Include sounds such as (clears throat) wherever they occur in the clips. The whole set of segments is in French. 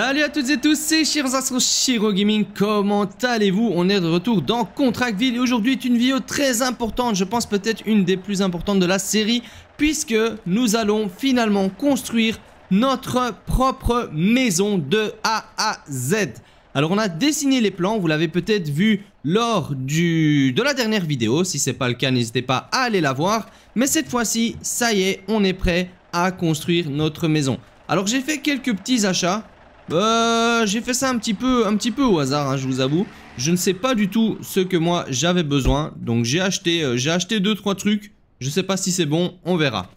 Salut à toutes et tous, c'est Shirozastro Shiro comment allez-vous On est de retour dans Contractville et aujourd'hui est une vidéo très importante, je pense peut-être une des plus importantes de la série puisque nous allons finalement construire notre propre maison de A à Z. Alors on a dessiné les plans, vous l'avez peut-être vu lors du, de la dernière vidéo, si c'est pas le cas n'hésitez pas à aller la voir, mais cette fois-ci, ça y est, on est prêt à construire notre maison. Alors j'ai fait quelques petits achats, bah, j'ai fait ça un petit peu, un petit peu au hasard, hein, je vous avoue. Je ne sais pas du tout ce que moi j'avais besoin. Donc j'ai acheté, euh, j'ai acheté deux trois trucs. Je ne sais pas si c'est bon, on verra.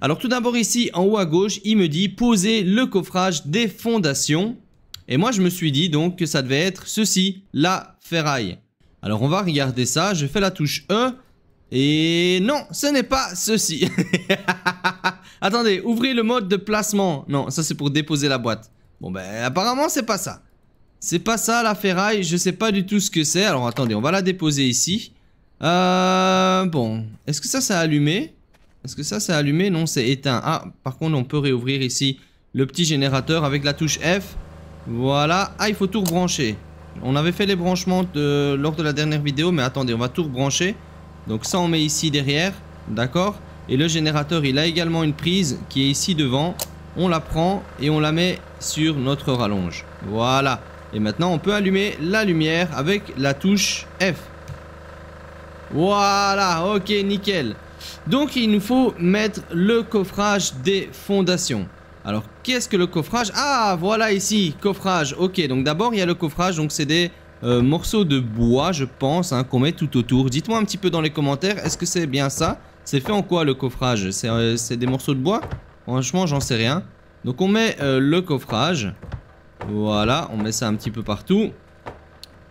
Alors tout d'abord ici, en haut à gauche, il me dit poser le coffrage des fondations. Et moi je me suis dit donc que ça devait être ceci, la ferraille. Alors on va regarder ça, je fais la touche E. Et non, ce n'est pas ceci. (laughs) Attendez, ouvrez le mode de placement. Non, ça c'est pour déposer la boîte. Bon ben apparemment c'est pas ça. C'est pas ça la ferraille, je sais pas du tout ce que c'est. Alors attendez, on va la déposer ici. Euh, bon, est-ce que ça ça allumé Est-ce que ça ça allumé Non, c'est éteint. Ah, par contre on peut réouvrir ici le petit générateur avec la touche F. Voilà, ah il faut tout rebrancher. On avait fait les branchements lors de la dernière vidéo, mais attendez, on va tout rebrancher. Donc ça on met ici derrière, d'accord Et le générateur il a également une prise qui est ici devant on la prend et on la met sur notre rallonge. Voilà. Et maintenant, on peut allumer la lumière avec la touche F. Voilà, ok, nickel. Donc, il nous faut mettre le coffrage des fondations. Alors, qu'est-ce que le coffrage Ah, voilà ici, coffrage. Ok, donc d'abord, il y a le coffrage. Donc, c'est des euh, morceaux de bois, je pense, hein, qu'on met tout autour. Dites-moi un petit peu dans les commentaires, est-ce que c'est bien ça C'est fait en quoi le coffrage euh, C'est des morceaux de bois Franchement, j'en sais rien. Donc on met euh, le coffrage. Voilà, on met ça un petit peu partout.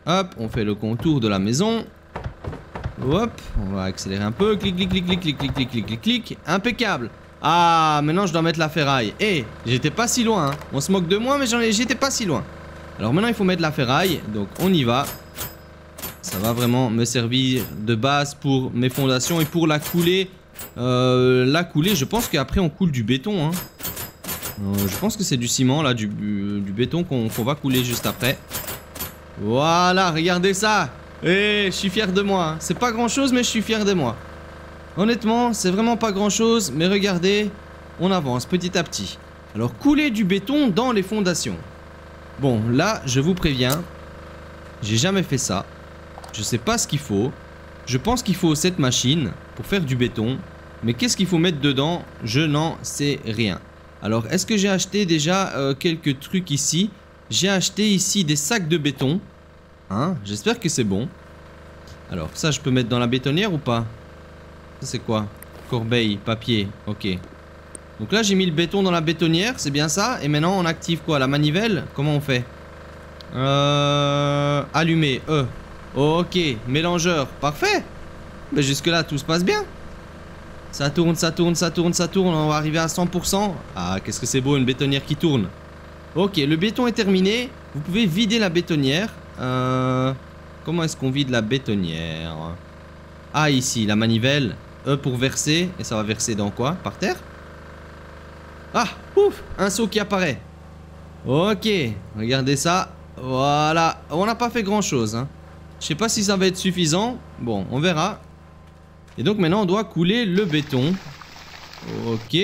Hop, on fait le contour de la maison. Hop, on va accélérer un peu. Clic, clic, clic, clic, clic, clic, clic, clic, clic, clic. Impeccable. Ah, maintenant je dois mettre la ferraille. Eh, j'étais pas si loin. Hein. On se moque de moi, mais j'étais pas si loin. Alors maintenant il faut mettre la ferraille. Donc on y va. Ça va vraiment me servir de base pour mes fondations et pour la couler euh, la couler, je pense qu'après on coule du béton. Hein. Euh, je pense que c'est du ciment, là, du, béton qu'on va couler juste après. Voilà, regardez ça Eh, je suis fier de moi. Hein. C'est pas grand-chose, mais je suis fier de moi. Honnêtement, c'est vraiment pas grand-chose, mais regardez, on avance petit à petit. Alors, couler du béton dans les fondations. Bon, là, je vous préviens, j'ai jamais fait ça. Je sais pas ce qu'il faut. Je pense qu'il faut cette machine pour faire du béton, mais qu'est-ce qu'il faut mettre dedans Je n'en sais rien. Alors, est-ce que j'ai acheté déjà euh, quelques trucs ici J'ai acheté ici des sacs de béton. Hein J'espère que c'est bon. Alors, ça, je peux mettre dans la bétonnière ou pas Ça, c'est quoi Corbeille, papier, ok. Donc là, j'ai mis le béton dans la bétonnière, c'est bien ça Et maintenant, on active quoi La manivelle Comment on fait Euh... Allumer, E. Ok, mélangeur, parfait. Mais jusque là, tout se passe bien. Ça tourne, ça tourne, ça tourne, ça tourne, on va arriver à 100%. Ah, qu'est-ce que c'est beau, une bétonnière qui tourne. Ok, le béton est terminé. Vous pouvez vider la bétonnière. Euh, comment est-ce qu'on vide la bétonnière Ah, ici, la manivelle. E pour verser. Et ça va verser dans quoi Par terre Ah, ouf Un seau qui apparaît. Ok, regardez ça. Voilà. On n'a pas fait grand-chose. Hein. Je sais pas si ça va être suffisant. Bon, on verra. Et donc maintenant, on doit couler le béton. Ok.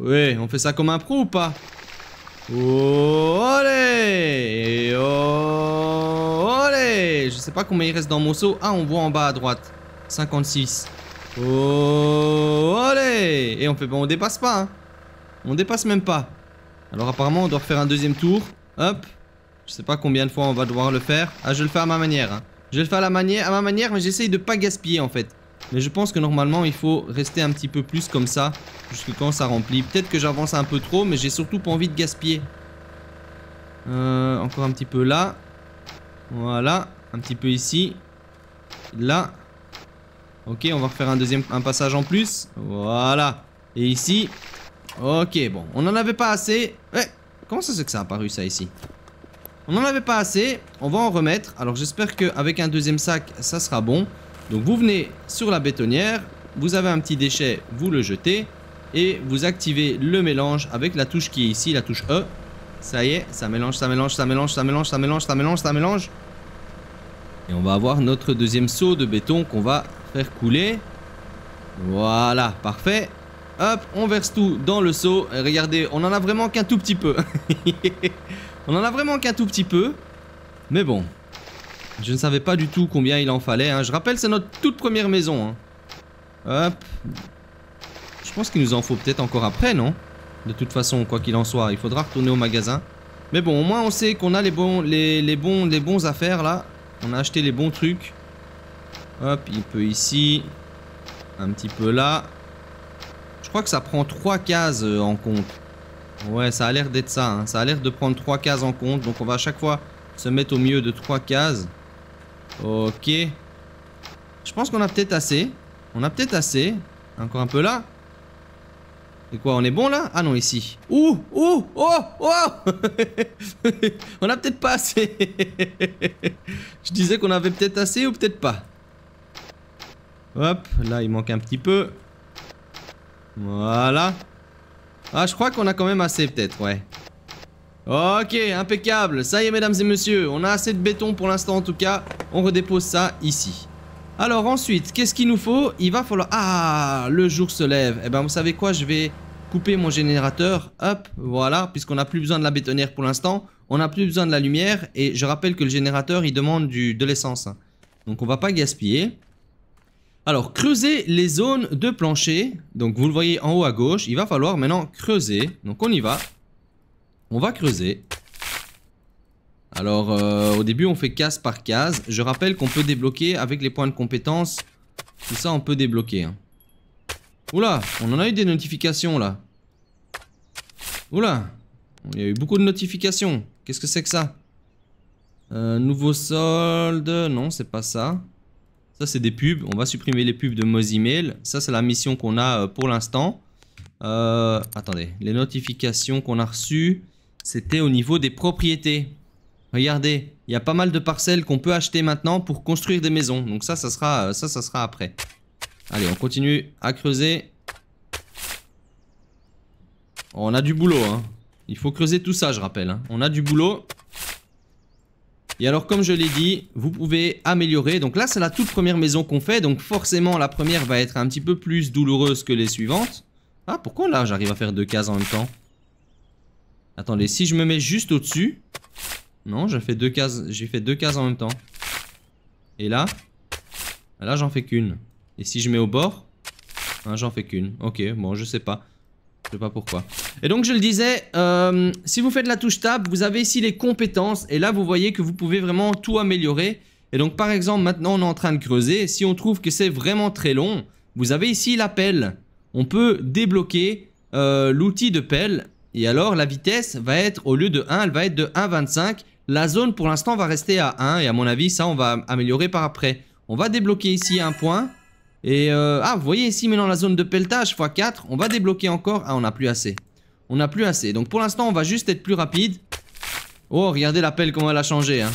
Ouais, on fait ça comme un pro ou pas Oh, Olé Je sais pas combien il reste dans mon seau. Ah, on voit en bas à droite. 56. Olé Et on fait bon, on dépasse pas. Hein. On dépasse même pas. Alors apparemment, on doit refaire un deuxième tour. Hop. Je sais pas combien de fois on va devoir le faire. Ah, je le fais à ma manière. Hein. Je vais le faire à, la manière, à ma manière, mais j'essaye de pas gaspiller en fait. Mais je pense que normalement, il faut rester un petit peu plus comme ça, jusqu'à quand ça remplit. Peut-être que j'avance un peu trop, mais j'ai surtout pas envie de gaspiller. Euh, encore un petit peu là. Voilà, un petit peu ici. Là. Ok, on va refaire un deuxième un passage en plus. Voilà. Et ici. Ok, bon, on n'en avait pas assez. Ouais, eh, comment ça c'est que ça a apparu ça ici on n'en avait pas assez, on va en remettre. Alors j'espère qu'avec un deuxième sac, ça sera bon. Donc vous venez sur la bétonnière, vous avez un petit déchet, vous le jetez. Et vous activez le mélange avec la touche qui est ici, la touche E. Ça y est, ça mélange, ça mélange, ça mélange, ça mélange, ça mélange, ça mélange, ça mélange. Et on va avoir notre deuxième seau de béton qu'on va faire couler. Voilà, parfait. Hop, on verse tout dans le seau. Et regardez, on en a vraiment qu'un tout petit peu. (laughs) On en a vraiment qu'un tout petit peu. Mais bon. Je ne savais pas du tout combien il en fallait. Hein. Je rappelle, c'est notre toute première maison. Hein. Hop. Je pense qu'il nous en faut peut-être encore après, non De toute façon, quoi qu'il en soit, il faudra retourner au magasin. Mais bon, au moins on sait qu'on a les bons, les, les, bons, les bons affaires là. On a acheté les bons trucs. Hop, il peut ici. Un petit peu là. Je crois que ça prend 3 cases euh, en compte. Ouais, ça a l'air d'être ça. Hein. Ça a l'air de prendre trois cases en compte. Donc on va à chaque fois se mettre au milieu de trois cases. Ok. Je pense qu'on a peut-être assez. On a peut-être assez. Encore un peu là. Et quoi, on est bon là Ah non, ici. Ouh, ouh, oh, oh (laughs) On a peut-être pas assez. (laughs) Je disais qu'on avait peut-être assez ou peut-être pas. Hop, là il manque un petit peu. Voilà. Ah, je crois qu'on a quand même assez peut-être, ouais. Ok, impeccable. Ça y est, mesdames et messieurs, on a assez de béton pour l'instant en tout cas. On redépose ça ici. Alors ensuite, qu'est-ce qu'il nous faut Il va falloir... Ah, le jour se lève. Eh ben, vous savez quoi Je vais couper mon générateur. Hop, voilà, puisqu'on n'a plus besoin de la bétonnière pour l'instant. On n'a plus besoin de la lumière. Et je rappelle que le générateur, il demande du, de l'essence. Donc, on va pas gaspiller. Alors, creuser les zones de plancher. Donc, vous le voyez en haut à gauche. Il va falloir maintenant creuser. Donc, on y va. On va creuser. Alors, euh, au début, on fait case par case. Je rappelle qu'on peut débloquer avec les points de compétence. Tout ça, on peut débloquer. Hein. Oula, on en a eu des notifications, là. Oula, il y a eu beaucoup de notifications. Qu'est-ce que c'est que ça euh, Nouveau solde, non, c'est pas ça. Ça, c'est des pubs. On va supprimer les pubs de Mozimail. Ça, c'est la mission qu'on a euh, pour l'instant. Euh, attendez, les notifications qu'on a reçues, c'était au niveau des propriétés. Regardez, il y a pas mal de parcelles qu'on peut acheter maintenant pour construire des maisons. Donc ça, ça sera, euh, ça, ça sera après. Allez, on continue à creuser. On a du boulot, hein. Il faut creuser tout ça, je rappelle. Hein. On a du boulot. Et alors comme je l'ai dit, vous pouvez améliorer. Donc là c'est la toute première maison qu'on fait. Donc forcément la première va être un petit peu plus douloureuse que les suivantes. Ah pourquoi là j'arrive à faire deux cases en même temps Attendez, si je me mets juste au-dessus... Non, j'ai fait deux cases, j'ai fait deux cases en même temps. Et là ah, Là j'en fais qu'une. Et si je mets au bord hein, J'en fais qu'une. Ok, bon je sais pas. Je sais pas pourquoi. Et donc je le disais, euh, si vous faites la touche tab, vous avez ici les compétences et là vous voyez que vous pouvez vraiment tout améliorer. Et donc par exemple maintenant on est en train de creuser, si on trouve que c'est vraiment très long, vous avez ici la pelle. On peut débloquer euh, l'outil de pelle et alors la vitesse va être, au lieu de 1, elle va être de 1,25. La zone pour l'instant va rester à 1 et à mon avis ça on va améliorer par après. On va débloquer ici un point. Et euh, ah, vous voyez ici maintenant la zone de pelletage x4, on va débloquer encore. Ah, on n'a plus assez. On n'a plus assez. Donc pour l'instant, on va juste être plus rapide. Oh, regardez la pelle, comment elle a changé. Hein.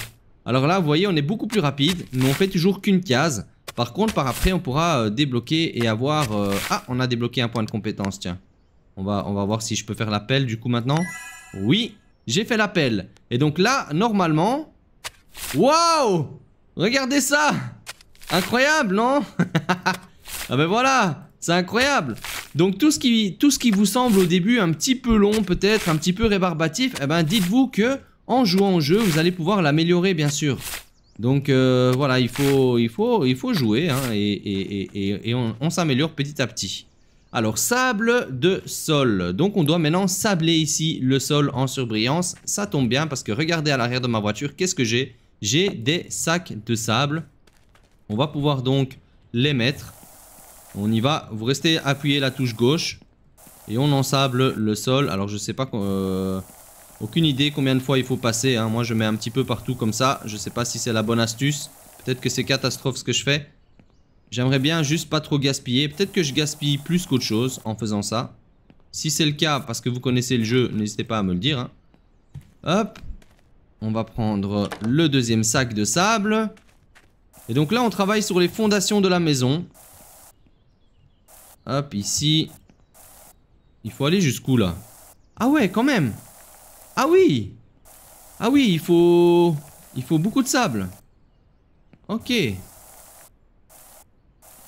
Alors là, vous voyez, on est beaucoup plus rapide, mais on fait toujours qu'une case. Par contre, par après, on pourra euh, débloquer et avoir... Euh, ah, on a débloqué un point de compétence, tiens. On va, on va voir si je peux faire l'appel du coup maintenant. Oui, j'ai fait l'appel. Et donc là, normalement... Waouh Regardez ça Incroyable, non (laughs) Ah ben voilà c'est incroyable. Donc tout ce, qui, tout ce qui vous semble au début un petit peu long, peut-être un petit peu rébarbatif, eh ben dites-vous que en jouant au jeu, vous allez pouvoir l'améliorer bien sûr. Donc euh, voilà, il faut, il faut, il faut jouer hein, et, on s'améliore petit à petit. Alors sable de sol, donc on doit maintenant sabler ici le sol en surbrillance, ça tombe bien parce que regardez à l'arrière de ma voiture, qu'est-ce que j'ai J'ai des sacs de sable, on va pouvoir donc les mettre on y va. Vous restez appuyé la touche gauche. Et on ensable le sol. Alors je sais pas... Euh, aucune idée combien de fois il faut passer. Hein. Moi je mets un petit peu partout comme ça. Je sais pas si c'est la bonne astuce. Peut-être que c'est catastrophe ce que je fais. J'aimerais bien juste pas trop gaspiller. Peut-être que je gaspille plus qu'autre chose en faisant ça. Si c'est le cas, parce que vous connaissez le jeu, n'hésitez pas à me le dire. Hein. Hop. On va prendre le deuxième sac de sable. Et donc là, on travaille sur les fondations de la maison. Hop, ici. Il faut aller jusqu'où là Ah ouais, quand même Ah oui Ah oui, il faut... Il faut beaucoup de sable. Ok.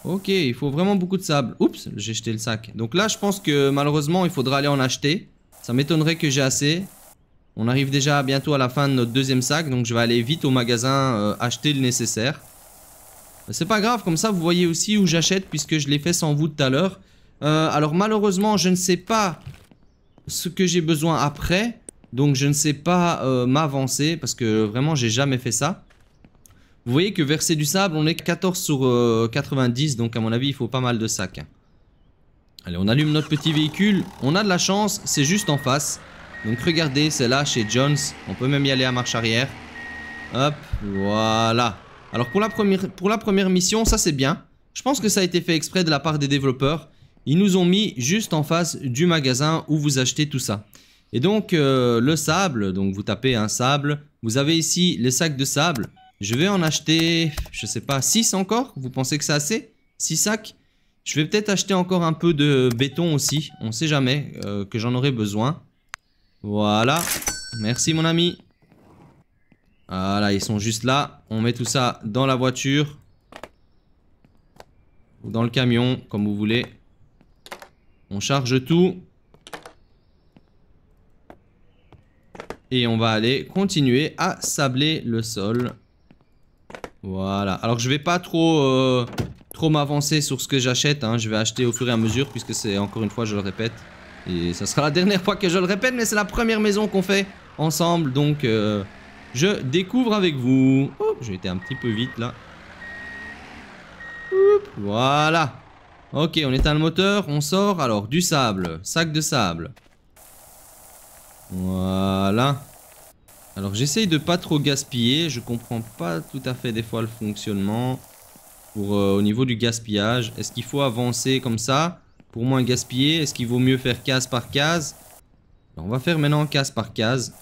Ok, il faut vraiment beaucoup de sable. Oups, j'ai jeté le sac. Donc là, je pense que malheureusement, il faudra aller en acheter. Ça m'étonnerait que j'ai assez. On arrive déjà bientôt à la fin de notre deuxième sac, donc je vais aller vite au magasin euh, acheter le nécessaire. C'est pas grave, comme ça vous voyez aussi où j'achète puisque je l'ai fait sans vous tout à l'heure. Euh, alors malheureusement, je ne sais pas ce que j'ai besoin après. Donc je ne sais pas euh, m'avancer parce que vraiment j'ai jamais fait ça. Vous voyez que verser du sable, on est 14 sur 90. Euh, donc à mon avis, il faut pas mal de sacs. Allez, on allume notre petit véhicule. On a de la chance, c'est juste en face. Donc regardez, c'est là chez Jones. On peut même y aller à marche arrière. Hop, voilà. Alors pour la première, pour la première mission, ça c'est bien. Je pense que ça a été fait exprès de la part des développeurs. Ils nous ont mis juste en face du magasin où vous achetez tout ça. Et donc euh, le sable, donc vous tapez un sable. Vous avez ici les sacs de sable. Je vais en acheter, je sais pas, 6 encore Vous pensez que c'est assez 6 sacs Je vais peut-être acheter encore un peu de béton aussi. On sait jamais euh, que j'en aurai besoin. Voilà. Merci mon ami. Voilà, ils sont juste là. On met tout ça dans la voiture. Ou dans le camion, comme vous voulez. On charge tout. Et on va aller continuer à sabler le sol. Voilà. Alors je vais pas trop, euh, trop m'avancer sur ce que j'achète. Hein. Je vais acheter au fur et à mesure puisque c'est encore une fois, je le répète. Et ça sera la (laughs) dernière fois que je le répète, mais c'est la première maison qu'on fait ensemble. Donc... Euh, je découvre avec vous. Oh, j'ai été un petit peu vite là. Voilà. Ok, on éteint le moteur, on sort. Alors, du sable, sac de sable. Voilà. Alors, j'essaye de pas trop gaspiller. Je comprends pas tout à fait des fois le fonctionnement pour, euh, au niveau du gaspillage. Est-ce qu'il faut avancer comme ça pour moins gaspiller Est-ce qu'il vaut mieux faire case par case On va faire maintenant case par case.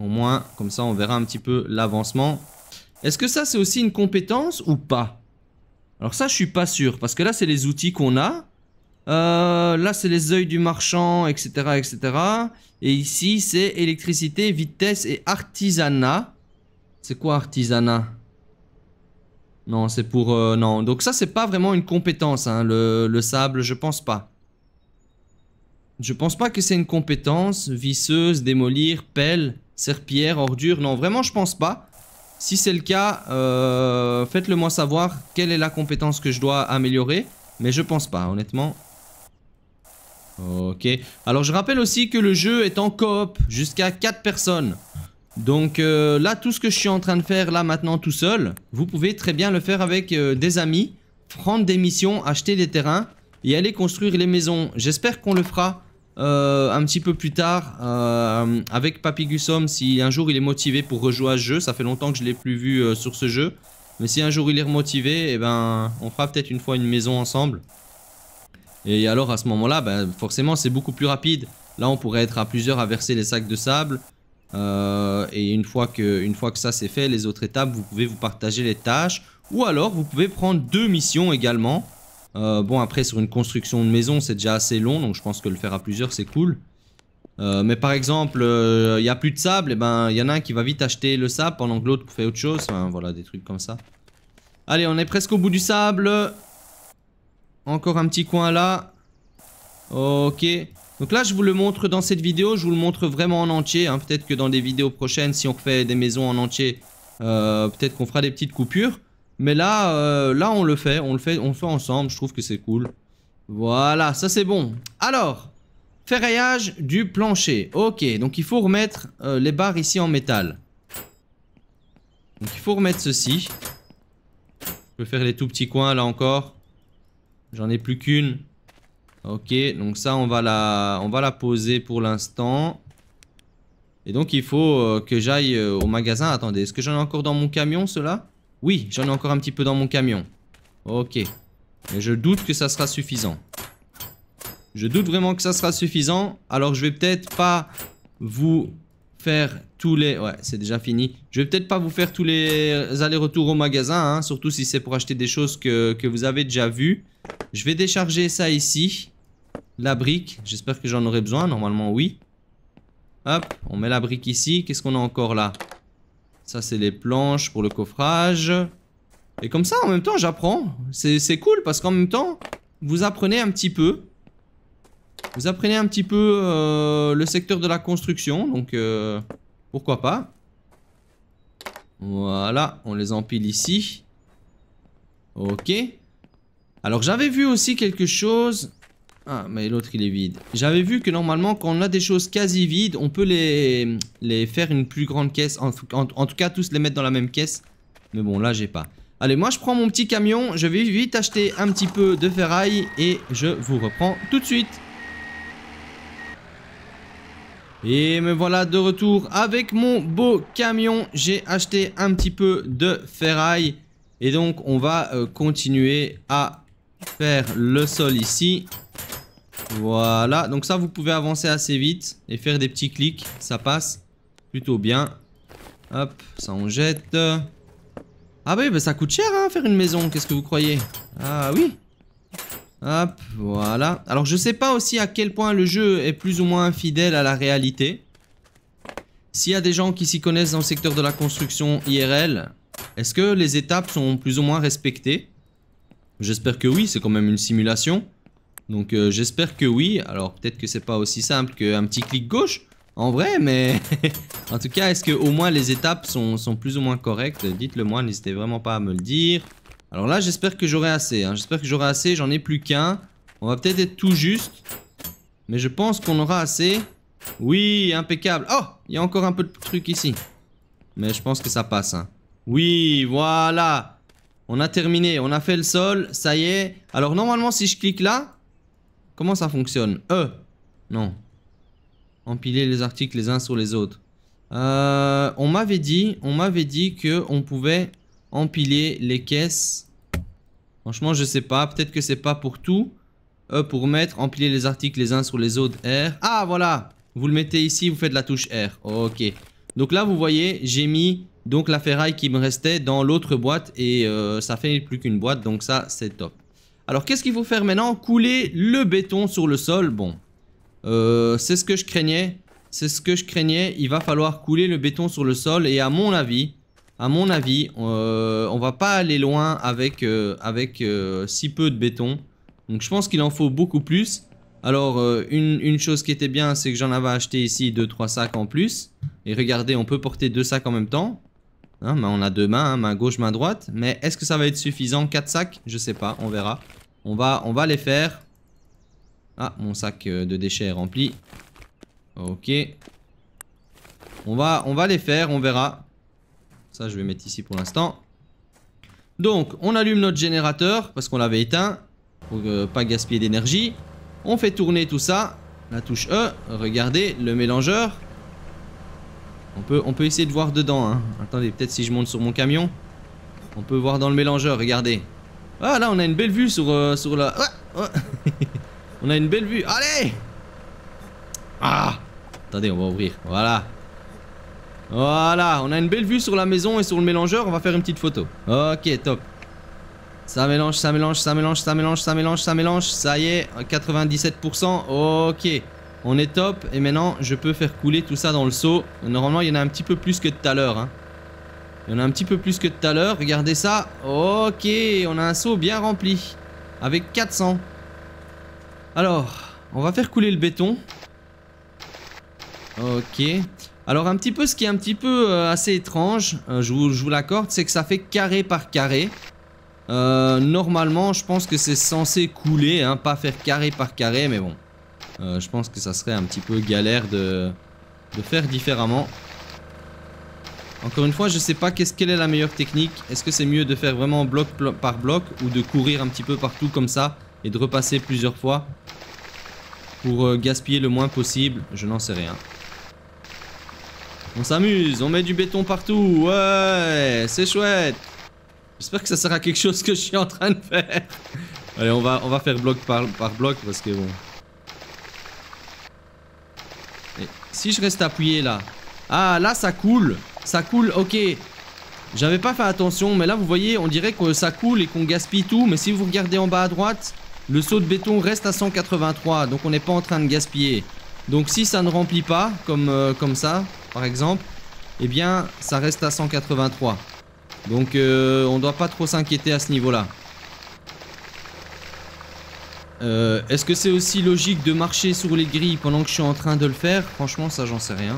Au moins, comme ça, on verra un petit peu l'avancement. Est-ce que ça, c'est aussi une compétence ou pas Alors ça, je suis pas sûr. Parce que là, c'est les outils qu'on a. Euh, là, c'est les œils du marchand, etc., etc. Et ici, c'est électricité, vitesse et artisanat. C'est quoi artisanat Non, c'est pour... Euh, non, donc ça, c'est pas vraiment une compétence, hein, le, le sable, je pense pas. Je pense pas que c'est une compétence. Visseuse, démolir, pelle. Serpillère, ordure. Non, vraiment, je pense pas. Si c'est le cas, euh, faites-le moi savoir quelle est la compétence que je dois améliorer. Mais je pense pas, honnêtement. Ok. Alors, je rappelle aussi que le jeu est en coop jusqu'à 4 personnes. Donc euh, là, tout ce que je suis en train de faire là maintenant tout seul, vous pouvez très bien le faire avec euh, des amis, prendre des missions, acheter des terrains et aller construire les maisons. J'espère qu'on le fera euh, un petit peu plus tard euh, avec Papy Gussom si un jour il est motivé pour rejouer à ce jeu. Ça fait longtemps que je l'ai plus vu euh, sur ce jeu. Mais si un jour il est remotivé, eh ben, on fera peut-être une fois une maison ensemble. Et alors à ce moment-là, ben, forcément c'est beaucoup plus rapide. Là on pourrait être à plusieurs à verser les sacs de sable. et une fois, que, une fois que ça c'est fait, les autres étapes, vous pouvez vous partager les tâches. Ou alors vous pouvez prendre deux missions également. Euh, bon, après, sur une construction de maison, c'est déjà assez long, donc je pense que le faire à plusieurs, c'est cool. Euh, mais par exemple, il euh, y n'y a plus de sable, et ben il y en a un qui va vite acheter le sable pendant que l'autre fait autre chose. Enfin, voilà, des trucs comme ça. Allez, on est presque au bout du sable. Encore un petit coin là. Ok. Donc là, je vous le montre dans cette vidéo. Je vous le montre vraiment en entier. Hein. Peut-être que dans des vidéos prochaines, si on fait des maisons en entier, peut-être qu'on fera des petites coupures. Mais là, euh, là on le fait, on le fait, on ensemble, je trouve que c'est cool. Voilà, ça c'est bon. Alors, ferraillage du plancher. Ok, donc il faut remettre euh, les barres ici en métal. Donc il faut remettre ceci. Je peux faire les tout petits coins là encore. J'en ai plus qu'une. Ok, donc ça on va la, on va la poser pour l'instant. Et donc il faut euh, que j'aille au magasin. Attendez, est-ce que j'en ai encore dans mon camion cela oui, j'en ai encore un petit peu dans mon camion. Ok. Mais je doute que ça sera suffisant. Je doute vraiment que ça sera suffisant. Alors je vais peut-être pas vous faire tous les... Ouais, c'est déjà fini. Je vais peut-être pas vous faire tous les allers-retours au magasin, hein, surtout si c'est pour acheter des choses que, que vous avez déjà vues. Je vais décharger ça ici. La brique, j'espère que j'en aurai besoin, normalement oui. Hop, on met la brique ici. Qu'est-ce qu'on a encore là ça, c'est les planches pour le coffrage. Et comme ça, en même temps, j'apprends. C'est cool parce qu'en même temps, vous apprenez un petit peu. Vous apprenez un petit peu euh, le secteur de la construction. Donc, euh, pourquoi pas. Voilà, on les empile ici. Ok. Alors, j'avais vu aussi quelque chose. Ah, mais l'autre il est vide. J'avais vu que normalement, quand on a des choses quasi vides, on peut les, les faire une plus grande caisse. En, en, tout cas, tous les mettre dans la même caisse. Mais bon, là j'ai pas. Allez, moi je prends mon petit camion, je vais vite acheter un petit peu de ferraille et je vous reprends tout de suite. Et me voilà de retour avec mon beau camion. J'ai acheté un petit peu de ferraille. Et donc on va euh, continuer à faire le sol ici. Voilà, donc ça vous pouvez avancer assez vite et faire des petits clics, ça passe plutôt bien. Hop, ça on jette. Ah bah, ça coûte cher hein, faire une maison, qu'est-ce que vous croyez Ah oui Hop, voilà. Alors je sais pas aussi à quel point le jeu est plus ou moins fidèle à la réalité. S'il y a des gens qui s'y connaissent dans le secteur de la construction IRL, est-ce que les étapes sont plus ou moins respectées J'espère que oui, c'est quand même une simulation. Donc euh, j'espère que oui. Alors peut-être que c'est pas aussi simple qu'un petit clic gauche en vrai, mais (laughs) en tout cas, est-ce que au moins les étapes sont, plus ou moins correctes Dites-le moi, n'hésitez vraiment pas à me le dire. Alors là, j'espère que j'aurai assez. Hein. J'espère que j'aurai assez, j'en ai plus qu'un. On va peut-être être tout juste. Mais je pense qu'on aura assez. Oui, impeccable. Oh, il y a encore un peu de truc ici. Mais je pense que ça passe. Hein. Oui, voilà. On a terminé, on a fait le sol, ça y est. Alors normalement, si je clique là, Comment ça fonctionne E Non. Empiler les articles les uns sur les autres. Euh, on m'avait dit, on m'avait dit que on pouvait empiler les caisses. Franchement, je sais pas. Peut-être que c'est pas pour tout. E pour mettre, empiler les articles les uns sur les autres. R. Ah, voilà Vous le mettez ici, vous faites la touche R. Ok. Donc là, vous voyez, j'ai mis donc la ferraille qui me restait dans l'autre boîte. Et euh, ça fait plus qu'une boîte, donc ça, c'est top. Alors qu'est-ce qu'il faut faire maintenant Couler le béton sur le sol. Bon, euh, c'est ce que je craignais. C'est ce que je craignais. Il va falloir couler le béton sur le sol. Et à mon avis, à mon avis, euh, on va pas aller loin avec, euh, avec si peu de béton. Donc je pense qu'il en faut beaucoup plus. Alors une, chose qui était bien, c'est que j'en avais acheté ici 2-3 sacs en plus. Et regardez, on peut porter deux sacs en même temps. on hein, a deux mains, hein, main gauche, main droite. Mais est-ce que ça va être suffisant 4 sacs Je sais pas, on verra. On va, on va les faire. Ah, mon sac euh, de déchets est rempli. Ok. On va, on va les faire, on verra. Ça, je vais mettre ici pour l'instant. Donc, on allume notre générateur parce qu'on l'avait éteint. Pour euh, pas gaspiller d'énergie. On fait tourner tout ça. La touche E. Regardez, le mélangeur. On peut, on peut essayer de voir dedans. Hein. Attendez, peut-être si je monte sur mon camion. On peut voir dans le mélangeur, regardez. Ah là on a une belle vue sur, euh, sur la... (laughs) on a une belle vue. Allez Ah Attendez, on va ouvrir. Voilà. Voilà, on a une belle vue sur la maison et sur le mélangeur. On va faire une petite photo. Ok, top. Ça mélange, ça mélange, ça mélange, ça mélange, ça mélange, ça mélange. Ça y est, 97%. Ok, on est top. Et maintenant, je peux faire couler tout ça dans le seau. Normalement, il y en a un petit peu plus que tout à l'heure. Hein. Il y en a un petit peu plus que tout à l'heure. Regardez ça. Ok, on a un seau bien rempli. Avec 400. Alors, on va faire couler le béton. Ok. Alors un petit peu, ce qui est un petit peu euh, assez étrange, euh, je vous, l'accorde, c'est que ça fait carré par carré. Euh, normalement, je pense que c'est censé couler, hein, pas faire carré par carré, mais bon. je pense que ça serait un petit peu galère de, de faire différemment. Encore une fois, je sais pas qu'est-ce quelle est la meilleure technique. Est-ce que c'est mieux de faire vraiment bloc par bloc ou de courir un petit peu partout comme ça et de repasser plusieurs fois pour euh, gaspiller le moins possible Je n'en sais rien. On s'amuse, on met du béton partout. Ouais, c'est chouette. J'espère que ça sera quelque chose que je suis en train de faire. Allez, on va, on va faire bloc par, par bloc parce que bon. si je reste appuyé là. Ah, là ça coule ça coule, ok. J'avais pas fait attention, mais là vous voyez, on dirait que ça coule et qu'on gaspille tout. Mais si vous regardez en bas à droite, le saut de béton reste à 183, donc on n'est pas en train de gaspiller. Donc si ça ne remplit pas, comme, euh, comme ça, par exemple, eh bien, ça reste à 183. Donc euh, on ne doit pas trop s'inquiéter à ce niveau-là. Euh, est-ce que c'est aussi logique de marcher sur les grilles pendant que je suis en train de le faire Franchement, ça, j'en sais rien.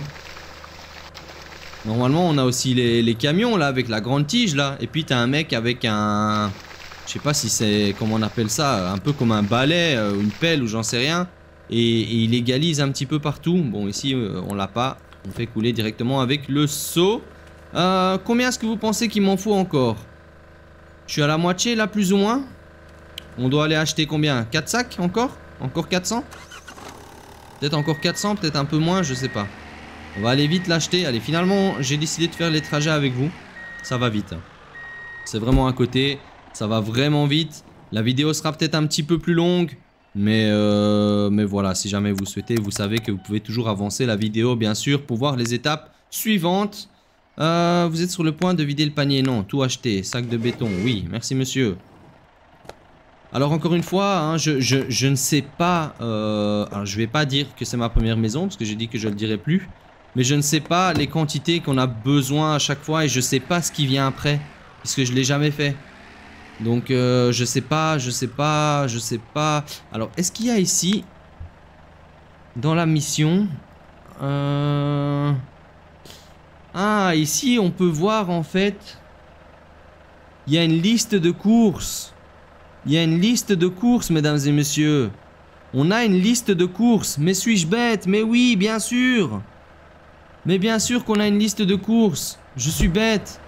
Normalement, on a aussi les, camions là avec la grande tige là. Et puis t'as un mec avec un. Je sais pas si c'est. Comment on appelle ça Un peu comme un balai ou euh, une pelle ou j'en sais rien. Et, il égalise un petit peu partout. Bon, ici euh, on l'a pas. On fait couler directement avec le seau. Euh, combien est-ce que vous pensez qu'il m'en faut encore Je suis à la moitié là, plus ou moins. On doit aller acheter combien 4 sacs encore Encore 400 Peut-être encore 400, peut-être un peu moins, je sais pas. On va aller vite l'acheter. Allez, finalement, j'ai décidé de faire les trajets avec vous. Ça va vite. Hein. C'est vraiment à côté. Ça va vraiment vite. La vidéo sera peut-être un petit peu plus longue. Mais, euh, mais voilà, si jamais vous souhaitez, vous savez que vous pouvez toujours avancer la vidéo, bien sûr, pour voir les étapes suivantes. Euh, vous êtes sur le point de vider le panier. Non, tout acheter. Sac de béton. Oui, merci monsieur. Alors encore une fois, hein, je, ne sais pas... Euh, alors je vais pas dire que c'est ma première maison, parce que j'ai dit que je le dirai plus mais je ne sais pas les quantités qu'on a besoin à chaque fois et je ne sais pas ce qui vient après parce que je l'ai jamais fait. Donc je euh, je sais pas, je sais pas, je sais pas. Alors est-ce qu'il y a ici dans la mission euh, Ah ici on peut voir en fait il y a une liste de courses. Il y a une liste de courses mesdames et messieurs. On a une liste de courses. Mais suis-je bête Mais oui bien sûr. Mais bien sûr qu'on a une liste de courses. Je suis bête.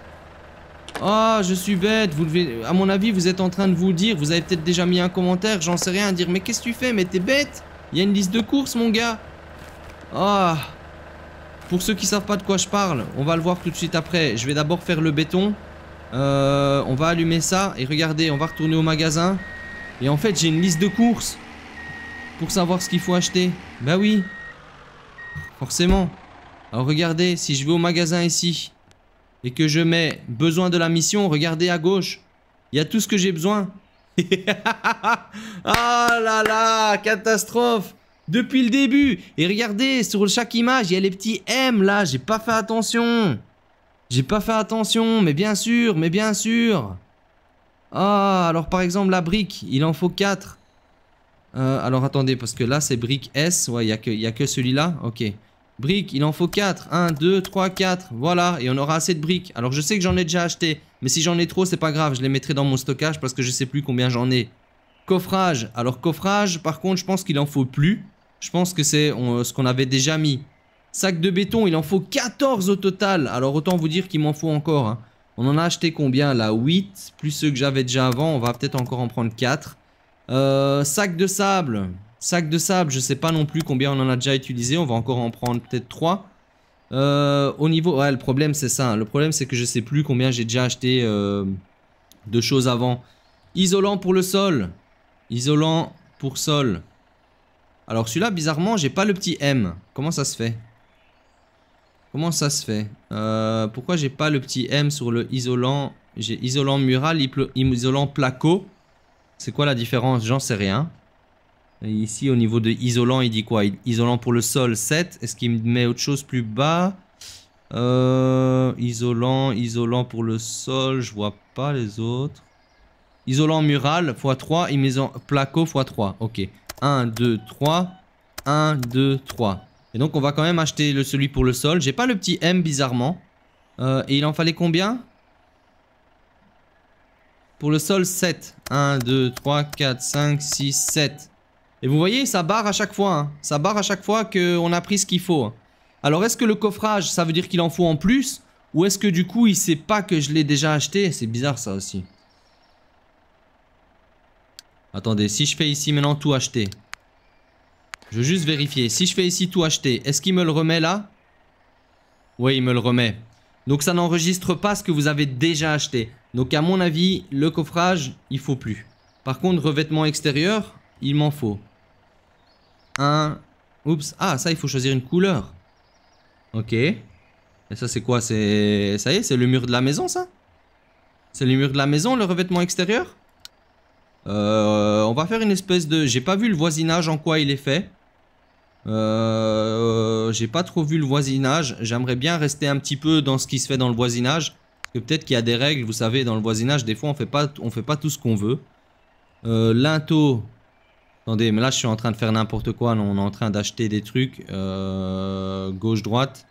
Oh, je suis bête. Vous devez... À mon avis, vous êtes en train de vous dire, vous avez peut-être déjà mis un commentaire, j'en sais rien, à dire, mais qu'est-ce que tu fais Mais t'es bête Il y a une liste de courses, mon gars. Ah. Oh. Pour ceux qui savent pas de quoi je parle, on va le voir tout de suite après. Je vais d'abord faire le béton. Euh, on va allumer ça. Et regardez, on va retourner au magasin. Et en fait, j'ai une liste de courses. Pour savoir ce qu'il faut acheter. Bah oui. Forcément. Alors regardez, si je vais au magasin ici et que je mets besoin de la mission, regardez à gauche, il y a tout ce que j'ai besoin. oh (laughs) là là, catastrophe Depuis le début Et regardez, sur chaque image, il y a les petits M là, j'ai pas fait attention J'ai pas fait attention, mais bien sûr, mais bien sûr Ah, alors par exemple la brique, il en faut 4. Euh, alors attendez, parce que là c'est brique S, ouais, il n'y a que, a que celui-là, ok. Briques, il en faut 4. 1, 2, 3, 4. Voilà, et on aura assez de briques. Alors je sais que j'en ai déjà acheté, mais si j'en ai trop, c'est pas grave. Je les mettrai dans mon stockage parce que je sais plus combien j'en ai. Coffrage. Alors coffrage, par contre, je pense qu'il en faut plus. Je pense que c'est ce qu'on avait déjà mis. Sac de béton, il en faut 14 au total. Alors autant vous dire qu'il m'en faut encore. Hein. On en a acheté combien là 8, plus ceux que j'avais déjà avant. On va peut-être encore en prendre 4. Euh, sac de sable. Sac de sable, je sais pas non plus combien on en a déjà utilisé. On va encore en prendre peut-être 3. Euh, au niveau... Ouais, le problème, c'est ça. Le problème, c'est que je sais plus combien j'ai déjà acheté euh, de choses avant. Isolant pour le sol. Isolant pour sol. Alors celui-là, bizarrement, j'ai pas le petit M. Comment ça se fait Comment ça se fait euh, Pourquoi j'ai pas le petit M sur le isolant J'ai isolant mural, isolant placo. C'est quoi la différence J'en sais rien. Ici, au niveau de isolant, il dit quoi Isolant pour le sol, 7. Est-ce qu'il me met autre chose plus bas euh, Isolant, isolant pour le sol, je vois pas les autres. Isolant mural, x3, et en placo, x3. Ok. 1, 2, 3. 1, 2, 3. Et donc, on va quand même acheter le, celui pour le sol. J'ai pas le petit M, bizarrement. Euh, et il en fallait combien Pour le sol, 7. 1, 2, 3, 4, 5, 6, 7. Et vous voyez, ça barre à chaque fois. Hein. Ça barre à chaque fois qu'on a pris ce qu'il faut. Hein. Alors est-ce que le coffrage, ça veut dire qu'il en faut en plus Ou est-ce que du coup, il sait pas que je l'ai déjà acheté C'est bizarre ça aussi. Attendez, si je fais ici maintenant tout acheter. Je veux juste vérifier. Si je fais ici tout acheter, est-ce qu'il me le remet là Oui, il me le remet. Donc ça n'enregistre pas ce que vous avez déjà acheté. Donc à mon avis, le coffrage, il faut plus. Par contre, revêtement extérieur, il m'en faut un... Oups, ah ça il faut choisir une couleur. Ok. Et ça c'est quoi C'est Ça y est, c'est le mur de la maison ça C'est le mur de la maison, le revêtement extérieur euh, On va faire une espèce de... J'ai pas vu le voisinage en quoi il est fait. Euh, j'ai pas trop vu le voisinage. J'aimerais bien rester un petit peu dans ce qui se fait dans le voisinage. Parce que peut-être qu'il y a des règles, vous savez, dans le voisinage, des fois on fait pas, on fait pas tout ce qu'on veut. Euh, Linto, Attendez, mais là je suis en train de faire n'importe quoi. on est en train d'acheter des trucs euh, gauche-droite.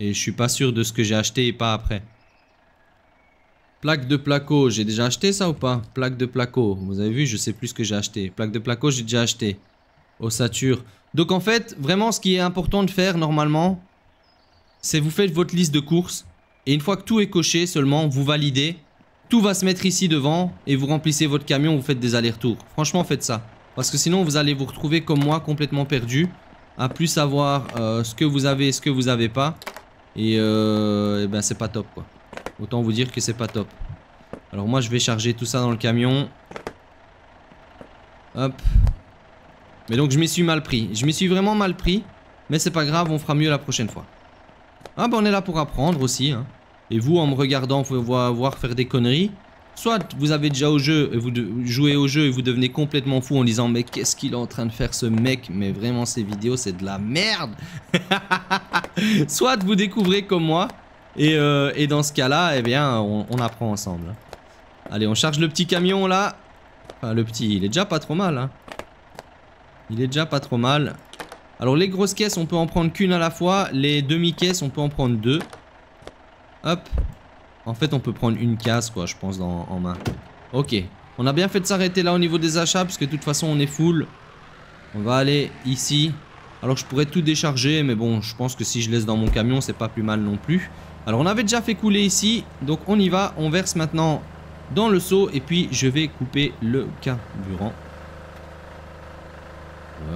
Et je suis pas sûr de ce que j'ai acheté et pas après. Plaque de placo, j'ai déjà acheté ça ou pas Plaque de placo, vous avez vu, je sais plus ce que j'ai acheté. Plaque de placo, j'ai déjà acheté. Ossature. Donc en fait, vraiment ce qui est important de faire normalement, c'est vous faites votre liste de courses. Et une fois que tout est coché, seulement vous validez tout va se mettre ici devant et vous remplissez votre camion, vous faites des allers-retours. Franchement, faites ça. Parce que sinon, vous allez vous retrouver comme moi, complètement perdu. À plus savoir euh, ce que vous avez et ce que vous avez pas. Et, euh, eh ben, c'est pas top, quoi. Autant vous dire que c'est pas top. Alors moi, je vais charger tout ça dans le camion. Hop. Mais donc, je m'y suis mal pris. Je m'y suis vraiment mal pris. Mais c'est pas grave, on fera mieux la prochaine fois. Ah bah on est là pour apprendre aussi. Hein. Et vous, en me regardant, vous pouvez voir faire des conneries. Soit vous avez déjà au jeu, et vous jouez au jeu et vous devenez complètement fou en disant mais qu'est-ce qu'il est en train de faire ce mec Mais vraiment ces vidéos c'est de la merde (laughs) Soit vous découvrez comme moi euh, et, dans ce cas-là, eh bien on, apprend ensemble. Hein. Allez on charge le petit camion là. Enfin le petit, il est déjà pas trop mal. Hein. Il est déjà pas trop mal. Alors les grosses caisses on peut en prendre qu'une à la fois, les demi-caisses on peut en prendre deux. Hop. En fait, on peut prendre une case, quoi, je pense, en main. Ok. On a bien fait de s'arrêter là au niveau des achats, parce que de toute façon, on est full. On va aller ici. Alors, je pourrais tout décharger, mais bon, je pense que si je laisse dans mon camion, c'est pas plus mal non plus. Alors, on avait déjà fait couler ici, donc on y va. On verse maintenant dans le seau, et puis je vais couper le carburant.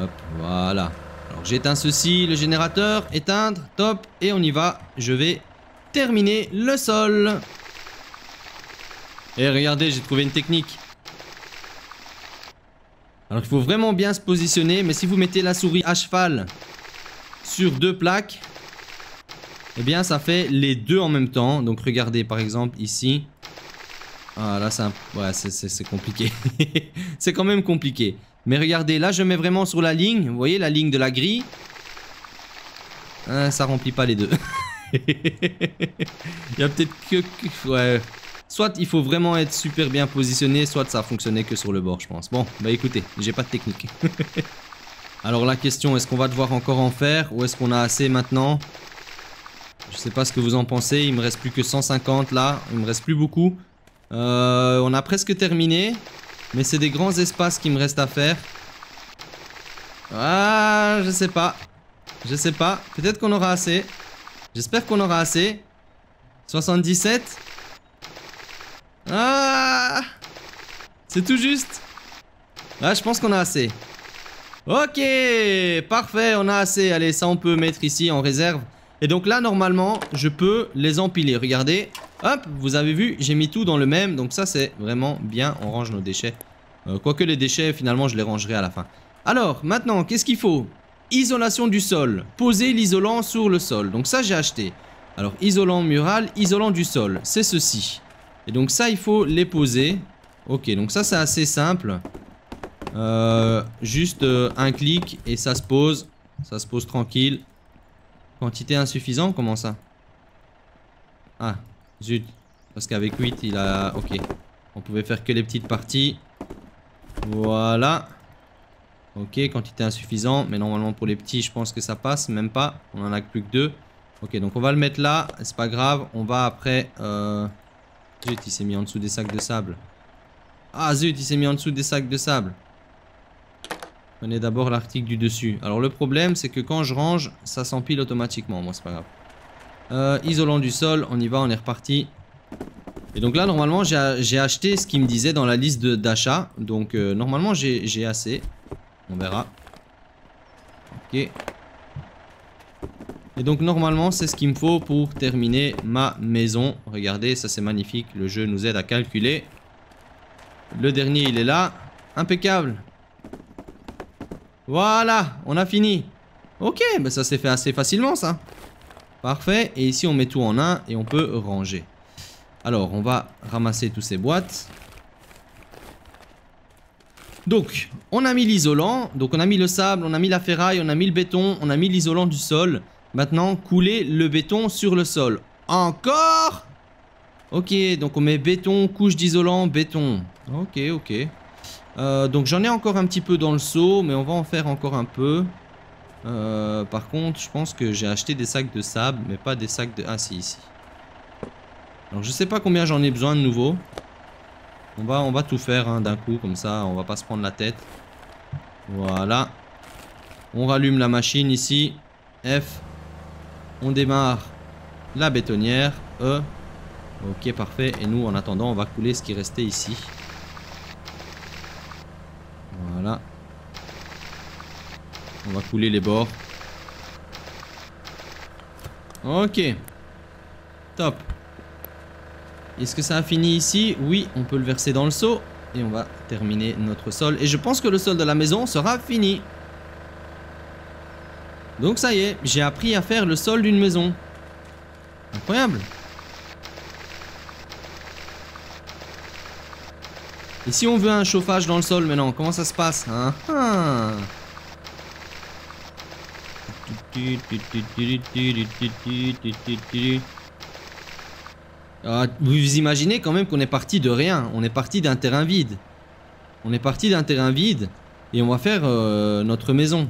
Hop, voilà. Alors, j'éteins ceci, le générateur, éteindre, top, et on y va. Je vais terminer le sol. Et regardez, j'ai trouvé une technique. Alors il faut vraiment bien se positionner, mais si vous mettez la souris à cheval sur deux plaques, eh bien ça fait les deux en même temps. Donc regardez par exemple ici. Ah là c'est c'est compliqué. (laughs) c'est quand même compliqué. Mais regardez, là je mets vraiment sur la ligne. Vous voyez la ligne de la grille. Ah, ça remplit pas les deux. (laughs) il y a peut-être que... Soit il faut vraiment être super bien positionné, soit ça fonctionnait que sur le bord, je pense. Bon, bah écoutez, j'ai pas de technique. (laughs) Alors la question, est-ce qu'on va devoir encore en faire ou est-ce qu'on a assez maintenant Je sais pas ce que vous en pensez, il me reste plus que 150 là, il me reste plus beaucoup. Euh, on a presque terminé, mais c'est des grands espaces qui me reste à faire. Ah, je sais pas. Je sais pas, peut-être qu'on aura assez. J'espère qu'on aura assez. 77. Ah C'est tout juste. Ah, je pense qu'on a assez. Ok Parfait, on a assez. Allez, ça on peut mettre ici en réserve. Et donc là, normalement, je peux les empiler. Regardez. Hop, vous avez vu, j'ai mis tout dans le même. Donc ça, c'est vraiment bien. On range nos déchets. Euh, quoique les déchets, finalement, je les rangerai à la fin. Alors, maintenant, qu'est-ce qu'il faut Isolation du sol. Poser l'isolant sur le sol. Donc ça, j'ai acheté. Alors, isolant mural, isolant du sol. C'est ceci. Et donc ça, il faut les poser. Ok, donc ça, c'est assez simple. Euh, juste euh, un clic et ça se pose. Ça se pose tranquille. Quantité insuffisante, comment ça Ah, zut. Parce qu'avec 8, il a... Ok. On pouvait faire que les petites parties. Voilà. Ok, quantité insuffisante, mais normalement pour les petits, je pense que ça passe, même pas. On en a plus que deux. Ok, donc on va le mettre là, c'est pas grave. On va après... Euh, zut, il s'est mis en dessous des sacs de sable. Ah zut, il s'est mis en dessous des sacs de sable. Prenez d'abord l'article du dessus. Alors le problème, c'est que quand je range, ça s'empile automatiquement. Moi, c'est pas grave. Euh, isolant du sol, on y va, on est reparti. Et donc là, normalement, j'ai acheté ce qu'il me disait dans la liste d'achat. Donc euh, normalement, j'ai assez. On verra. Ok. Et donc normalement c'est ce qu'il me faut pour terminer ma maison. Regardez, ça c'est magnifique, le jeu nous aide à calculer. Le dernier il est là, impeccable. Voilà, on a fini. Ok, bah, ça s'est fait assez facilement ça. Parfait, et ici on met tout en un et on peut ranger. Alors on va ramasser toutes ces boîtes. Donc, on a mis l'isolant, donc on a mis le sable, on a mis la ferraille, on a mis le béton, on a mis l'isolant du sol. Maintenant, couler le béton sur le sol. Encore Ok, donc on met béton, couche d'isolant, béton. Ok, ok. Euh, donc j'en ai encore un petit peu dans le seau, mais on va en faire encore un peu. Euh, par contre, je pense que j'ai acheté des sacs de sable, mais pas des sacs de... Ah, si, ici. Alors, je sais pas combien j'en ai besoin de nouveau. On va, on va tout faire hein, d'un coup, comme ça, on va pas se prendre la tête. Voilà. On rallume la machine ici. F. On démarre la bétonnière. E. Ok, parfait. Et nous, en attendant, on va couler ce qui restait ici. Voilà. On va couler les bords. Ok. Top. Est-ce que ça a fini ici Oui, on peut le verser dans le seau. Et on va terminer notre sol. Et je pense que le sol de la maison sera fini. Donc ça y est, j'ai appris à faire le sol d'une maison. Incroyable Et si on veut un chauffage dans le sol maintenant, comment ça se passe hein ah. Ah, vous imaginez quand même qu'on est parti de rien, on est parti d'un terrain vide. On est parti d'un terrain vide et on va faire euh, notre maison.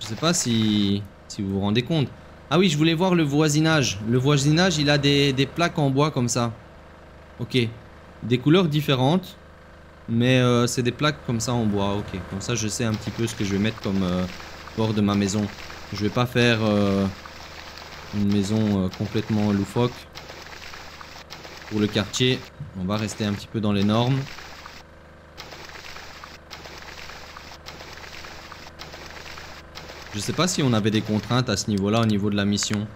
Je sais pas si, si vous vous rendez compte. Ah oui, je voulais voir le voisinage. Le voisinage, il a des, plaques en bois comme ça. Ok. Des couleurs différentes. Mais euh, c'est des plaques comme ça en bois. Ok. Comme ça, je sais un petit peu ce que je vais mettre comme euh, bord de ma maison. Je vais pas faire une maison complètement loufoque pour le quartier. On va rester un petit peu dans les normes. Je sais pas si on avait des contraintes à ce niveau-là, au niveau de la mission.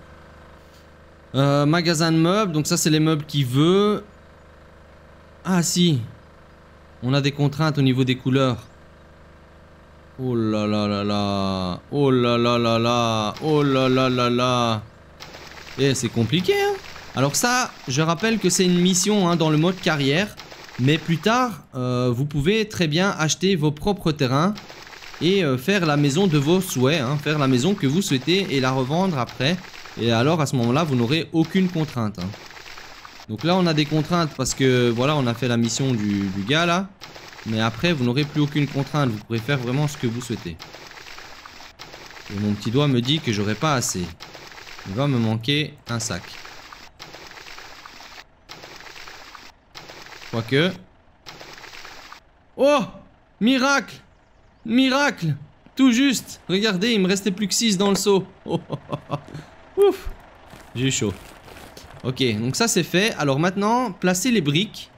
Euh, magasin de meubles, donc ça c'est les meubles qu'il veut. Ah si, on a des contraintes au niveau des couleurs. Oh là là là là, oh là là là là, oh là là là là. Eh, c'est compliqué hein alors ça, je rappelle que c'est une mission hein, dans le mode carrière. Mais plus tard, euh, vous pouvez très bien acheter vos propres terrains et euh, faire la maison de vos souhaits. Hein, faire la maison que vous souhaitez et la revendre après. Et alors à ce moment-là, vous n'aurez aucune contrainte. Hein. Donc là, on a des contraintes parce que voilà, on a fait la mission du, du gars là. Mais après, vous n'aurez plus aucune contrainte. Vous pourrez faire vraiment ce que vous souhaitez. Et mon petit doigt me dit que j'aurai pas assez. Il va me manquer un sac. Quoique. Oh Miracle Miracle Tout juste Regardez, il me restait plus que 6 dans le seau. (laughs) Ouf J'ai eu chaud. Ok, donc ça c'est fait. Alors maintenant, placez les briques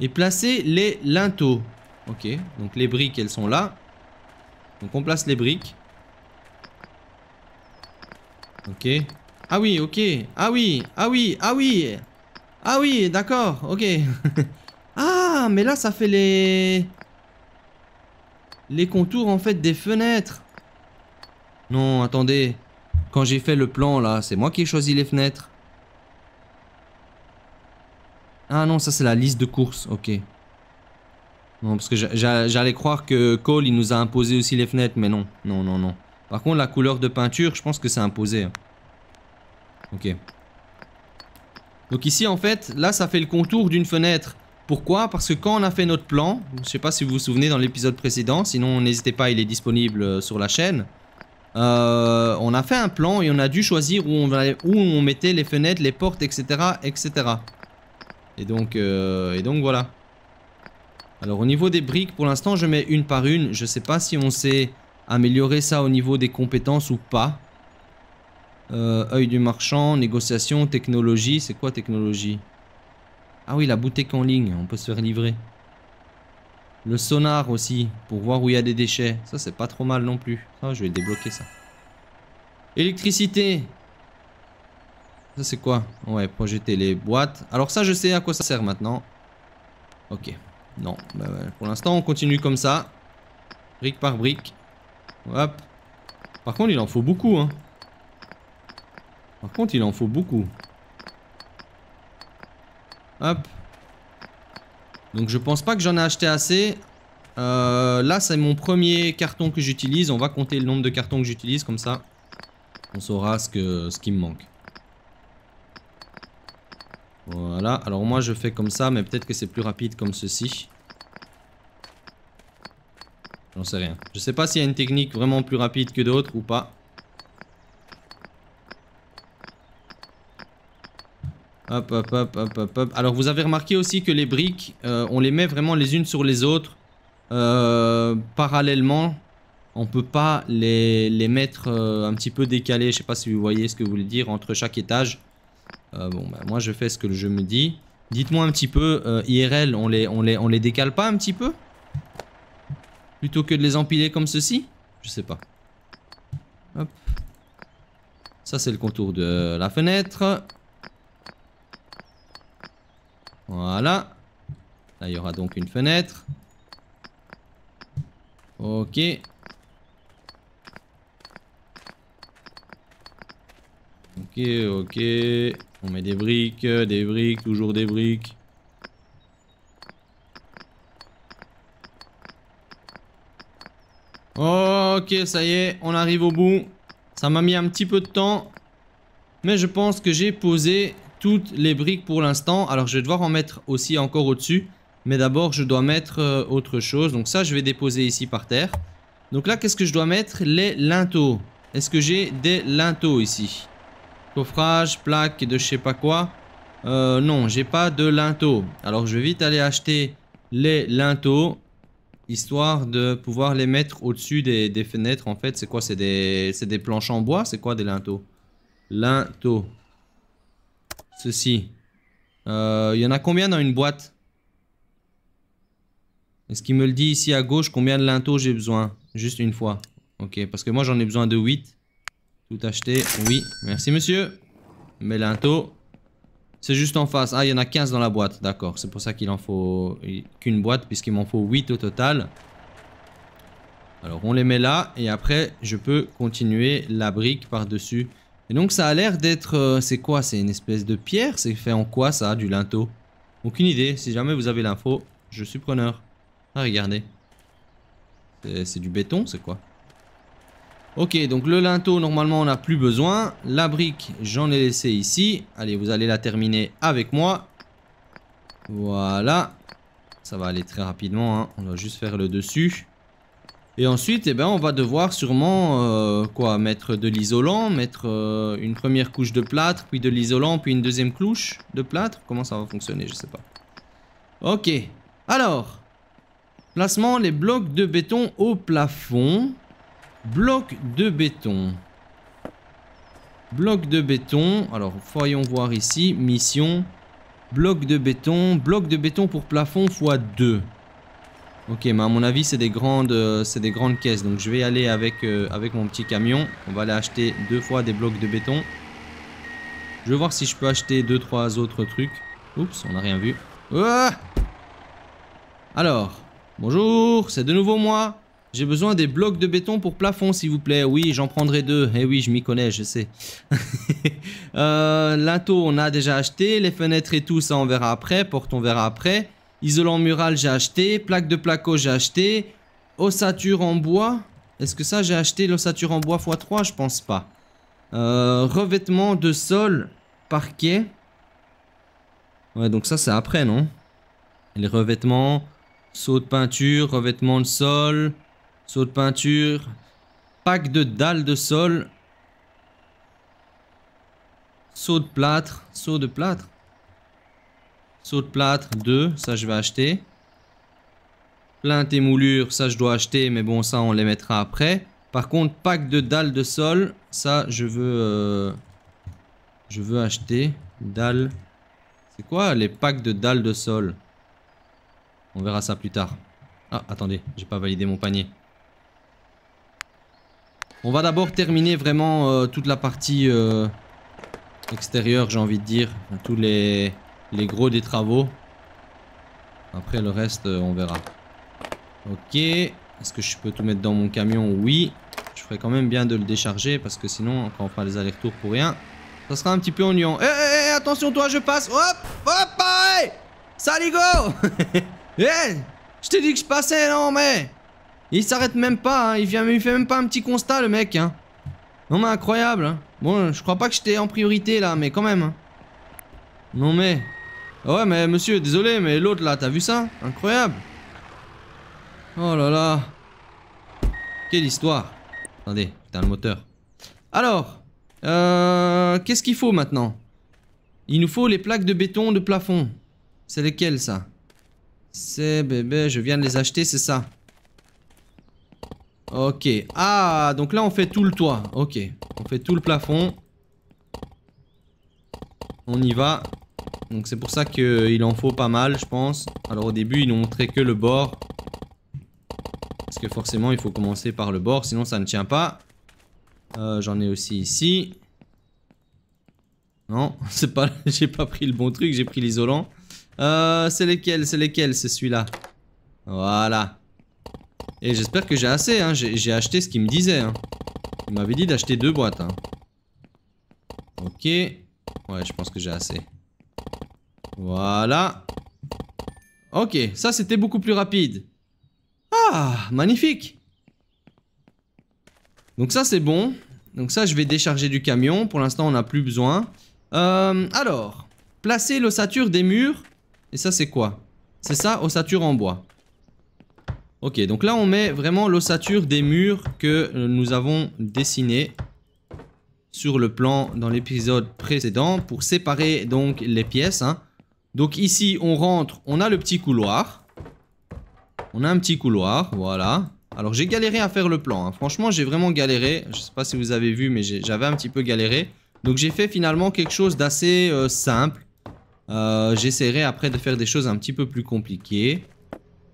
et placez les linteaux. Ok, donc les briques, elles sont là. Donc on place les briques. Ok. Ah oui, ok. Ah oui, ah oui, ah oui ah oui, d'accord, ok. (laughs) ah, mais là, ça fait les... Les contours, en fait, des fenêtres. Non, attendez. Quand j'ai fait le plan, là, c'est moi qui ai choisi les fenêtres. Ah non, ça, c'est la liste de courses, ok. Non, parce que j'allais croire que Cole, il nous a imposé aussi les fenêtres, mais non, non, non, non. Par contre, la couleur de peinture, je pense que c'est imposé. Hein. Ok. Donc ici, en fait, là, ça fait le contour d'une fenêtre. Pourquoi Parce que quand on a fait notre plan, je ne sais pas si vous vous souvenez dans l'épisode précédent, sinon n'hésitez pas, il est disponible euh, sur la chaîne. Euh, on a fait un plan et on a dû choisir où on, où on mettait les fenêtres, les portes, etc. etc. Et, donc, euh, et donc voilà. Alors au niveau des briques, pour l'instant je mets une par une. Je ne sais pas si on sait améliorer ça au niveau des compétences ou pas. Euh, œil du marchand, négociation, technologie. C'est quoi technologie Ah oui, la boutique en ligne, on peut se faire livrer. Le sonar aussi, pour voir où il y a des déchets. Ça, c'est pas trop mal non plus. Ça, ah, je vais débloquer ça. Électricité Ça, c'est quoi Ouais, projeter les boîtes. Alors ça, je sais à quoi ça sert maintenant. Ok. Non, bah, bah, pour l'instant, on continue comme ça. Brique par brique. Hop. Par contre, il en faut beaucoup, hein. Par contre, il en faut beaucoup. Hop. Donc je pense pas que j'en ai acheté assez. Euh, là, c'est mon premier carton que j'utilise. On va compter le nombre de cartons que j'utilise, comme ça, on saura ce, que, ce qui me manque. Voilà, alors moi je fais comme ça, mais peut-être que c'est plus rapide comme ceci. J'en sais rien. Je sais pas s'il y a une technique vraiment plus rapide que d'autres ou pas. Hop, hop, hop, hop, hop, Alors, vous avez remarqué aussi que les briques, euh, on les met vraiment les unes sur les autres. Euh, parallèlement, on peut pas les, mettre euh, un petit peu décalés. Je sais pas si vous voyez ce que vous voulez dire entre chaque étage. bon, ben, moi, je fais ce que je me dis. Dites-moi un petit peu, IRL, on les, on, les, on les décale pas un petit peu Plutôt que de les empiler comme ceci Je sais pas. Hop. Ça, c'est le contour de la fenêtre. Voilà. Là, il y aura donc une fenêtre. Ok. Ok, ok. On met des briques, des briques, toujours des briques. Ok, ça y est, on arrive au bout. Ça m'a mis un petit peu de temps. Mais je pense que j'ai posé toutes les briques pour l'instant. Alors je vais devoir en mettre aussi encore au-dessus. Mais d'abord je dois mettre euh, autre chose. Donc ça je vais déposer ici par terre. Donc là qu'est-ce que je dois mettre Les linteaux. Est-ce que j'ai des linteaux ici Coffrage, plaque de je sais pas quoi. Euh, non, j'ai pas de linteaux. Alors je vais vite aller acheter les linteaux. Histoire de pouvoir les mettre au-dessus des, fenêtres. En fait, c'est quoi C'est des, des planches en bois C'est quoi des linteaux Linteaux. Ceci. Euh, il y en a combien dans une boîte Est-ce qu'il me le dit ici à gauche combien de linteaux j'ai besoin Juste une fois. Ok, parce que moi j'en ai besoin de 8. Tout acheté, oui. Merci monsieur. Mes linteaux. C'est juste en face. Ah, il y en a 15 dans la boîte. D'accord, c'est pour ça qu'il en faut qu'une boîte puisqu'il m'en faut 8 au total. Alors on les met là et après je peux continuer la brique par-dessus. Et donc ça a l'air d'être... Euh, c'est quoi C'est une espèce de pierre C'est fait en quoi ça Du linteau Aucune idée. Si jamais vous avez l'info, je suis preneur. Ah regardez. C'est du béton c'est quoi Ok donc le linteau normalement on n'a plus besoin. La brique j'en ai laissé ici. Allez vous allez la terminer avec moi. Voilà. Ça va aller très rapidement. Hein. On va juste faire le dessus. Et ensuite, eh ben, on va devoir sûrement euh, quoi, mettre de l'isolant, mettre euh, une première couche de plâtre, puis de l'isolant, puis une deuxième couche de plâtre. Comment ça va fonctionner, je sais pas. Ok, alors, placement les blocs de béton au plafond. Bloc de béton. Bloc de béton. Alors, voyons voir ici. Mission. Bloc de béton. Bloc de béton pour plafond x 2. Ok, mais à mon avis, c'est des, grandes, euh, c'est des grandes caisses. Donc je vais aller avec, euh, avec mon petit camion. On va aller acheter deux fois des blocs de béton. Je vais voir si je peux acheter deux, trois autres trucs. Oups, on n'a rien vu. Ah Alors, bonjour, c'est de nouveau moi. J'ai besoin des blocs de béton pour plafond, s'il vous plaît. Oui, j'en prendrai deux. Eh oui, je m'y connais, je sais. (laughs) euh, on a déjà acheté. Les fenêtres et tout, ça, on verra après. Porte, on verra après. Isolant mural, j'ai acheté. Plaque de placo, j'ai acheté. Ossature en bois. Est-ce que ça, j'ai acheté l'ossature en bois x3 Je pense pas. Euh, revêtement de sol, parquet. Ouais, donc ça, c'est après, non Les revêtements, Saut de peinture, revêtement de sol, Saut de peinture, pack de dalles de sol, Saut de plâtre, Saut de plâtre. Saut de plâtre, 2, ça je vais acheter. Plainte et moulure, ça je dois acheter, mais bon, ça on les mettra après. Par contre, pack de dalles de sol, ça je veux... Euh, je veux acheter dalles... C'est quoi les packs de dalles de sol On verra ça plus tard. Ah, attendez, j'ai pas validé mon panier. On va d'abord terminer vraiment euh, toute la partie euh, extérieure, j'ai envie de dire. Tous les les gros des travaux. Après le reste, euh, on verra. Ok. Est-ce que je peux tout mettre dans mon camion Oui. Je ferais quand même bien de le décharger parce que sinon, quand on fera les allers-retours pour rien, ça sera un petit peu ennuyant. Eh, eh, eh attention toi, je passe. Hop, hop, pareil. Saligo (laughs) eh, Je t'ai dit que je passais, non mais Il s'arrête même pas, hein. il, vient, il fait même pas un petit constat le mec. Hein. Non mais incroyable. Hein. Bon, je crois pas que j'étais en priorité là, mais quand même. Non mais... Ouais, mais monsieur, désolé, mais l'autre là, t'as vu ça Incroyable Oh là là Quelle histoire Attendez, putain, le moteur. Alors, euh, qu'est-ce qu'il faut maintenant Il nous faut les plaques de béton de plafond. C'est lesquelles ça C'est bébé, ben, ben, je viens de les acheter, c'est ça. Ok. Ah, donc là on fait tout le toit. Ok. On fait tout le plafond. On y va. Donc c'est pour ça qu'il euh, en faut pas mal, je pense. Alors au début, ils n'ont montré que le bord. Parce que forcément, il faut commencer par le bord, sinon ça ne tient pas. Euh, j'en ai aussi ici. Non, (laughs) c'est pas, (laughs) j'ai pas pris le bon truc, j'ai pris l'isolant. Euh, c'est lesquels, c'est lesquels, c'est celui-là. Voilà. Et j'espère que j'ai assez, hein. j'ai acheté ce qu'il me disait. Hein. Il m'avait dit d'acheter deux boîtes. Hein. Ok. Ouais, je pense que j'ai assez. Voilà. Ok, ça c'était beaucoup plus rapide. Ah, magnifique. Donc ça c'est bon. Donc ça je vais décharger du camion. Pour l'instant on n'a plus besoin. Euh, alors, placer l'ossature des murs. Et ça c'est quoi C'est ça, ossature en bois. Ok, donc là on met vraiment l'ossature des murs que euh, nous avons dessiné sur le plan dans l'épisode précédent pour séparer donc les pièces. Hein. Donc ici, on rentre, on a le petit couloir. On a un petit couloir, voilà. Alors j'ai galéré à faire le plan, hein. franchement j'ai vraiment galéré. Je sais pas si vous avez vu, mais j'avais un petit peu galéré. Donc j'ai fait finalement quelque chose d'assez euh, simple. Euh, j'essaierai après de faire des choses un petit peu plus compliquées.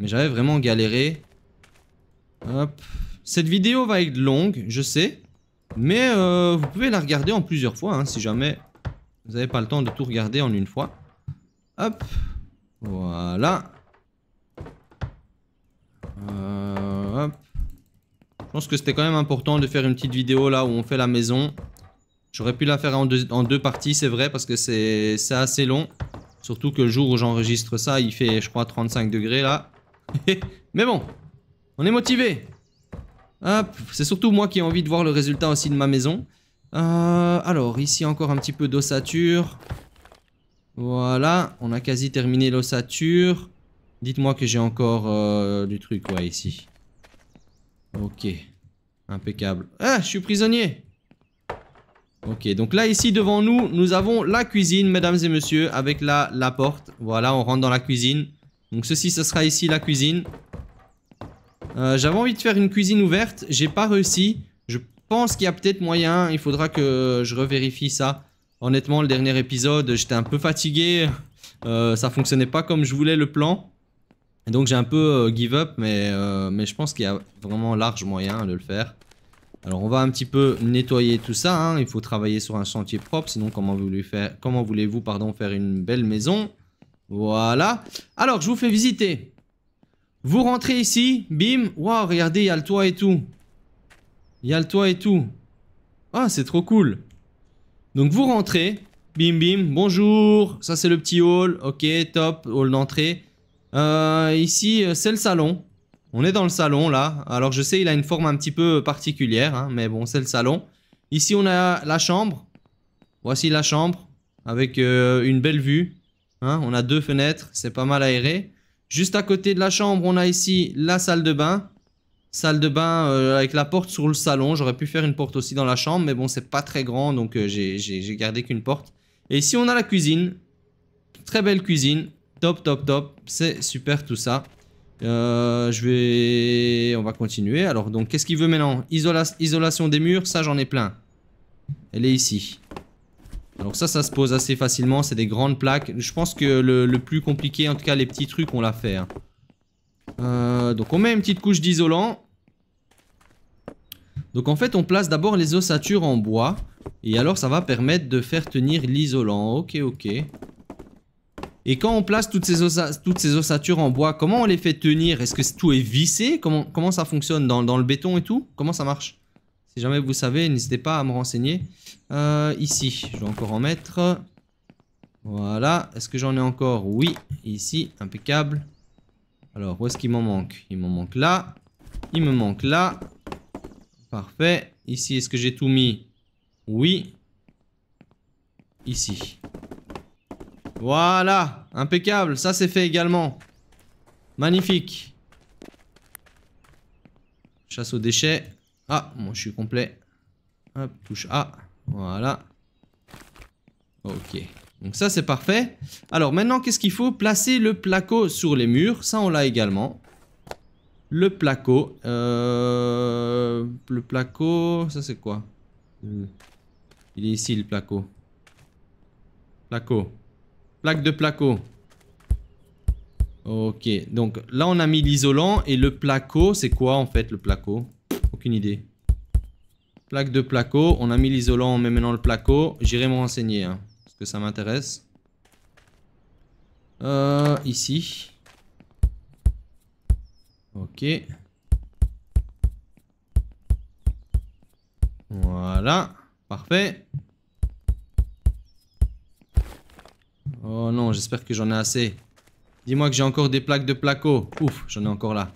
Mais j'avais vraiment galéré. Cette vidéo va être longue, je sais. Mais euh, vous pouvez la regarder en plusieurs fois, hein, si jamais vous n'avez pas le temps de tout regarder en une fois. Hop. Voilà. Euh, je pense que c'était quand même important de faire une petite vidéo là où on fait la maison. J'aurais pu la faire en deux, deux parties, c'est vrai, parce que c'est assez long. Surtout que le jour où j'enregistre ça, il fait, je crois, 35 degrés là. (laughs) Mais bon, on est motivé. Hop, c'est surtout moi qui ai envie de voir le résultat aussi de ma maison. Euh, alors, ici encore un petit peu d'ossature. Voilà, on a quasi terminé l'ossature. Dites-moi que j'ai encore euh, du truc, ici. Ok, impeccable. Ah, je suis prisonnier Ok, donc là, ici, devant nous, nous avons la cuisine, mesdames et messieurs, avec la, la porte. Voilà, on rentre dans la cuisine. Donc ceci, ce sera ici la cuisine. Euh, j'avais envie de faire une cuisine ouverte, j'ai pas réussi. Je pense qu'il y a peut-être moyen, il faudra que je revérifie ça. Honnêtement, le dernier épisode, j'étais un peu fatigué. Euh, ça fonctionnait pas comme je voulais le plan. Et donc j'ai un peu euh, give up, mais, euh, mais je pense qu'il y a vraiment large moyen de le faire. Alors on va un petit peu nettoyer tout ça. Hein. Il faut travailler sur un chantier propre, sinon comment voulez-vous faire, comment voulez -vous, pardon, faire une belle maison Voilà. Alors je vous fais visiter. Vous rentrez ici, bim. Waouh, regardez, il y a le toit et tout. Il y a le toit et tout. Ah, c'est trop cool. Donc vous rentrez, bim bim, bonjour, ça c'est le petit hall, ok, top, hall d'entrée. Euh, ici, euh, c'est le salon. On est dans le salon là. Alors je sais, il a une forme un petit peu particulière, hein, mais bon, c'est le salon. Ici, on a la chambre. Voici la chambre avec euh, une belle vue. Hein. on a deux fenêtres, c'est pas mal aéré. Juste à côté de la chambre, on a ici la salle de bain salle de bain euh, avec la porte sur le salon. J'aurais pu faire une porte aussi dans la chambre, mais bon, c'est pas très grand, donc euh, j'ai gardé qu'une porte. Et ici, on a la cuisine. Très belle cuisine. Top, top, top. C'est super tout ça. Euh, je vais... On va continuer. Alors, donc, qu'est-ce qu'il veut maintenant Isolation des murs, ça, j'en ai plein. Elle est ici. Alors ça, ça se pose assez facilement. C'est des grandes plaques. Je pense que le, plus compliqué, en tout cas, les petits trucs, on l'a fait. Hein. donc, on met une petite couche d'isolant. Donc en fait, on place d'abord les ossatures en bois. Et alors, ça va permettre de faire tenir l'isolant. Ok, ok. Et quand on place toutes ces, toutes ces, ossatures en bois, comment on les fait tenir Est-ce que tout est vissé comment, comment, ça fonctionne dans, le béton et tout Comment ça marche Si jamais vous savez, n'hésitez pas à me renseigner. Euh, ici, je vais encore en mettre. Voilà. Est-ce que j'en ai encore Oui. Ici, impeccable. Alors, où est-ce qu'il m'en manque Il m'en manque là. Il me manque là. Parfait. Ici, est-ce que j'ai tout mis Oui. Ici. Voilà, impeccable, ça c'est fait également. Magnifique. Chasse aux déchets. Ah, moi bon, je suis complet. Hop, touche A. Voilà. Ok. Donc ça c'est parfait. Alors maintenant qu'est-ce qu'il faut Placer le placo sur les murs, ça on l'a également. Le placo. Euh, le placo, ça c'est quoi Il est ici le placo. Placo. Plaque de placo. Ok, donc là on a mis l'isolant et le placo, c'est quoi en fait le placo Aucune idée. Plaque de placo, on a mis l'isolant, on met maintenant le placo. J'irai me renseigner, hein, parce que ça m'intéresse. Euh, ici. Ok. Voilà. Parfait. Oh non, j'espère que j'en ai assez. Dis-moi que j'ai encore des plaques de placo. Ouf, j'en ai encore là.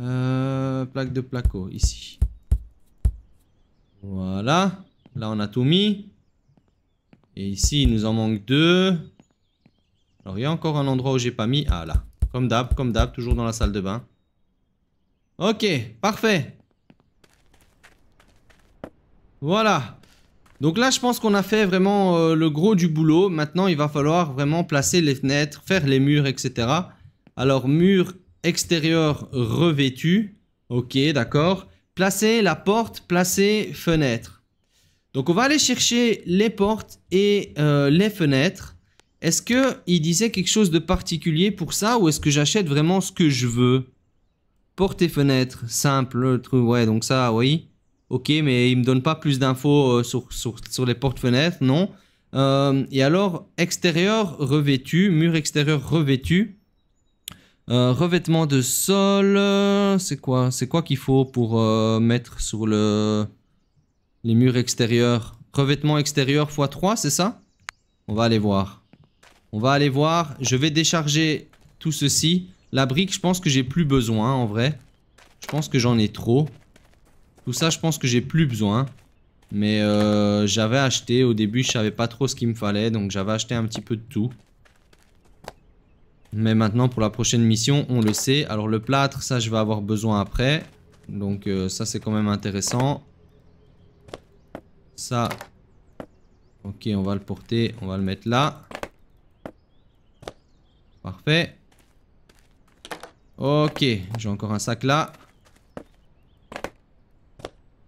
Euh, plaque de placo, ici. Voilà. Là, on a tout mis. Et ici, il nous en manque deux. Alors, il y a encore un endroit où j'ai pas mis. Ah, là. Comme d'hab, comme d'hab, toujours dans la salle de bain. Ok, parfait. Voilà. Donc là, je pense qu'on a fait vraiment euh, le gros du boulot. Maintenant, il va falloir vraiment placer les fenêtres, faire les murs, etc. Alors, mur extérieur revêtu. Ok, d'accord. Placer la porte, placer fenêtre. Donc, on va aller chercher les portes et euh, les fenêtres. Est-ce qu'il disait quelque chose de particulier pour ça ou est-ce que j'achète vraiment ce que je veux Porte et fenêtre, simple, truc, ouais, donc ça, oui. Ok, mais il me donne pas plus d'infos euh, sur, les portes-fenêtres, non. Euh, et alors, extérieur revêtu, mur extérieur revêtu. Euh, revêtement de sol, c'est quoi C'est quoi qu'il faut pour mettre sur le les murs extérieurs Revêtement extérieur x3, c'est ça On va aller voir. On va aller voir. Je vais décharger tout ceci. La brique, je pense que j'ai plus besoin en vrai. Je pense que j'en ai trop. Tout ça, je pense que j'ai plus besoin. Mais euh, j'avais acheté. Au début, je savais pas trop ce qu'il me fallait. Donc j'avais acheté un petit peu de tout. Mais maintenant, pour la prochaine mission, on le sait. Alors le plâtre, ça, je vais avoir besoin après. Donc euh, ça, c'est quand même intéressant. Ça. Ok, on va le porter. On va le mettre là. Parfait. Ok, j'ai encore un sac là.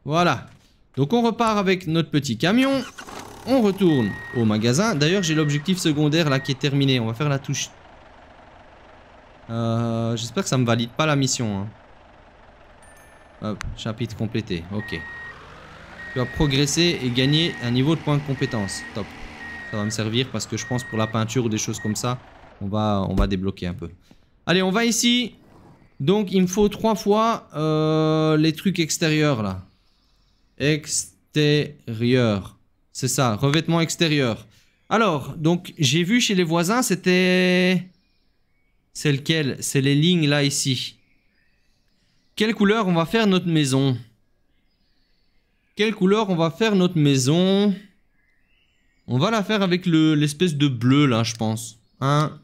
Voilà. Donc on repart avec notre petit camion. On retourne au magasin. D'ailleurs, j'ai l'objectif secondaire là qui est terminé. On va faire la touche. Euh, j'espère que ça me valide pas la mission. Hein. Hop, chapitre complété. Ok. Tu vas progresser et gagner un niveau de points de compétence. Top. Ça va me servir parce que je pense pour la peinture ou des choses comme ça, on va, on va débloquer un peu. Allez, on va ici. Donc, il me faut trois fois euh, les trucs extérieurs, là. Extérieur. C'est ça, revêtement extérieur. Alors, donc, j'ai vu chez les voisins, c'était... C'est lequel C'est les lignes, là, ici. Quelle couleur on va faire notre maison Quelle couleur on va faire notre maison On va la faire avec l'espèce de bleu, là, je pense. Hein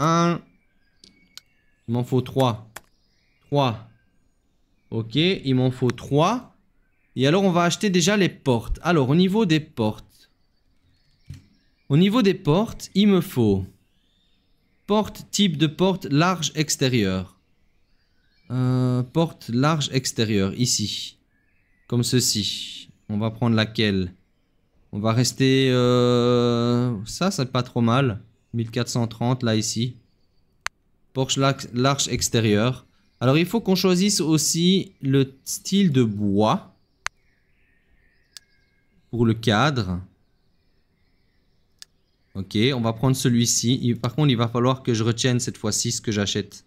1. Il m'en faut 3. 3. Ok, il m'en faut 3. Et alors, on va acheter déjà les portes. Alors, au niveau des portes. Au niveau des portes, il me faut... Porte, type de porte large extérieure. Euh, porte large extérieure, ici. Comme ceci. On va prendre laquelle On va rester... Euh, ça Ça, c'est pas trop mal. 1430 là ici. Porche l'arche extérieure. Alors il faut qu'on choisisse aussi le style de bois pour le cadre. Ok, on va prendre celui-ci. Par contre, il va falloir que je retienne cette fois-ci ce que j'achète.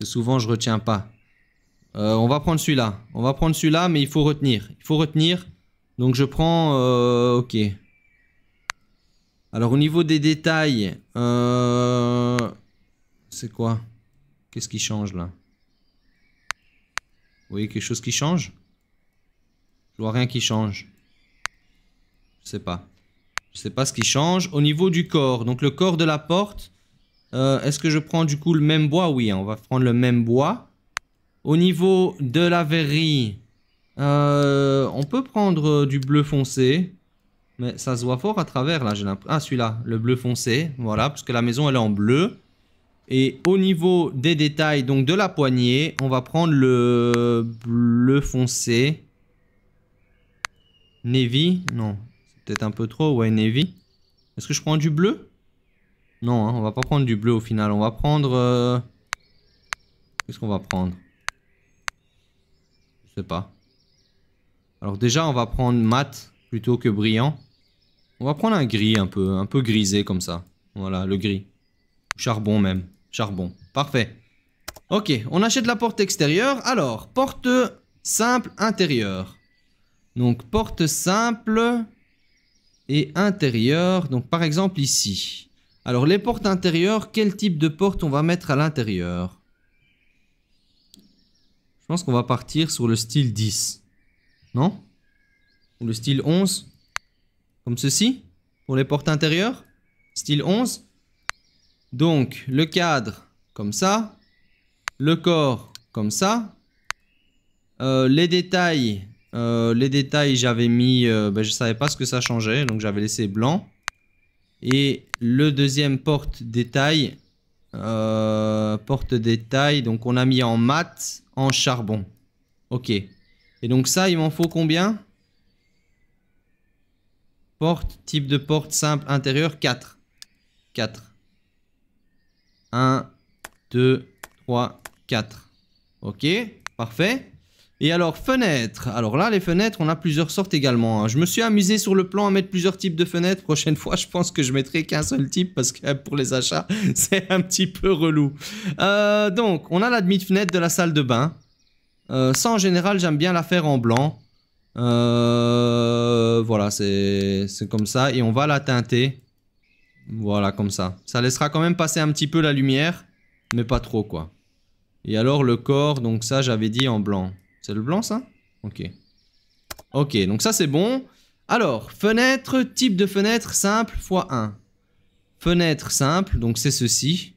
que Souvent, je retiens pas. Euh, on va prendre celui-là. On va prendre celui-là, mais il faut retenir. Il faut retenir. Donc je prends... Euh, ok. Alors au niveau des détails, euh, c'est quoi Qu'est-ce qui change là Vous voyez quelque chose qui change Je vois rien qui change. Je sais pas. Je sais pas ce qui change. Au niveau du corps, donc le corps de la porte, euh, est-ce que je prends du coup le même bois Oui, hein, on va prendre le même bois. Au niveau de la verrerie, euh, on peut prendre du bleu foncé. Mais ça se voit fort à travers, là, j'ai l'impression. Ah, celui-là, le bleu foncé. Voilà, puisque la maison, elle est en bleu. Et au niveau des détails, donc de la poignée, on va prendre le bleu foncé. Navy Non, c'est peut-être un peu trop. Ouais, Navy. Est-ce que je prends du bleu Non, hein, on va pas prendre du bleu au final. On va prendre... Euh, qu'est-ce qu'on va prendre Je sais pas. Alors déjà, on va prendre mat plutôt que brillant. On va prendre un gris un peu, un peu grisé comme ça. Voilà, le gris. Charbon même. Charbon. Parfait. Ok, on achète la porte extérieure. Alors, porte simple intérieure. Donc, porte simple et intérieure. Donc, par exemple, ici. Alors, les portes intérieures, quel type de porte on va mettre à l'intérieur Je pense qu'on va partir sur le style 10. Non Ou le style 11 comme ceci, pour les portes intérieures, style 11. Donc, le cadre comme ça, le corps comme ça, euh, les détails, euh, les détails j'avais mis, euh, ben, je ne savais pas ce que ça changeait, donc j'avais laissé blanc. Et le deuxième porte détail, porte détail, donc on a mis en mat, en charbon. Ok. Et donc ça, il m'en faut combien Porte, type de porte simple intérieur, 4. 4. 1, 2, 3, 4. Ok, parfait. Et alors, fenêtres. Alors là, les fenêtres, on a plusieurs sortes également. Hein. Je me suis amusé sur le plan à mettre plusieurs types de fenêtres. Prochaine fois, je pense que je mettrai qu'un seul type parce que pour les achats, (laughs) c'est un petit peu relou. Euh, donc, on a la demi-fenêtre de la salle de bain. Euh, ça, en général, j'aime bien la faire en blanc. Euh, voilà, c'est comme ça. Et on va la teinter. Voilà, comme ça. Ça laissera quand même passer un petit peu la lumière, mais pas trop, quoi. Et alors, le corps, donc ça, j'avais dit en blanc. C'est le blanc, ça Ok. Ok, donc ça, c'est bon. Alors, fenêtre, type de fenêtre, simple, x1. Fenêtre simple, donc c'est ceci.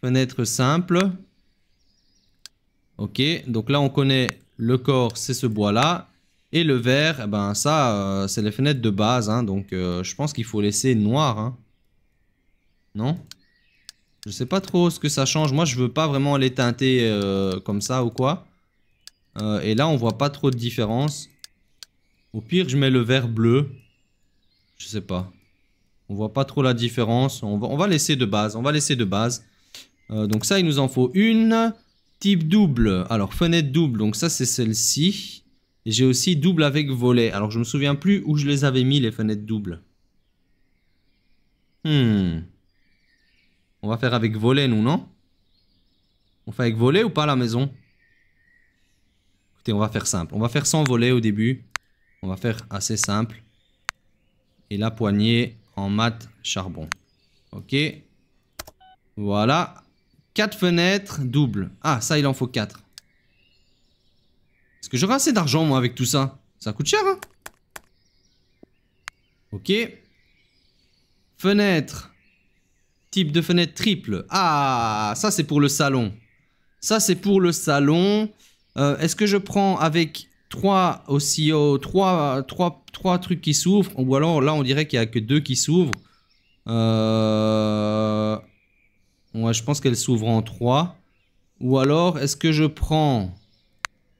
Fenêtre simple. Ok, donc là, on connaît le corps, c'est ce bois-là. Et le vert, eh ben ça, euh, c'est les fenêtres de base. Hein. donc euh, je pense qu'il faut laisser noir. Hein. Non Je sais pas trop ce que ça change. Moi, je veux pas vraiment les teinter euh, comme ça ou quoi. et là, on voit pas trop de différence. Au pire, je mets le vert bleu. Je sais pas. On voit pas trop la différence. On on va laisser de base. On va laisser de base. donc ça, il nous en faut une. Type double. Alors, fenêtre double. Donc, ça, c'est celle-ci. j'ai aussi double avec volet. Alors, je me souviens plus où je les avais mis, les fenêtres doubles. Hmm. On va faire avec volet, nous, non On fait avec volet ou pas la maison Écoutez, on va faire simple. On va faire sans volet au début. On va faire assez simple. Et la poignée en mat charbon. Ok. Voilà. 4 fenêtres doubles. Ah, ça, il en faut 4. Est-ce que j'aurai assez d'argent, moi, avec tout ça Ça coûte cher, hein Ok. Fenêtre. Type de fenêtre triple. Ah, ça, c'est pour le salon. Ça, c'est pour le salon. Euh, est-ce que je prends avec 3 aussi 3, 3, 3 trucs qui s'ouvrent Ou alors, là, on dirait qu'il n'y a que 2 qui s'ouvrent. Euh je pense qu'elle s'ouvre en trois. Ou alors, est-ce que je prends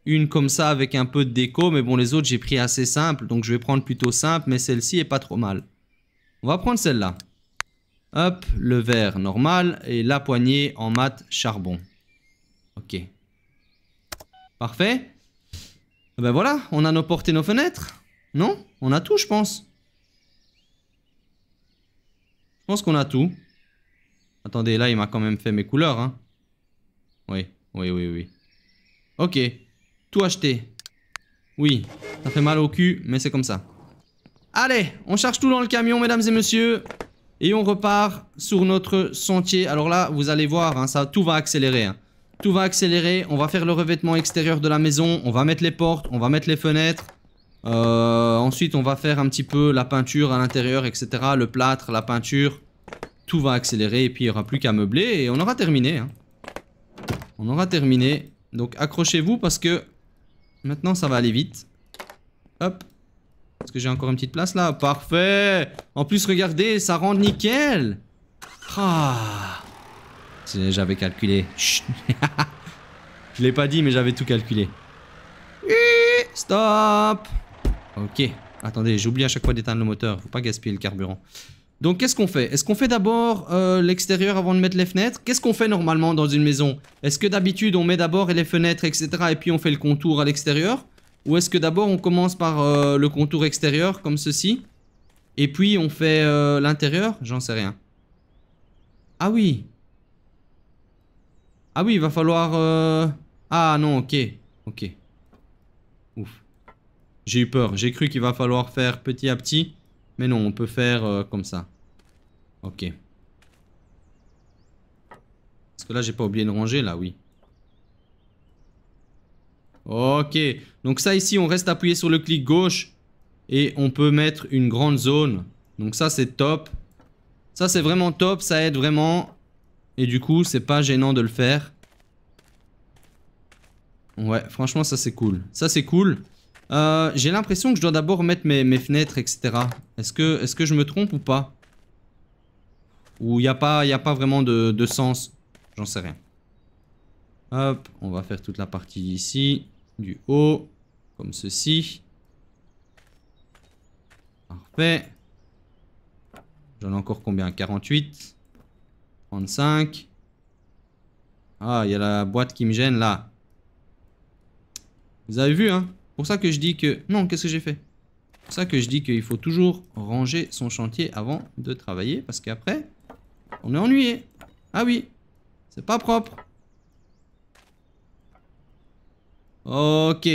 une comme ça avec un peu de déco Mais bon, les autres, j'ai pris assez simple. Donc, je vais prendre plutôt simple. Mais celle-ci est pas trop mal. On va prendre celle-là. Hop, le verre normal et la poignée en mat charbon. Ok. Parfait. Eh ben voilà, on a nos portes et nos fenêtres. Non On a tout, je pense. Je pense qu'on a tout. Attendez, là, il m'a quand même fait mes couleurs, hein. Oui, oui, oui, oui. Ok, tout acheté. Oui, ça fait mal au cul, mais c'est comme ça. Allez, on charge tout dans le camion, mesdames et messieurs. Et on repart sur notre sentier. Alors là, vous allez voir, hein, ça, tout va accélérer. Hein. Tout va accélérer. On va faire le revêtement extérieur de la maison. On va mettre les portes, on va mettre les fenêtres. Euh, ensuite, on va faire un petit peu la peinture à l'intérieur, etc. Le plâtre, la peinture tout va accélérer et puis il n'y aura plus qu'à meubler et on aura terminé. Hein. On aura terminé. Donc accrochez-vous parce que maintenant ça va aller vite. Hop. Est-ce que j'ai encore une petite place là Parfait En plus, regardez, ça rend nickel ah. J'avais calculé. (laughs) Je l'ai pas dit, mais j'avais tout calculé. Stop Ok. Attendez, j'oublie à chaque fois d'éteindre le moteur. Faut pas gaspiller le carburant. Donc qu'est-ce qu'on fait Est-ce qu'on fait d'abord euh, l'extérieur avant de mettre les fenêtres Qu'est-ce qu'on fait normalement dans une maison Est-ce que d'habitude on met d'abord les fenêtres etc et puis on fait le contour à l'extérieur Ou est-ce que d'abord on commence par euh, le contour extérieur comme ceci Et puis on fait euh, l'intérieur J'en sais rien. Ah oui Ah oui il va falloir... Ah non ok. Ok. Ouf. J'ai eu peur. J'ai cru qu'il va falloir faire petit à petit. Mais non, on peut faire comme ça. Ok. Parce que là, j'ai pas oublié de ranger, là, oui. Ok. Donc ça, ici, on reste appuyé sur le clic gauche. Et on peut mettre une grande zone. Donc ça, c'est top. Ça, c'est vraiment top. Ça aide vraiment. Et du coup, c'est pas gênant de le faire. Ouais, franchement, ça, c'est cool. Ça, c'est cool. Euh, j'ai l'impression que je dois d'abord mettre mes, fenêtres, etc. Est-ce que, est -ce que je me trompe ou pas ou il n'y a, pas, a pas vraiment de, sens. J'en sais rien. Hop, on va faire toute la partie ici. Du haut, comme ceci. Parfait. J'en ai encore combien 48. 35. Ah, il y a la boîte qui me gêne là. Vous avez vu, hein Pour ça que je dis que... Non, qu'est-ce que j'ai fait pour ça que je dis qu'il faut toujours ranger son chantier avant de travailler parce qu'après, on est ennuyé. Ah oui. C'est pas propre. Ok.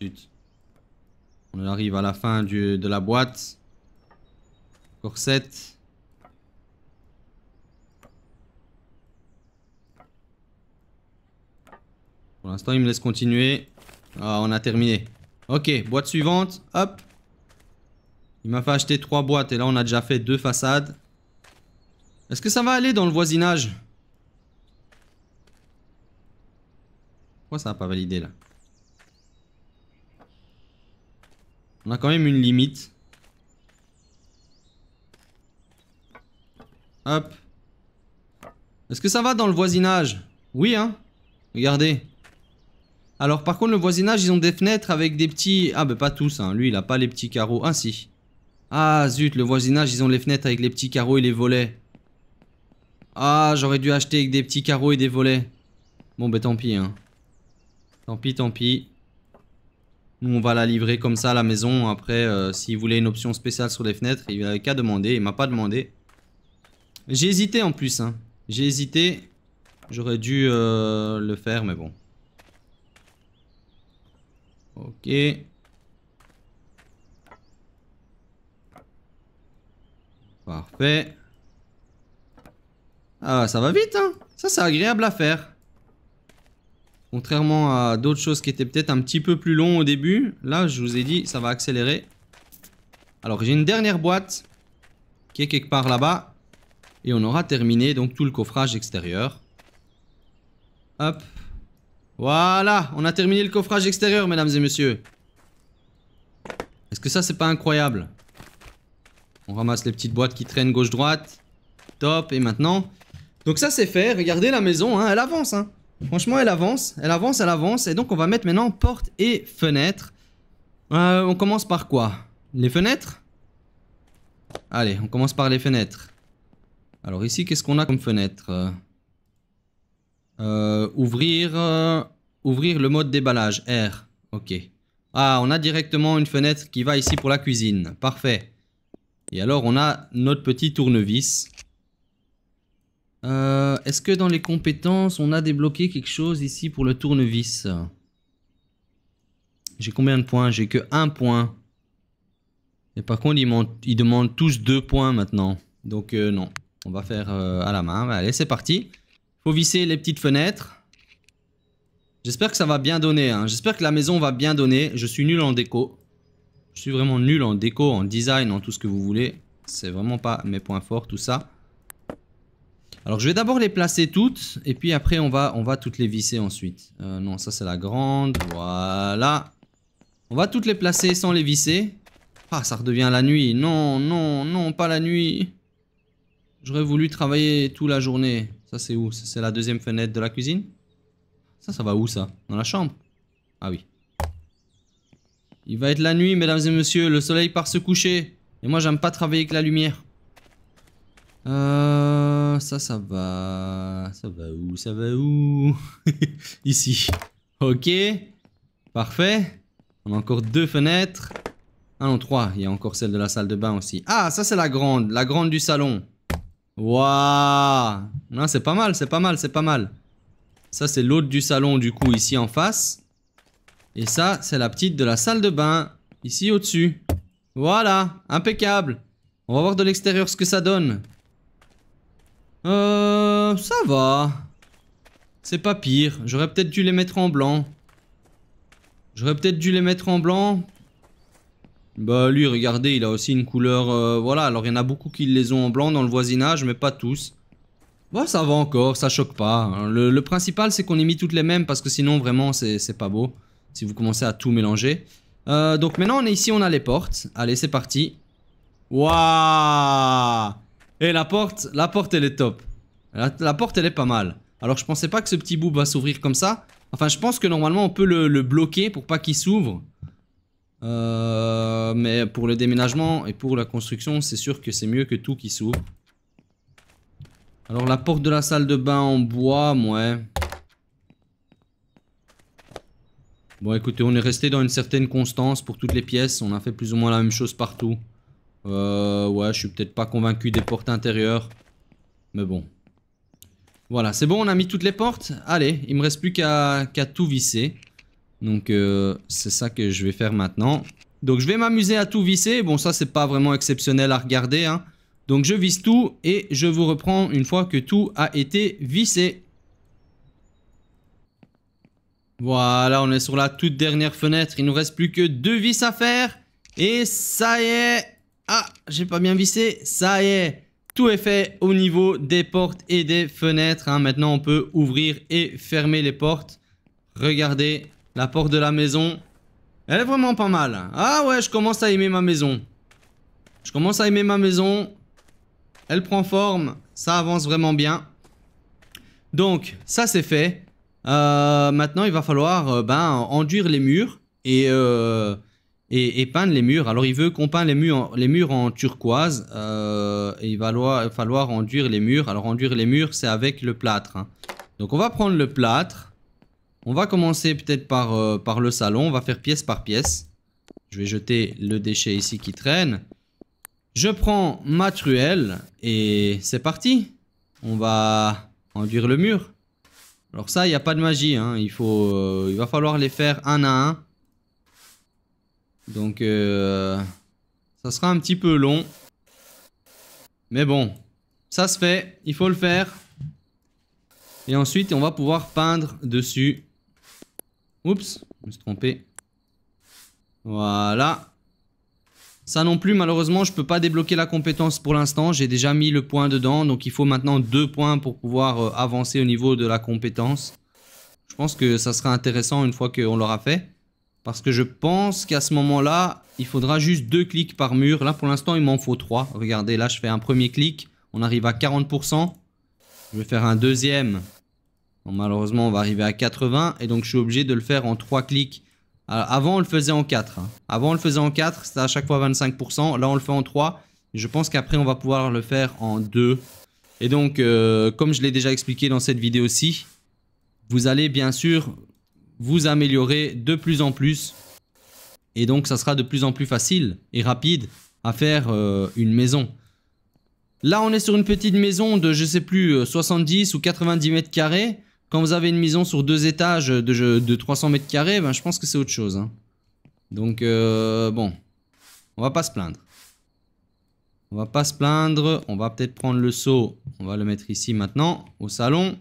Zut. On arrive à la fin de la boîte. Corset. Pour l'instant, il me laisse continuer. Ah, on a terminé. Ok, boîte suivante. Hop. Il m'a fait acheter trois boîtes et là on a déjà fait deux façades. Est-ce que ça va aller dans le voisinage Pourquoi ça n'a pas validé là On a quand même une limite. Hop. Est-ce que ça va dans le voisinage Oui, hein Regardez. Alors par contre, le voisinage, ils ont des fenêtres avec des petits... Ah, bah pas tous, hein. Lui, il a pas les petits carreaux. Ah, si. Ah zut, le voisinage, ils ont les fenêtres avec les petits carreaux et les volets. Ah, j'aurais dû acheter avec des petits carreaux et des volets. Bon, ben tant pis, hein. Tant pis, tant pis. Nous, on va la livrer comme ça à la maison. Après, euh, s'il voulait une option spéciale sur les fenêtres, il n'avait qu'à demander. Il m'a pas demandé. J'ai hésité en plus, hein. J'ai hésité. J'aurais dû euh, le faire, mais bon. Ok. Parfait. Ah, ça va vite, hein Ça, c'est agréable à faire. Contrairement à d'autres choses qui étaient peut-être un petit peu plus long au début. Là, je vous ai dit, ça va accélérer. Alors, j'ai une dernière boîte qui est quelque part là-bas. Et on aura terminé donc tout le coffrage extérieur. Hop. Voilà, on a terminé le coffrage extérieur, mesdames et messieurs. Est-ce que ça, c'est pas incroyable on ramasse les petites boîtes qui traînent gauche-droite. Top, et maintenant Donc ça c'est fait, regardez la maison, hein. elle avance. Hein. Franchement elle avance, elle avance, elle avance. Et donc on va mettre maintenant porte et fenêtre. Euh, on commence par quoi Les fenêtres Allez, on commence par les fenêtres. Alors ici, qu'est-ce qu'on a comme fenêtre euh, Ouvrir... Euh, ouvrir le mode déballage, R. Ok. Ah, on a directement une fenêtre qui va ici pour la cuisine. Parfait. Et alors, on a notre petit tournevis. Euh, est-ce que dans les compétences, on a débloqué quelque chose ici pour le tournevis J'ai combien de points J'ai que un point. Et par contre, ils, ils demandent tous deux points maintenant. Donc euh, non, on va faire euh, à la main. Allez, c'est parti. Faut visser les petites fenêtres. J'espère que ça va bien donner. Hein. J'espère que la maison va bien donner. Je suis nul en déco. Je suis vraiment nul en déco, en design, en tout ce que vous voulez. C'est vraiment pas mes points forts, tout ça. Alors je vais d'abord les placer toutes et puis après on va, on va toutes les visser ensuite. Euh, non, ça c'est la grande, voilà. On va toutes les placer sans les visser. Ah, ça redevient la nuit. Non, non, non, pas la nuit. J'aurais voulu travailler toute la journée. Ça c'est où C'est la deuxième fenêtre de la cuisine Ça, ça va où ça Dans la chambre Ah oui. Il va être la nuit, mesdames et messieurs. Le soleil part se coucher. Et moi, j'aime pas travailler avec la lumière. Euh, ça, ça va. Ça va où Ça va où (laughs) Ici. Ok. Parfait. On a encore deux fenêtres. Ah non, trois. Il y a encore celle de la salle de bain aussi. Ah, ça, c'est la grande. La grande du salon. Waouh Non, c'est pas mal, c'est pas mal, c'est pas mal. Ça, c'est l'autre du salon, du coup, ici en face. Et ça, c'est la petite de la salle de bain, ici au-dessus. Voilà, impeccable. On va voir de l'extérieur ce que ça donne. Euh, ça va. C'est pas pire. J'aurais peut-être dû les mettre en blanc. J'aurais peut-être dû les mettre en blanc. Bah lui, regardez, il a aussi une couleur... Euh, voilà, alors il y en a beaucoup qui les ont en blanc dans le voisinage, mais pas tous. Bah ça va encore, ça choque pas. Hein. Le, principal, c'est qu'on ait mis toutes les mêmes, parce que sinon, vraiment, c'est pas beau si vous commencez à tout mélanger. Euh, donc maintenant on est ici, on a les portes. Allez, c'est parti. Waouh Et la porte, la porte elle est top. La, porte elle est pas mal. Alors je pensais pas que ce petit bout va s'ouvrir comme ça. Enfin je pense que normalement on peut le, bloquer pour pas qu'il s'ouvre. Euh, mais pour le déménagement et pour la construction c'est sûr que c'est mieux que tout qui s'ouvre. Alors la porte de la salle de bain en bois, ouais. Bon, écoutez, on est resté dans une certaine constance pour toutes les pièces. On a fait plus ou moins la même chose partout. Euh, ouais, je suis peut-être pas convaincu des portes intérieures. Mais bon. Voilà, c'est bon, on a mis toutes les portes. Allez, il me reste plus qu'à tout visser. Donc, euh, c'est ça que je vais faire maintenant. Donc, je vais m'amuser à tout visser. Bon, ça, c'est pas vraiment exceptionnel à regarder. Hein. Donc, je visse tout et je vous reprends une fois que tout a été vissé. Voilà, on est sur la toute dernière fenêtre. Il nous reste plus que deux vis à faire. Et ça y est. Ah, j'ai pas bien vissé. Ça y est. Tout est fait au niveau des portes et des fenêtres. Hein. Maintenant, on peut ouvrir et fermer les portes. Regardez, la porte de la maison. Elle est vraiment pas mal. Ah ouais, je commence à aimer ma maison. Je commence à aimer ma maison. Elle prend forme. Ça avance vraiment bien. Donc, ça c'est fait. Euh, maintenant, il va falloir euh, ben, enduire les murs euh, et, et, peindre les murs. Alors, il veut qu'on peigne les murs, en, les murs en turquoise. et il va falloir, enduire les murs. Alors, enduire les murs, c'est avec le plâtre. Hein. Donc, on va prendre le plâtre. On va commencer peut-être par, par le salon. On va faire pièce par pièce. Je vais jeter le déchet ici qui traîne. Je prends ma truelle et c'est parti. On va enduire le mur. Alors ça, il n'y a pas de magie. Hein. Il, faut, euh, il va falloir les faire un à un. Donc, euh, ça sera un petit peu long. Mais bon, ça se fait. Il faut le faire. Et ensuite, on va pouvoir peindre dessus. Oups, je me suis trompé. Voilà. Ça non plus, malheureusement, je ne peux pas débloquer la compétence pour l'instant. J'ai déjà mis le point dedans, donc il faut maintenant deux points pour pouvoir euh, avancer au niveau de la compétence. Je pense que ça sera intéressant une fois qu'on l'aura fait. Parce que je pense qu'à ce moment-là, il faudra juste deux clics par mur. Là, pour l'instant, il m'en faut trois. Regardez, là, je fais un premier clic. On arrive à 40%. Je vais faire un deuxième. malheureusement, on va arriver à 80. Et donc, je suis obligé de le faire en trois clics. Euh, avant, on le faisait en 4. Hein. Avant, on le faisait en 4, c'était à chaque fois 25%. Là, on le fait en 3. Je pense qu'après, on va pouvoir le faire en 2. Et donc, euh, comme je l'ai déjà expliqué dans cette vidéo-ci, vous allez bien sûr vous améliorer de plus en plus. Et donc, ça sera de plus en plus facile et rapide à faire euh, une maison. Là, on est sur une petite maison de, je sais plus, 70 ou 90 mètres carrés. Quand vous avez une maison sur deux étages de, 300 mètres carrés, ben, je pense que c'est autre chose. Hein. Donc, euh, bon. On va pas se plaindre. On va pas se plaindre. On va peut-être prendre le seau. On va le mettre ici maintenant, au salon.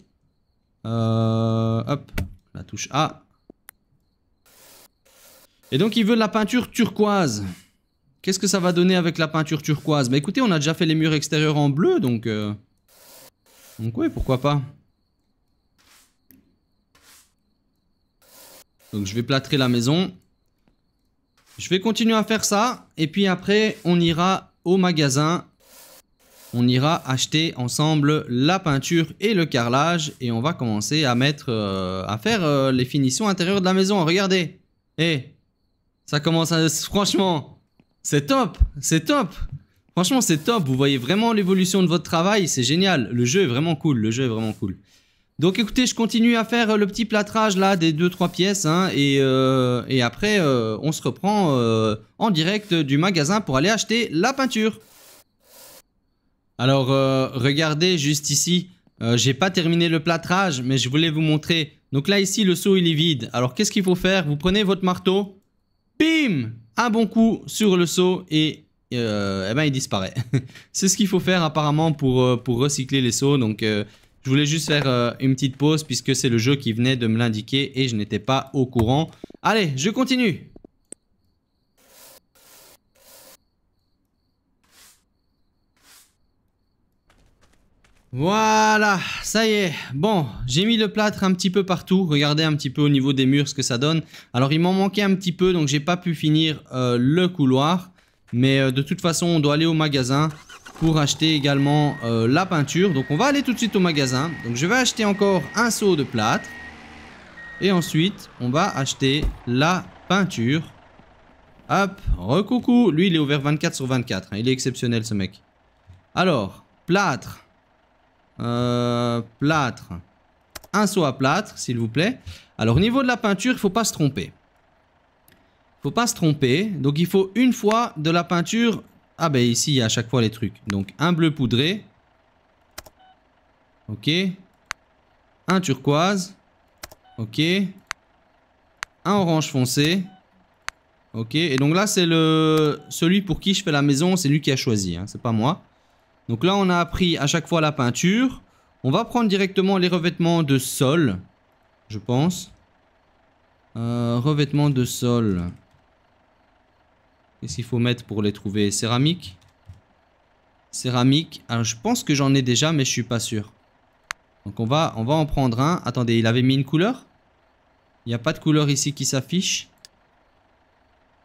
Euh, hop, la touche A. Et donc, il veut de la peinture turquoise. Qu'est-ce que ça va donner avec la peinture turquoise Bah écoutez, on a déjà fait les murs extérieurs en bleu, donc... Euh, donc oui, pourquoi pas Donc je vais plâtrer la maison. Je vais continuer à faire ça. Et puis après, on ira au magasin. On ira acheter ensemble la peinture et le carrelage. Et on va commencer à mettre, euh, à faire euh, les finitions intérieures de la maison. Regardez. Eh, ça commence (laughs) Franchement, c'est top. C'est top. Franchement, c'est top. Vous voyez vraiment l'évolution de votre travail. C'est génial. Le jeu est vraiment cool. Le jeu est vraiment cool. Donc écoutez, je continue à faire euh, le petit plâtrage là des 2-3 pièces hein, euh, et, après euh, on se reprend en direct du magasin pour aller acheter la peinture. Alors regardez juste ici, j'ai pas terminé le plâtrage mais je voulais vous montrer. Donc là ici le seau il est vide, alors qu'est-ce qu'il faut faire Vous prenez votre marteau, bim Un bon coup sur le seau et eh ben, il disparaît. (laughs) C'est ce qu'il faut faire apparemment pour, pour recycler les seaux donc... Je voulais juste faire euh, une petite pause puisque c'est le jeu qui venait de me l'indiquer et je n'étais pas au courant. Allez, je continue Voilà, ça y est. Bon, j'ai mis le plâtre un petit peu partout. Regardez un petit peu au niveau des murs ce que ça donne. Alors, il m'en manquait un petit peu, donc j'ai pas pu finir euh, le couloir. Mais euh, de toute façon, on doit aller au magasin pour acheter également euh, la peinture. Donc on va aller tout de suite au magasin. Donc je vais acheter encore un seau de plâtre. Et ensuite, on va acheter la peinture. Hop, recoucou. Lui, il est ouvert 24 sur 24. Hein. Il est exceptionnel, ce mec. Alors, plâtre. Euh, plâtre. Un seau à plâtre, s'il vous plaît. Alors, au niveau de la peinture, il ne faut pas se tromper. Il ne faut pas se tromper. Donc, il faut une fois de la peinture ah ben ici, il y a à chaque fois les trucs. Donc un bleu poudré. Ok. Un turquoise. Ok. Un orange foncé. Ok. Et donc là, c'est le celui pour qui je fais la maison. C'est lui qui a choisi. Hein, c'est pas moi. Donc là, on a appris à chaque fois la peinture. On va prendre directement les revêtements de sol. Je pense. Euh, revêtements de sol. Qu'est-ce qu'il faut mettre pour les trouver Céramique. Céramique. Alors, je pense que j'en ai déjà, mais je suis pas sûr. Donc, on va, on va en prendre un. Attendez, il avait mis une couleur Il n'y a pas de couleur ici qui s'affiche.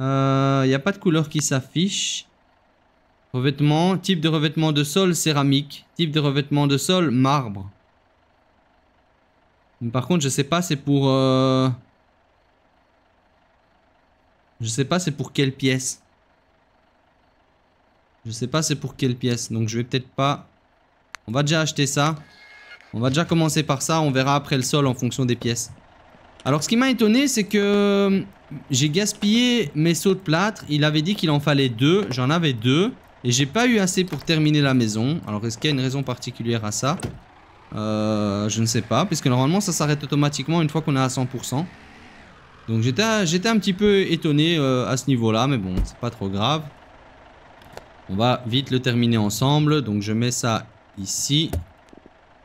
Euh, il n'y a pas de couleur qui s'affiche. Revêtement, type de revêtement de sol, céramique. Type de revêtement de sol, marbre. par contre, je sais pas, c'est pour... Je euh, Je sais pas, c'est pour quelle pièce. Je sais pas c'est pour quelle pièce. Donc je vais peut-être pas... On va déjà acheter ça. On va déjà commencer par ça. On verra après le sol en fonction des pièces. Alors ce qui m'a étonné c'est que hum, j'ai gaspillé mes sauts de plâtre. Il avait dit qu'il en fallait deux. J'en avais deux. Et j'ai pas eu assez pour terminer la maison. Alors est-ce qu'il y a une raison particulière à ça euh, Je ne sais pas. Puisque normalement ça s'arrête automatiquement une fois qu'on est à 100%. Donc j'étais un petit peu étonné euh, à ce niveau là. Mais bon c'est pas trop grave. On va vite le terminer ensemble. Donc je mets ça ici.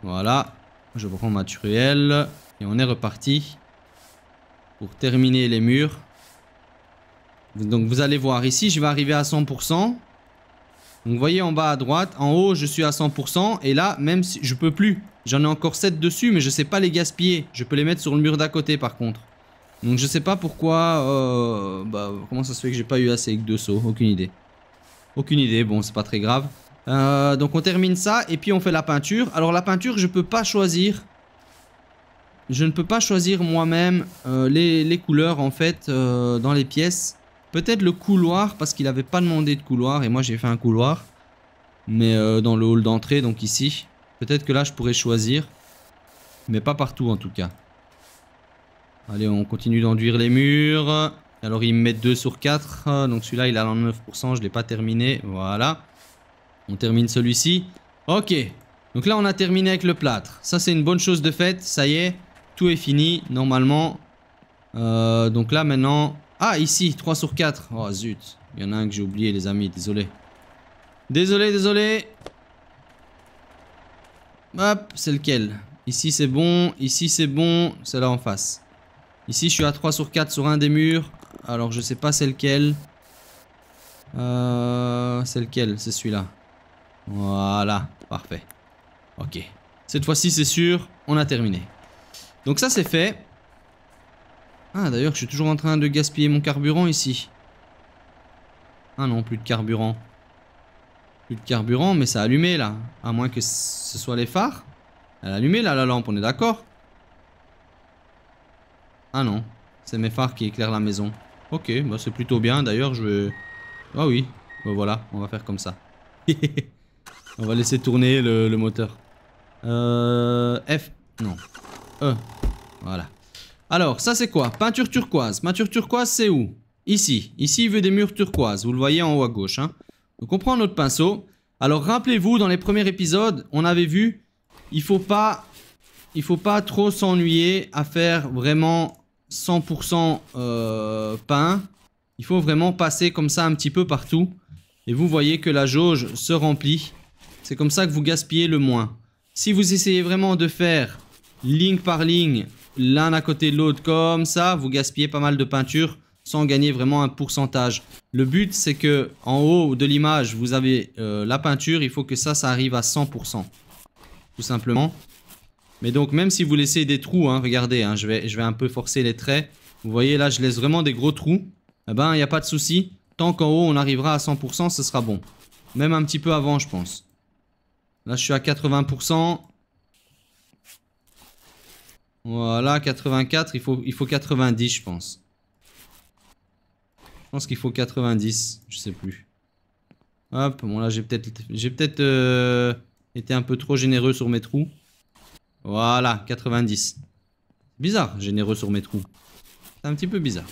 Voilà. Je prends ma truelle. Et on est reparti pour terminer les murs. Donc vous allez voir ici, je vais arriver à 100%. Donc vous voyez en bas à droite, en haut je suis à 100% et là même si je peux plus. J'en ai encore 7 dessus mais je sais pas les gaspiller. Je peux les mettre sur le mur d'à côté par contre. Donc je sais pas pourquoi, euh, bah, comment ça se fait que j'ai pas eu assez avec deux sauts, aucune idée. Aucune idée, bon, c'est pas très grave. Euh, donc on termine ça et puis on fait la peinture. Alors la peinture, je peux pas choisir. Je ne peux pas choisir moi-même euh, les, les, couleurs en fait euh, dans les pièces. Peut-être le couloir parce qu'il avait pas demandé de couloir et moi j'ai fait un couloir. Mais dans le hall d'entrée, donc ici. Peut-être que là je pourrais choisir. Mais pas partout en tout cas. Allez, on continue d'enduire les murs. Alors ils me mettent 2 sur 4. Hein. Donc celui-là il a 9% je ne l'ai pas terminé. Voilà. On termine celui-ci. Ok. Donc là on a terminé avec le plâtre. Ça c'est une bonne chose de fait. Ça y est. Tout est fini normalement. Euh, donc là maintenant... Ah ici 3 sur 4. Oh zut. Il y en a un que j'ai oublié les amis. Désolé. Désolé, désolé. Hop, c'est lequel Ici c'est bon, ici c'est bon, c'est là en face. Ici je suis à 3 sur 4 sur un des murs. Alors je sais pas c'est lequel. Euh, c'est lequel C'est celui-là. Voilà, parfait. Ok. Cette fois-ci c'est sûr, on a terminé. Donc ça c'est fait. Ah d'ailleurs je suis toujours en train de gaspiller mon carburant ici. Ah non, plus de carburant. Plus de carburant, mais ça a allumé là. À moins que ce soit les phares. Elle a allumé là la lampe, on est d'accord Ah non, c'est mes phares qui éclairent la maison. Ok, bah c'est plutôt bien. D'ailleurs, je vais... Ah oui, bah, voilà, on va faire comme ça. (laughs) on va laisser tourner le, moteur. Euh, F, non. E, voilà. Alors, ça c'est quoi Peinture turquoise. Peinture turquoise, c'est où Ici. Ici, il veut des murs turquoise. Vous le voyez en haut à gauche. Hein. Donc, on prend notre pinceau. Alors, rappelez-vous, dans les premiers épisodes, on avait vu, il faut pas, il faut pas trop s'ennuyer à faire vraiment 100% peint. Euh, il faut vraiment passer comme ça un petit peu partout. Et vous voyez que la jauge se remplit. C'est comme ça que vous gaspillez le moins. Si vous essayez vraiment de faire ligne par ligne, l'un à côté de l'autre comme ça, vous gaspillez pas mal de peinture sans gagner vraiment un pourcentage. Le but c'est que en haut de l'image vous avez euh, la peinture, il faut que ça ça arrive à 100%. Tout simplement. Mais donc même si vous laissez des trous, hein, regardez, hein, je, vais, je vais un peu forcer les traits. Vous voyez là, je laisse vraiment des gros trous. Eh ben, il n'y a pas de souci. Tant qu'en haut, on arrivera à 100%, ce sera bon. Même un petit peu avant, je pense. Là, je suis à 80%. Voilà, 84. Il faut, il faut 90, je pense. Je pense qu'il faut 90. Je sais plus. Hop, bon là, j'ai peut-être euh, été un peu trop généreux sur mes trous. Voilà, 90. Bizarre, généreux sur mes trous. C'est un petit peu bizarre.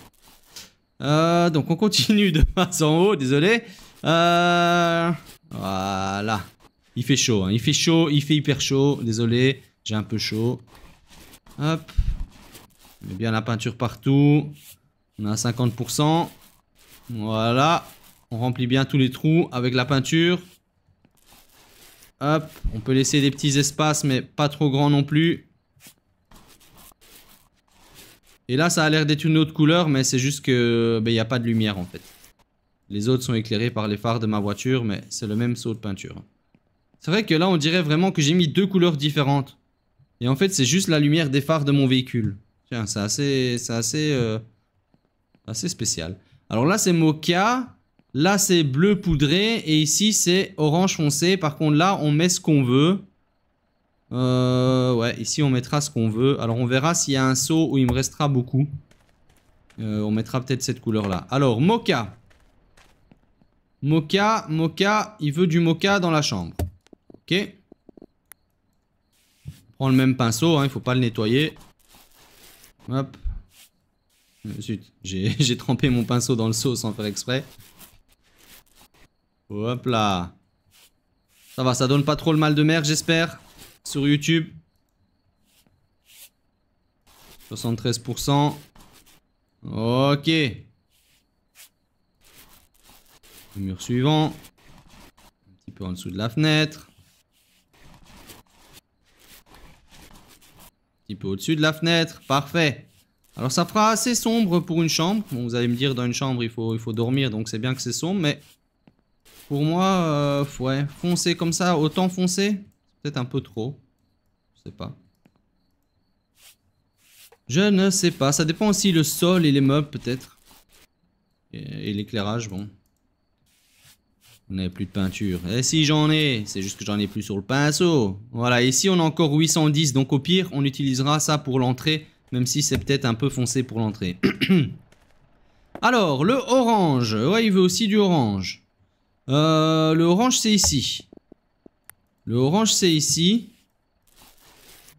Euh, donc on continue de face (laughs) en haut, désolé. Euh, voilà. Il fait chaud, hein. il fait chaud, il fait hyper chaud. Désolé, j'ai un peu chaud. Hop. On met bien la peinture partout. On a 50%. Voilà. On remplit bien tous les trous avec la peinture. Hop, on peut laisser des petits espaces, mais pas trop grands non plus. Et là, ça a l'air d'être une autre couleur, mais c'est juste que ben, il n'y a pas de lumière en fait. Les autres sont éclairés par les phares de ma voiture, mais c'est le même saut de peinture. C'est vrai que là, on dirait vraiment que j'ai mis deux couleurs différentes. Et en fait, c'est juste la lumière des phares de mon véhicule. Tiens, c'est assez, assez, euh, assez spécial. Alors là, c'est Mocha. Là, c'est bleu poudré. Et ici, c'est orange foncé. Par contre, là, on met ce qu'on veut. Euh, ouais, ici, on mettra ce qu'on veut. Alors, on verra s'il y a un seau où il me restera beaucoup. Euh, on mettra peut-être cette couleur-là. Alors, mocha. Mocha, mocha. Il veut du mocha dans la chambre. Ok. Prends le même pinceau. Hein, il ne faut pas le nettoyer. Hop. Euh, (laughs) j'ai trempé mon pinceau dans le seau sans faire exprès. Hop là. Ça va, ça donne pas trop le mal de mer, j'espère. Sur YouTube. 73%. Ok. Le mur suivant. Un petit peu en dessous de la fenêtre. Un petit peu au-dessus de la fenêtre. Parfait. Alors ça fera assez sombre pour une chambre. vous allez me dire, dans une chambre, il faut, il faut dormir, donc c'est bien que c'est sombre, mais... Pour moi, euh, ouais, comme ça, autant foncer, peut-être un peu trop. Je sais pas. Je ne sais pas, ça dépend aussi le sol et les meubles peut-être. Et, l'éclairage, bon. On n'avait plus de peinture. Et si j'en ai, c'est juste que j'en ai plus sur le pinceau. Voilà, ici on a encore 810, donc au pire, on utilisera ça pour l'entrée, même si c'est peut-être un peu foncé pour l'entrée. (clears throat) Alors, le orange. Ouais, il veut aussi du orange. Euh, le orange, c'est ici. Le orange, c'est ici.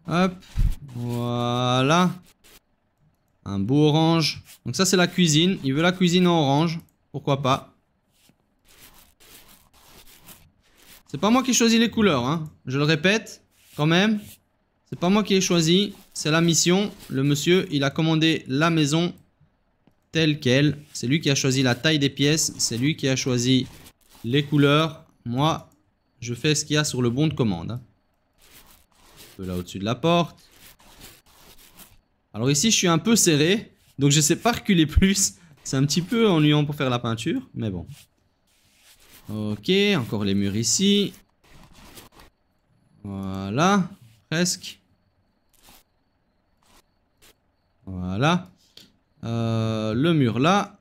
Hop. Voilà. Un beau orange. Donc ça, c'est la cuisine. Il veut la cuisine en orange. Pourquoi pas. C'est pas moi qui ai choisi les couleurs. Hein. Je le répète, quand même. C'est pas moi qui ai choisi. C'est la mission. Le monsieur, il a commandé la maison telle qu'elle. C'est lui qui a choisi la taille des pièces. C'est lui qui a choisi les couleurs, moi, je fais ce qu'il y a sur le bon de commande. Un hein. peu là au-dessus de la porte. Alors ici, je suis un peu serré, donc je sais pas reculer plus. C'est un petit peu ennuyant pour faire la peinture, mais bon. Ok, encore les murs ici. Voilà, presque. Voilà. Euh, le mur là.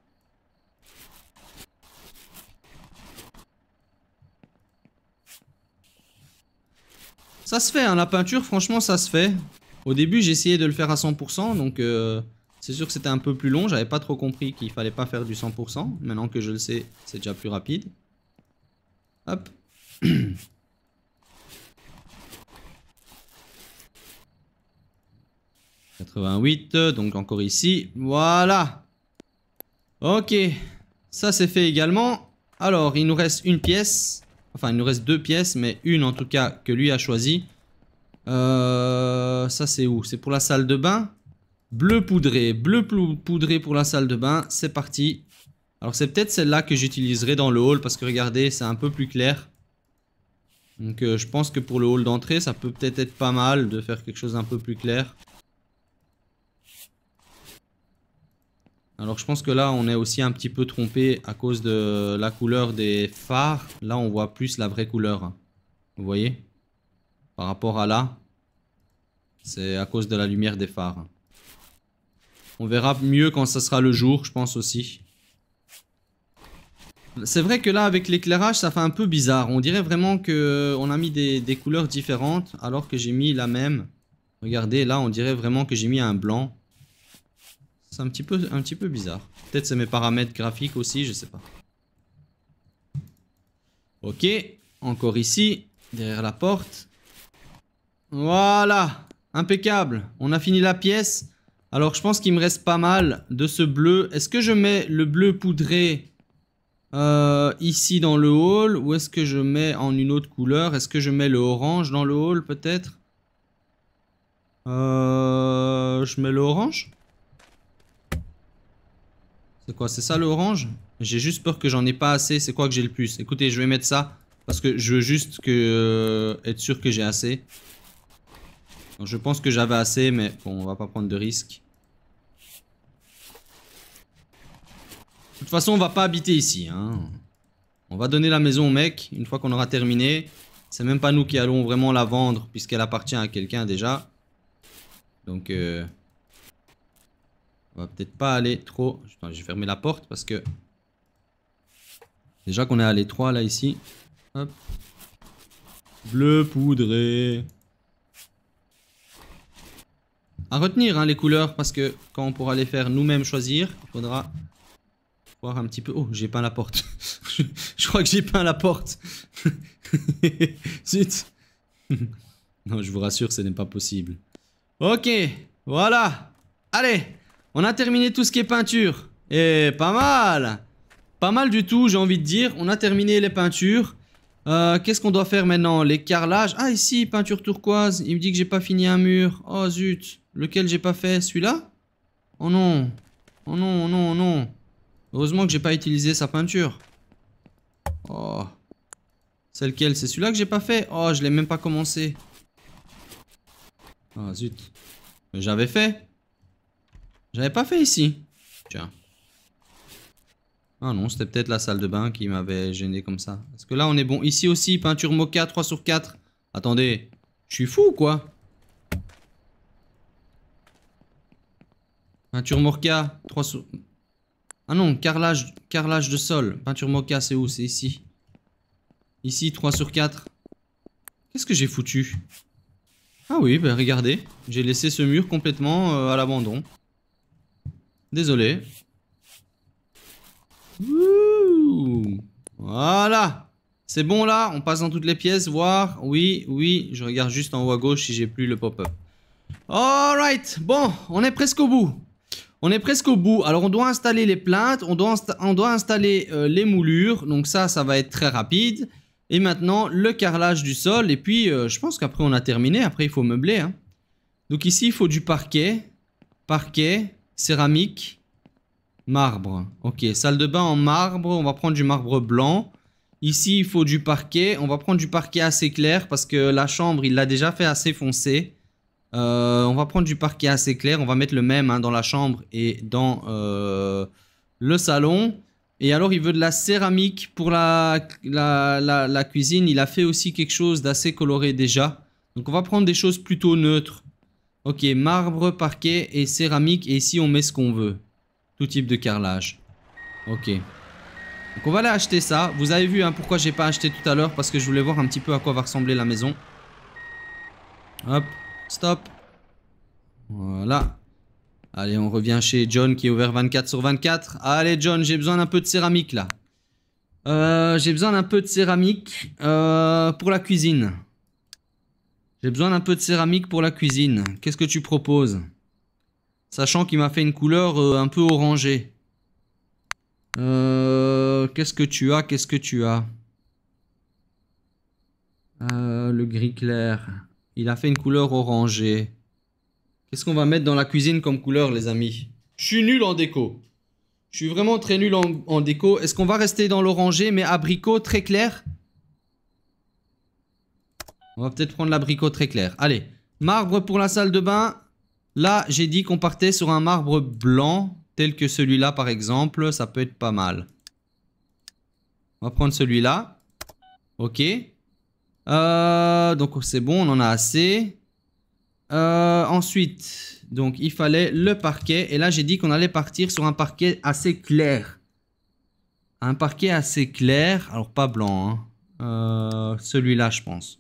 Ça se fait, hein, la peinture, franchement, ça se fait. Au début, j'essayais de le faire à 100%, donc euh, c'est sûr que c'était un peu plus long. J'avais pas trop compris qu'il fallait pas faire du 100%. Maintenant que je le sais, c'est déjà plus rapide. Hop. 88. (clears throat) donc encore ici, voilà Ok, ça c'est fait également. Alors, il nous reste une pièce. Enfin, il nous reste deux pièces, mais une en tout cas que lui a choisie. Euh, ça, c'est où C'est pour la salle de bain Bleu poudré. Bleu poudré pour la salle de bain. C'est parti. Alors, c'est peut-être celle-là que j'utiliserai dans le hall parce que regardez, c'est un peu plus clair. Donc, euh, je pense que pour le hall d'entrée, ça peut peut-être être pas mal de faire quelque chose un peu plus clair. Alors je pense que là on est aussi un petit peu trompé à cause de la couleur des phares. Là on voit plus la vraie couleur. Vous voyez Par rapport à là, c'est à cause de la lumière des phares. On verra mieux quand ça sera le jour, je pense aussi. C'est vrai que là, avec l'éclairage, ça fait un peu bizarre. On dirait vraiment qu'on euh, a mis des, des, couleurs différentes, alors que j'ai mis la même. Regardez, là, on dirait vraiment que j'ai mis un blanc. C'est un petit peu, un petit peu bizarre. Peut-être c'est mes paramètres graphiques aussi, je sais pas. Ok, encore ici, derrière la porte. Voilà, impeccable. On a fini la pièce. Alors je pense qu'il me reste pas mal de ce bleu. Est-ce que je mets le bleu poudré euh, ici dans le hall ou est-ce que je mets en une autre couleur Est-ce que je mets le orange dans le hall peut-être euh, Je mets le orange c'est quoi C'est ça orange J'ai juste peur que j'en ai pas assez. C'est quoi que j'ai le plus Écoutez, je vais mettre ça. Parce que je veux juste que euh, être sûr que j'ai assez. je pense que j'avais assez, mais bon, on va pas prendre de risque. De toute façon, on va pas habiter ici. Hein. On va donner la maison au mec une fois qu'on aura terminé. C'est même pas nous qui allons vraiment la vendre puisqu'elle appartient à quelqu'un déjà. Donc... Euh on va peut-être pas aller trop... j'ai fermé la porte parce que... Déjà qu'on est à l'étroit là ici. Hop. Bleu poudré. À retenir hein, les couleurs parce que quand on pourra les faire nous-mêmes choisir, il faudra voir un petit peu... Oh, j'ai peint la porte. (laughs) je, crois que j'ai peint la porte. (laughs) Zut. (laughs) non, je vous rassure, ce n'est pas possible. Ok, voilà. Allez on a terminé tout ce qui est peinture. Et eh, pas mal Pas mal du tout, j'ai envie de dire. On a terminé les peintures. Euh, qu'est-ce qu'on doit faire maintenant Les carrelages. Ah, ici, peinture turquoise. Il me dit que j'ai pas fini un mur. Oh, zut. Lequel j'ai pas fait Celui-là Oh non. Oh non, oh non, oh non. Heureusement que j'ai pas utilisé sa peinture. Oh. C'est lequel C'est celui-là que j'ai pas fait Oh, je l'ai même pas commencé. oh, zut. J'avais fait. J'avais pas fait ici. Tiens. Ah non, c'était peut-être la salle de bain qui m'avait gêné comme ça. Parce que là, on est bon. Ici aussi, peinture mocha, 3 sur 4. Attendez, je suis fou ou quoi Peinture mocha, 3 sur... Ah non, carrelage, carrelage de sol. Peinture mocha, c'est où C'est ici. Ici, 3 sur 4. Qu'est-ce que j'ai foutu Ah oui, bah regardez. J'ai laissé ce mur complètement euh, à l'abandon. Désolé. Voilà. C'est bon là On passe dans toutes les pièces, voir. Oui, oui. Je regarde juste en haut à gauche si j'ai plus le pop-up. Alright. Bon, on est presque au bout. On est presque au bout. Alors, on doit installer les plaintes. On doit, installer euh, les moulures. Donc ça, ça va être très rapide. Et maintenant, le carrelage du sol. Et puis, euh, je pense qu'après, on a terminé. Après, il faut meubler. Hein. Donc ici, il faut du parquet. Parquet. Céramique. Marbre. Ok, salle de bain en marbre. On va prendre du marbre blanc. Ici, il faut du parquet. On va prendre du parquet assez clair parce que la chambre, il l'a déjà fait assez foncé. Euh, on va prendre du parquet assez clair. On va mettre le même hein, dans la chambre et dans euh, le salon. Et alors, il veut de la céramique pour la cuisine. Il a fait aussi quelque chose d'assez coloré déjà. Donc, on va prendre des choses plutôt neutres. Ok, marbre, parquet et céramique. Et ici, on met ce qu'on veut. Tout type de carrelage. Ok. Donc on va aller acheter ça. Vous avez vu hein, pourquoi j'ai pas acheté tout à l'heure. Parce que je voulais voir un petit peu à quoi va ressembler la maison. Hop. Stop. Voilà. Allez, on revient chez John qui est ouvert 24 sur 24. Allez John, j'ai besoin d'un peu de céramique là. Euh, j'ai besoin d'un peu de céramique euh, pour la cuisine. J'ai besoin d'un peu de céramique pour la cuisine. Qu'est-ce que tu proposes Sachant qu'il m'a fait une couleur euh, un peu orangée. Euh, qu'est-ce que tu as Qu'est-ce que tu as euh, Le gris clair. Il a fait une couleur orangée. Qu'est-ce qu'on va mettre dans la cuisine comme couleur, les amis Je suis nul en déco. Je suis vraiment très nul en, déco. Est-ce qu'on va rester dans l'orangé, mais abricot très clair on va peut-être prendre l'abricot très clair. Allez, marbre pour la salle de bain. Là, j'ai dit qu'on partait sur un marbre blanc, tel que celui-là par exemple. Ça peut être pas mal. On va prendre celui-là. Ok. Euh, donc c'est bon, on en a assez. Euh, ensuite, donc il fallait le parquet. Et là, j'ai dit qu'on allait partir sur un parquet assez clair. Un parquet assez clair. Alors pas blanc. Hein. Euh, celui-là, je pense.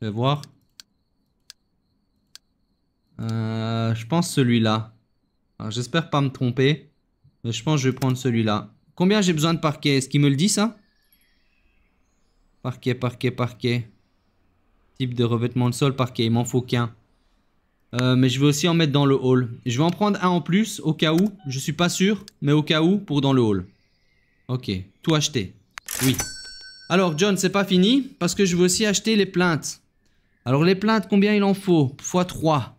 Je vais voir. Euh, je pense celui-là. j'espère pas me tromper. Mais je pense que je vais prendre celui-là. Combien j'ai besoin de parquet Est-ce qu'il me le dit ça hein? Parquet, parquet, parquet. Type de revêtement de sol, parquet. Il m'en faut qu'un. Euh, mais je vais aussi en mettre dans le hall. Je vais en prendre un en plus, au cas où. Je suis pas sûr, mais au cas où, pour dans le hall. Ok, tout acheté. Oui. Alors John, c'est pas fini, parce que je veux aussi acheter les plaintes. Alors les plaintes, combien il en faut x 3.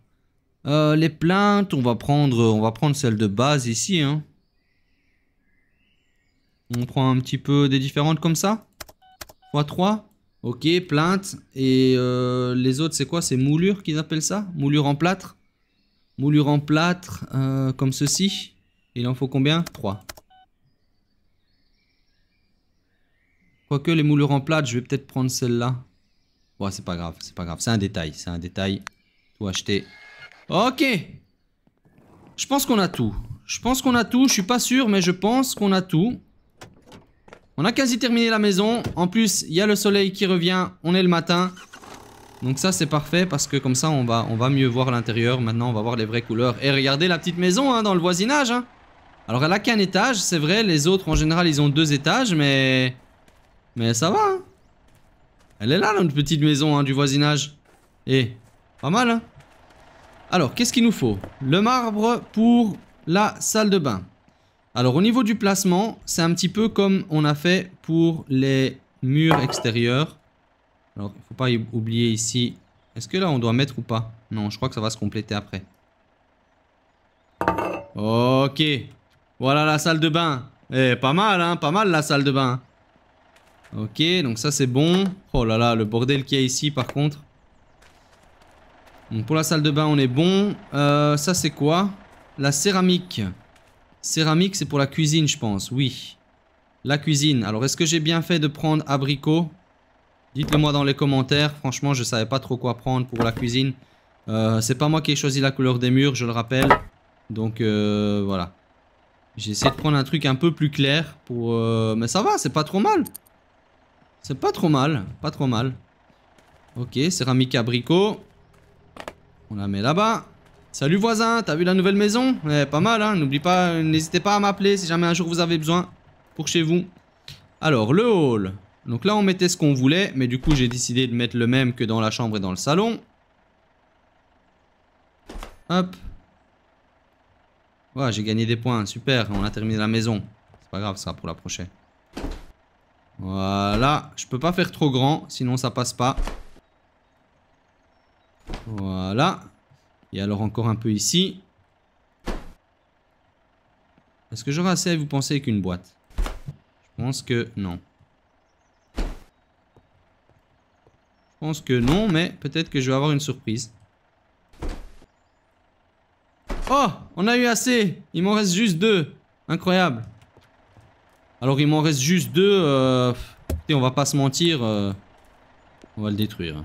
Euh, les plaintes, on va prendre, on va prendre celle de base ici. Hein. On prend un petit peu des différentes comme ça. x 3. Ok, plainte. Et euh, les autres, c'est quoi C'est moulure qu'ils appellent ça Moulure en plâtre Moulure en plâtre, euh, comme ceci. Il en faut combien 3. Quoique les moulures en plâtre, je vais peut-être prendre celle-là. Bon, c'est pas grave, c'est pas grave. C'est un détail, c'est un détail. Tout acheter. Ok Je pense qu'on a tout. Je pense qu'on a tout, je suis pas sûr, mais je pense qu'on a tout. On a quasi terminé la maison. En plus, il y a le soleil qui revient. On est le matin. Donc ça, c'est parfait parce que comme ça, on va, on va mieux voir l'intérieur. Maintenant, on va voir les vraies couleurs. Et regardez la petite maison hein, dans le voisinage. Hein. Alors, elle a qu'un étage, c'est vrai. Les autres, en général, ils ont deux étages, mais... Mais ça va, hein. Elle est là, notre petite maison hein, du voisinage. Eh, pas mal, hein. Alors, qu'est-ce qu'il nous faut Le marbre pour la salle de bain. Alors, au niveau du placement, c'est un petit peu comme on a fait pour les murs extérieurs. Alors, il ne faut pas oublier ici. Est-ce que là, on doit mettre ou pas Non, je crois que ça va se compléter après. Ok. Voilà la salle de bain. Eh, pas mal, hein Pas mal la salle de bain. Ok, donc ça, c'est bon. Oh là là, le bordel qu'il y a ici par contre. pour la salle de bain, on est bon. Euh, ça, c'est quoi La céramique. Céramique, c'est pour la cuisine, je pense. Oui. La cuisine. Alors, est-ce que j'ai bien fait de prendre abricot Dites-le moi dans les commentaires. Franchement, je savais pas trop quoi prendre pour la cuisine. Euh, c'est pas moi qui ai choisi la couleur des murs, je le rappelle. Donc, euh, voilà. J'ai essayé de prendre un truc un peu plus clair pour... Mais ça va, c'est pas trop mal. C'est pas trop mal, pas trop mal. Ok, céramique abricot. On la met là-bas. Salut voisin, t'as vu la nouvelle maison eh, Pas mal, hein n'oublie pas, n'hésitez pas à m'appeler si jamais un jour vous avez besoin pour chez vous. Alors, le hall. Donc là, on mettait ce qu'on voulait, mais du coup, j'ai décidé de mettre le même que dans la chambre et dans le salon. Hop. ouais, j'ai gagné des points, super, on a terminé la maison. C'est pas grave ça pour la prochaine. Voilà. Je peux pas faire trop grand, sinon ça passe pas. Voilà. Et alors encore un peu ici. Est-ce que j'aurai assez, vous pensez, qu'une boîte Je pense que non. Je pense que non, mais peut-être que je vais avoir une surprise. Oh On a eu assez Il m'en reste juste deux. Incroyable. Alors il m'en reste juste deux. Euh, on va pas se mentir. Euh, on va le détruire.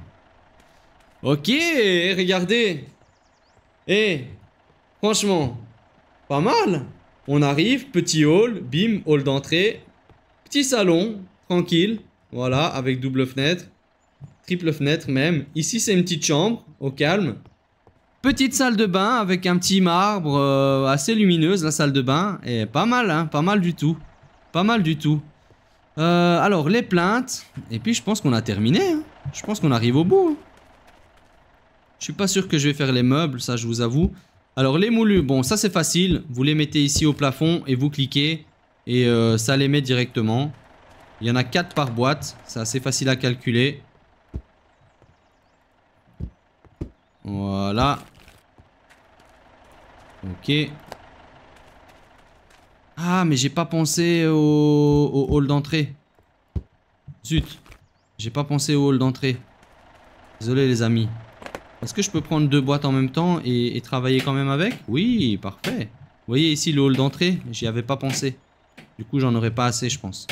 Ok, eh, regardez. Eh, franchement, pas mal. On arrive, petit hall, bim, hall d'entrée. Petit salon, tranquille. Voilà, avec double fenêtre. Triple fenêtre même. Ici, c'est une petite chambre, au calme. Petite salle de bain avec un petit marbre euh, assez lumineuse, la salle de bain. Et eh, pas mal, hein, pas mal du tout. Pas mal du tout. Euh, alors, les plaintes. Et puis, je pense qu'on a terminé. Hein. Je pense qu'on arrive au bout. Hein. Je suis pas sûr que je vais faire les meubles, ça je vous avoue. Alors, les moulus, bon, ça c'est facile. Vous les mettez ici au plafond et vous cliquez. Et euh, ça les met directement. Il y en a 4 par boîte. C'est assez facile à calculer. Voilà. Ok. Ah, mais j'ai pas pensé au, hall d'entrée. Zut. J'ai pas pensé au hall d'entrée. Désolé les amis. Est-ce que je peux prendre deux boîtes en même temps et, travailler quand même avec Oui, parfait. Vous voyez ici le hall d'entrée J'y avais pas pensé. Du coup, j'en aurais pas assez, je pense.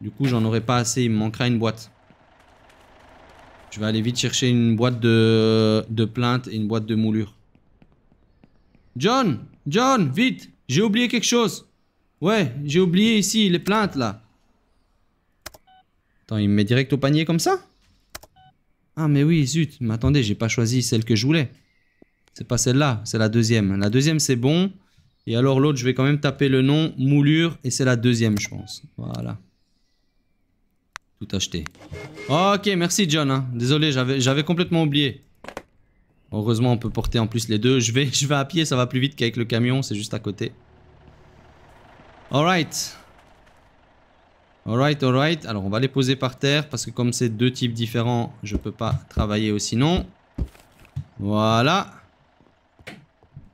Du coup, j'en aurais pas assez. Il me manquera une boîte. Je vais aller vite chercher une boîte de, de plainte et une boîte de moulure. John John, vite j'ai oublié quelque chose. Ouais, j'ai oublié ici les plaintes là. Attends, il me met direct au panier comme ça Ah mais oui, zut. Mais attendez, j'ai pas choisi celle que je voulais. C'est pas celle-là, c'est la deuxième. La deuxième c'est bon. Et alors l'autre, je vais quand même taper le nom, moulure, et c'est la deuxième je pense. Voilà. Tout acheté. Ok, merci John. Hein. Désolé, j'avais complètement oublié. Heureusement, on peut porter en plus les deux. Je vais, (laughs) je vais à pied, ça va plus vite qu'avec le camion, c'est juste à côté. Alright. Alright, alright. Alors, on va les poser par terre parce que comme c'est deux types différents, je peux pas travailler aussi non. Voilà.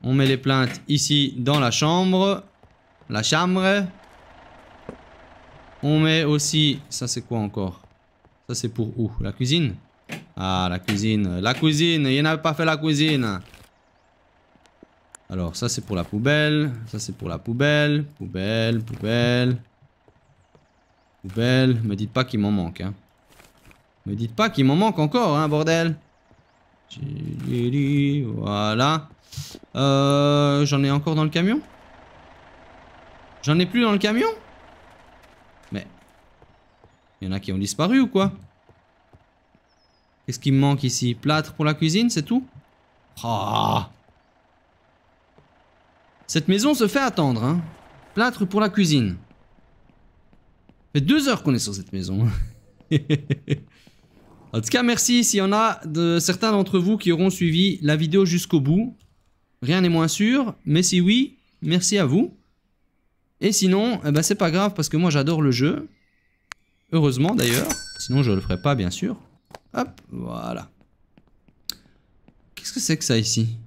On met les plaintes ici dans la chambre. La chambre. On met aussi... Ça, c'est quoi encore Ça, c'est pour où La cuisine ah, la cuisine. La cuisine. Il n'avait pas fait la cuisine. Alors, ça, c'est pour la poubelle. Ça, c'est pour la poubelle. Poubelle, poubelle. Poubelle. Me dites pas qu'il m'en manque. Hein. Me dites pas qu'il m'en manque encore, hein, bordel. Voilà. Euh, j'en ai encore dans le camion J'en ai plus dans le camion Mais... Il y en a qui ont disparu ou quoi Qu'est-ce qui me manque ici Plâtre pour la cuisine, c'est tout ah. Cette maison se fait attendre. Hein. Plâtre pour la cuisine. Ça fait deux heures qu'on est sur cette maison. (laughs) en tout cas, merci s'il y en a de certains d'entre vous qui auront suivi la vidéo jusqu'au bout. Rien n'est moins sûr, mais si oui, merci à vous. Et sinon, eh ben, c'est pas grave parce que moi j'adore le jeu. Heureusement d'ailleurs, sinon je le ferai pas bien sûr. Hop, voilà. Qu'est-ce que c'est que ça ici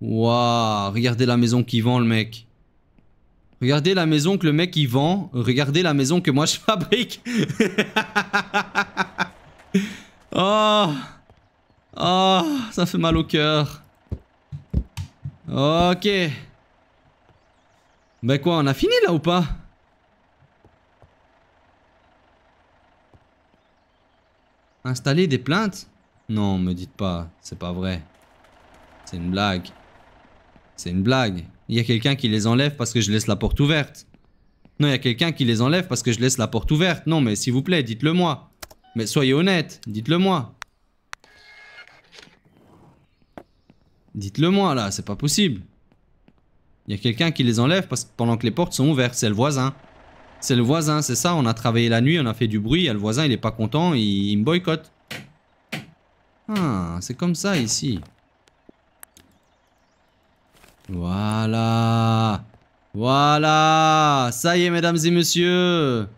Waouh, regardez la maison qu'il vend le mec. Regardez la maison que le mec il vend. Regardez la maison que moi je (laughs) fabrique. (laughs) oh. Oh, ça fait mal au cœur. Ok. Ben quoi, on a fini là ou pas Installer des plaintes Non, me dites pas, c'est pas vrai. C'est une blague. C'est une blague. Il y a quelqu'un qui les enlève parce que je laisse la porte ouverte. Non, il y a quelqu'un qui les enlève parce que je laisse la porte ouverte. Non, mais s'il vous plaît, dites-le moi. Mais soyez honnête, dites-le moi. Dites-le moi là, c'est pas possible. Il y a quelqu'un qui les enlève parce que pendant que les portes sont ouvertes, c'est le voisin. C'est le voisin, c'est ça. On a travaillé la nuit, on a fait du bruit. le voisin, il n'est pas content, il, me boycotte. Ah, c'est comme ça ici. Voilà. Voilà. Ça y est, mesdames et messieurs.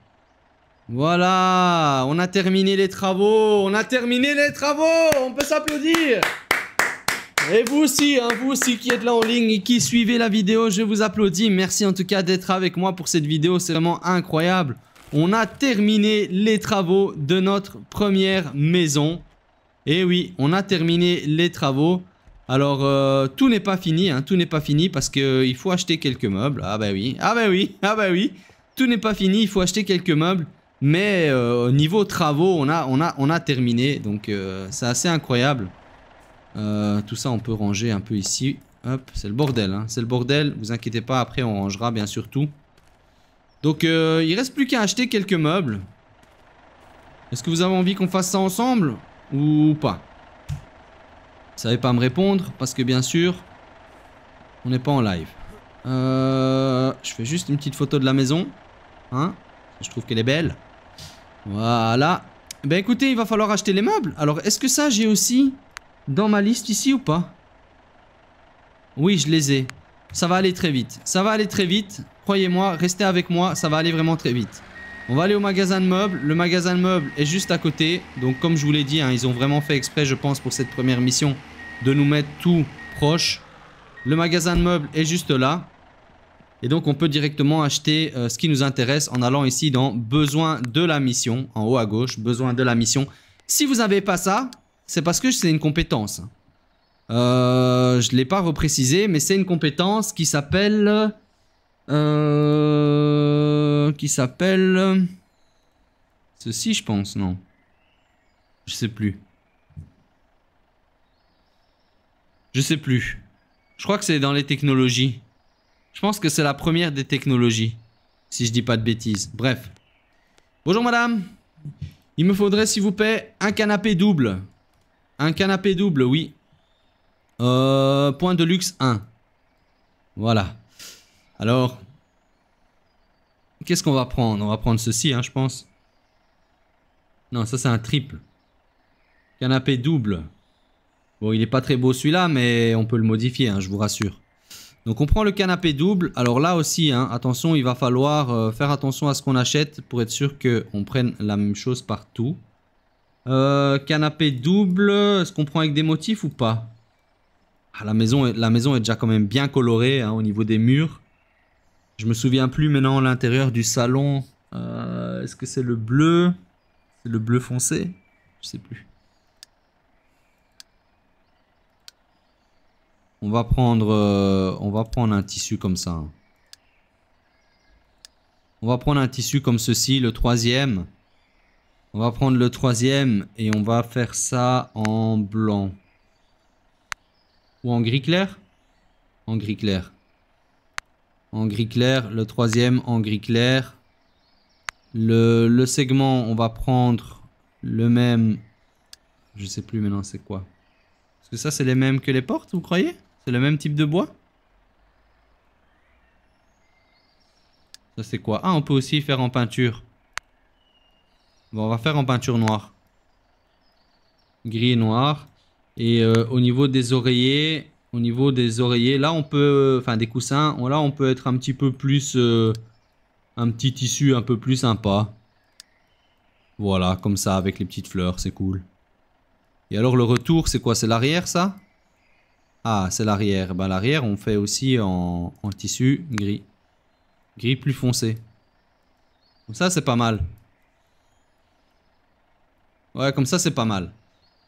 Voilà. On a terminé les travaux. On a terminé les travaux. On peut s'applaudir. Et vous aussi, hein, vous aussi qui êtes là en ligne et qui suivez la vidéo, je vous applaudis. Merci en tout cas d'être avec moi pour cette vidéo, c'est vraiment incroyable. On a terminé les travaux de notre première maison. Et oui, on a terminé les travaux. Alors, euh, tout n'est pas fini, hein, tout n'est pas fini parce qu'il euh, faut acheter quelques meubles. Ah bah oui, ah bah oui, ah bah oui. Tout n'est pas fini, il faut acheter quelques meubles. Mais euh, au niveau travaux, on a, on, a, on a terminé. Donc, c'est assez incroyable. Euh, tout ça, on peut ranger un peu ici. Hop, c'est le bordel. Hein. C'est le bordel. Vous inquiétez pas, après, on rangera bien sûr tout. Donc, euh, il reste plus qu'à acheter quelques meubles. Est-ce que vous avez envie qu'on fasse ça ensemble ou pas Vous savez pas me répondre parce que, bien sûr, on n'est pas en live. Euh, je fais juste une petite photo de la maison. Hein Je trouve qu'elle est belle. Voilà. Ben écoutez, il va falloir acheter les meubles. Alors, est-ce que ça, j'ai aussi dans ma liste ici ou pas Oui, je les ai. Ça va aller très vite. Ça va aller très vite. Croyez-moi, restez avec moi, ça va aller vraiment très vite. On va aller au magasin de meubles. Le magasin de meubles est juste à côté. Donc comme je vous l'ai dit, hein, ils ont vraiment fait exprès, je pense, pour cette première mission, de nous mettre tout proche. Le magasin de meubles est juste là. Et donc on peut directement acheter euh, ce qui nous intéresse en allant ici dans besoin de la mission, en haut à gauche, besoin de la mission. Si vous n'avez pas ça, c'est parce que c'est une compétence. Euh, je ne l'ai pas reprécisé, mais c'est une compétence qui s'appelle... Euh, qui s'appelle... Ceci, je pense, non Je sais plus. Je sais plus. Je crois que c'est dans les technologies. Je pense que c'est la première des technologies. Si je dis pas de bêtises. Bref. Bonjour madame. Il me faudrait s'il vous plaît un canapé double. Un canapé double, oui. Euh, point de luxe 1. Voilà. Alors, qu'est-ce qu'on va prendre On va prendre ceci, hein, je pense. Non, ça c'est un triple. Canapé double. Bon, il n'est pas très beau celui-là, mais on peut le modifier, hein, je vous rassure. Donc on prend le canapé double. Alors là aussi, hein, attention, il va falloir euh, faire attention à ce qu'on achète pour être sûr qu'on prenne la même chose partout. Euh, canapé double. Est-ce qu'on prend avec des motifs ou pas ah, la, maison est, la maison est déjà quand même bien colorée hein, au niveau des murs. Je me souviens plus maintenant l'intérieur du salon. Euh, est-ce que c'est le bleu C'est le bleu foncé Je sais plus. On va prendre, euh, on va prendre un tissu comme ça. Hein. On va prendre un tissu comme ceci, le troisième. On va prendre le troisième et on va faire ça en blanc. Ou en gris clair En gris clair. En gris clair, le troisième en gris clair. Le, segment, on va prendre le même... Je sais plus maintenant c'est quoi. Parce que ça, c'est les mêmes que les portes, vous croyez C'est le même type de bois Ça, c'est quoi Ah, on peut aussi faire en peinture on va faire en peinture noire. Gris et noir. Et euh, au niveau des oreillers, au niveau des oreillers, là on peut, enfin des coussins, là on peut être un petit peu plus, euh, un petit tissu un peu plus sympa. Voilà, comme ça avec les petites fleurs, c'est cool. Et alors le retour, c'est quoi C'est l'arrière ça Ah, c'est l'arrière. Ben l'arrière, on fait aussi en, en tissu gris. Gris plus foncé. ça, c'est pas mal. Ouais, comme ça, c'est pas mal.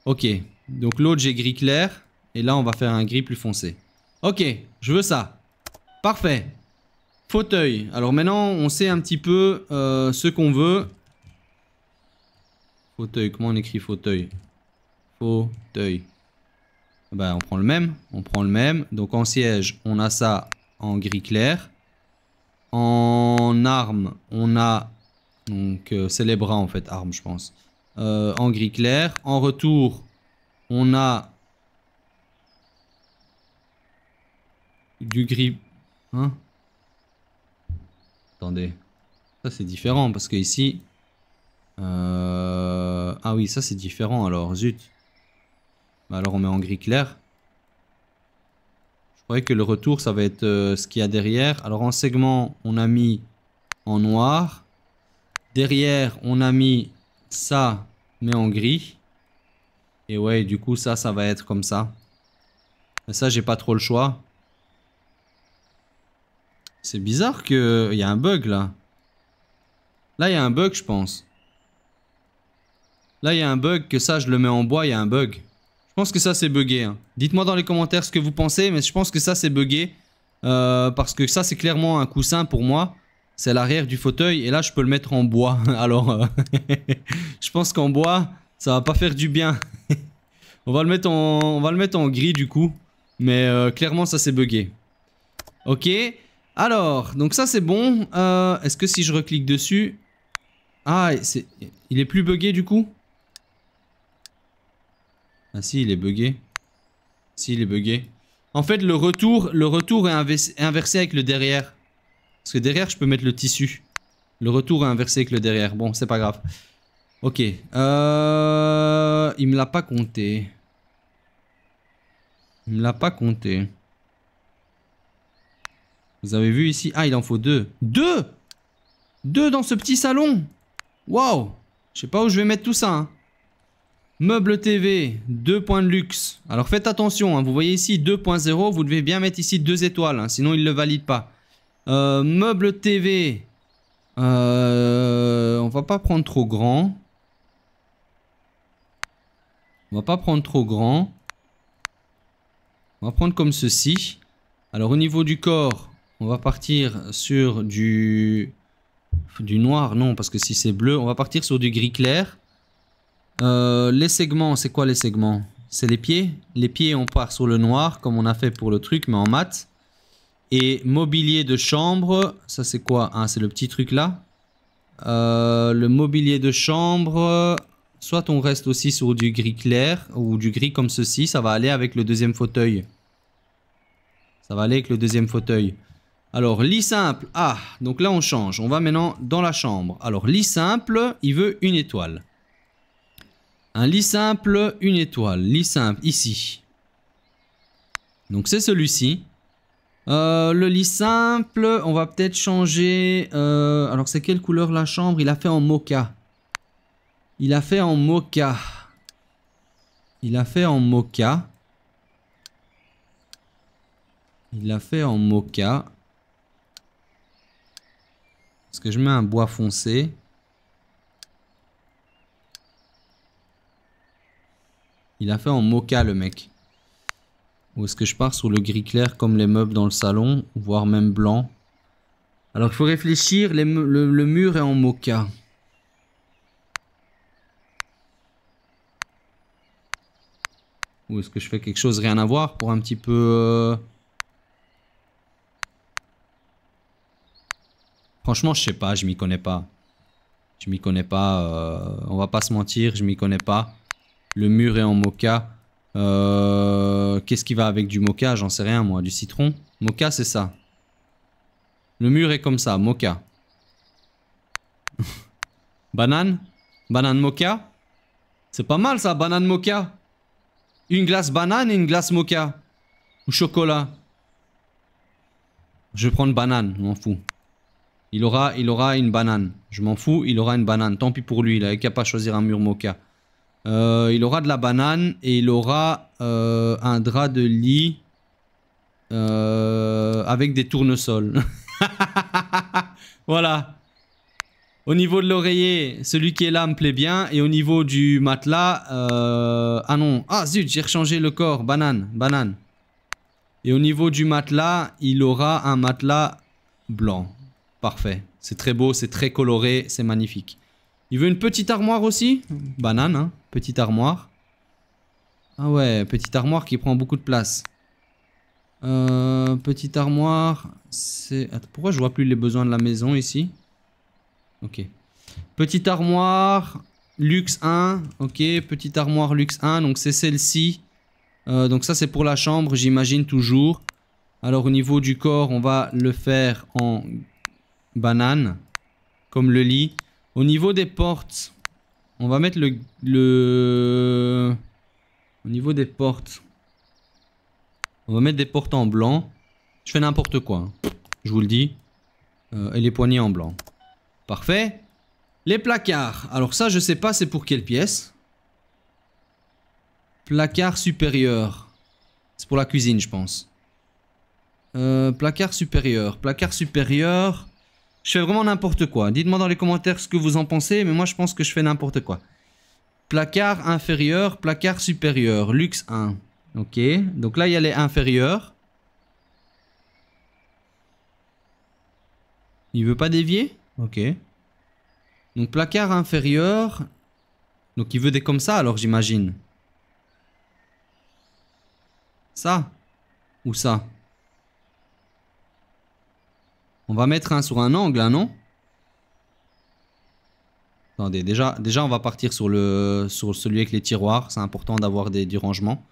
Ok. Donc l'autre, j'ai gris clair. Et là, on va faire un gris plus foncé. Ok, je veux ça. Parfait. Fauteuil. Alors maintenant, on sait un petit peu euh, ce qu'on veut. Fauteuil, comment on écrit fauteuil Fauteuil. Ah ben, on prend le même. On prend le même. Donc en siège, on a ça en gris clair. En arme, on a... Donc euh, c'est les bras en fait, arme je pense. Euh, en gris clair. En retour, on a du gris... Hein Attendez. Ça c'est différent parce que ici... Euh, ah oui, ça c'est différent alors, zut. Bah, alors on met en gris clair. Je croyais que le retour, ça va être euh, ce qu'il y a derrière. Alors en segment, on a mis en noir. Derrière, on a mis ça, mais en gris. Et ouais, du coup, ça, ça va être comme ça. Mais ça, j'ai pas trop le choix. C'est bizarre qu'il y a un bug, là. Là, il y a un bug, je pense. Là, il y a un bug, que ça, je le mets en bois, il y a un bug. Je pense que ça, c'est buggé. Hein. Dites-moi dans les commentaires ce que vous pensez, mais je pense que ça, c'est buggé. Euh, parce que ça, c'est clairement un coussin pour moi c'est l'arrière du fauteuil et là je peux le mettre en bois. (laughs) Alors euh, (laughs) je pense qu'en bois ça va pas faire du bien. (laughs) on, va le mettre en, on va le mettre en gris du coup. Mais euh, clairement ça s'est bugué. Ok. Alors donc ça c'est bon. Euh, est-ce que si je reclique dessus... Ah il est plus bugué du coup Ah si il est bugué. Si il est bugué. En fait le retour, le retour est inversé avec le derrière. Parce que derrière, je peux mettre le tissu. Le retour est inversé avec le derrière. Bon, c'est pas grave. Ok. Euh, il me l'a pas compté. Il me l'a pas compté. Vous avez vu ici Ah, il en faut deux. Deux Deux dans ce petit salon Waouh Je sais pas où je vais mettre tout ça. Hein. Meuble TV, deux points de luxe. Alors faites attention, hein. vous voyez ici 2.0, vous devez bien mettre ici deux étoiles, hein. sinon il ne le valide pas. Euh, meuble TV. Euh, on va pas prendre trop grand. On va pas prendre trop grand. On va prendre comme ceci. Alors au niveau du corps, on va partir sur du... Du noir, non, parce que si c'est bleu, on va partir sur du gris clair. Euh, les segments, c'est quoi les segments C'est les pieds. Les pieds, on part sur le noir, comme on a fait pour le truc, mais en mat. Et mobilier de chambre, ça c'est quoi hein, C'est le petit truc là. Euh, le mobilier de chambre, soit on reste aussi sur du gris clair ou du gris comme ceci, ça va aller avec le deuxième fauteuil. Ça va aller avec le deuxième fauteuil. Alors, lit simple. Ah, donc là on change. On va maintenant dans la chambre. Alors, lit simple, il veut une étoile. Un lit simple, une étoile. Lit simple, ici. Donc c'est celui-ci. Euh, le lit simple, on va peut-être changer... Euh, alors c'est quelle couleur la chambre Il a fait en mocha. Il a fait en mocha. Il a fait en mocha. Il a fait en mocha. Est-ce que je mets un bois foncé Il a fait en mocha le mec. Ou est-ce que je pars sur le gris clair comme les meubles dans le salon, voire même blanc Alors il faut réfléchir, le, mur est en mocha. Ou est-ce que je fais quelque chose rien à voir pour un petit peu... Euh, Franchement, je sais pas, je m'y connais pas. Je m'y connais pas, euh, on va pas se mentir, je m'y connais pas. Le mur est en mocha. Euh, qu'est-ce qui va avec du mocha J'en sais rien moi. Du citron Moka, c'est ça. Le mur est comme ça, mocha. (laughs) banane Banane mocha C'est pas mal ça, banane mocha. Une glace banane et une glace mocha. Ou chocolat. Je vais prendre banane, je m'en fous. Il aura, il aura une banane. Je m'en fous, il aura une banane. Tant pis pour lui, il n'a qu'à pas choisir un mur mocha. Euh, il aura de la banane et il aura euh, un drap de lit euh, avec des tournesols. (laughs) voilà. Au niveau de l'oreiller, celui qui est là me plaît bien. Et au niveau du matelas... Ah non. Ah zut, j'ai rechangé le corps. Banane, banane. Et au niveau du matelas, il aura un matelas blanc. Parfait. C'est très beau, c'est très coloré, c'est magnifique. Il veut une petite armoire aussi Banane, hein Petite armoire. Ah ouais, petite armoire qui prend beaucoup de place. Euh, petite armoire, c'est... Pourquoi je vois plus les besoins de la maison ici Ok. Petite armoire, luxe 1. Ok, petite armoire luxe 1, donc c'est celle-ci. Euh, donc ça c'est pour la chambre, j'imagine toujours. Alors au niveau du corps, on va le faire en banane, comme le lit. Au niveau des portes, on va mettre le, le... Au niveau des portes. On va mettre des portes en blanc. Je fais n'importe quoi. Hein. Je vous le dis. Euh, et les poignées en blanc. Parfait. Les placards. Alors ça, je sais pas c'est pour quelle pièce. Placard supérieur. C'est pour la cuisine, je pense. Euh, placard supérieur. Placard supérieur. Je fais vraiment n'importe quoi. Dites-moi dans les commentaires ce que vous en pensez, mais moi je pense que je fais n'importe quoi. Placard inférieur, placard supérieur, luxe 1. Ok, donc là il y a les inférieurs. Il veut pas dévier Ok. Donc placard inférieur. Donc il veut des comme ça alors j'imagine. Ça Ou ça on va mettre un sur un angle, hein, non Attendez, déjà, déjà on va partir sur, le, sur celui avec les tiroirs. C'est important d'avoir du rangement.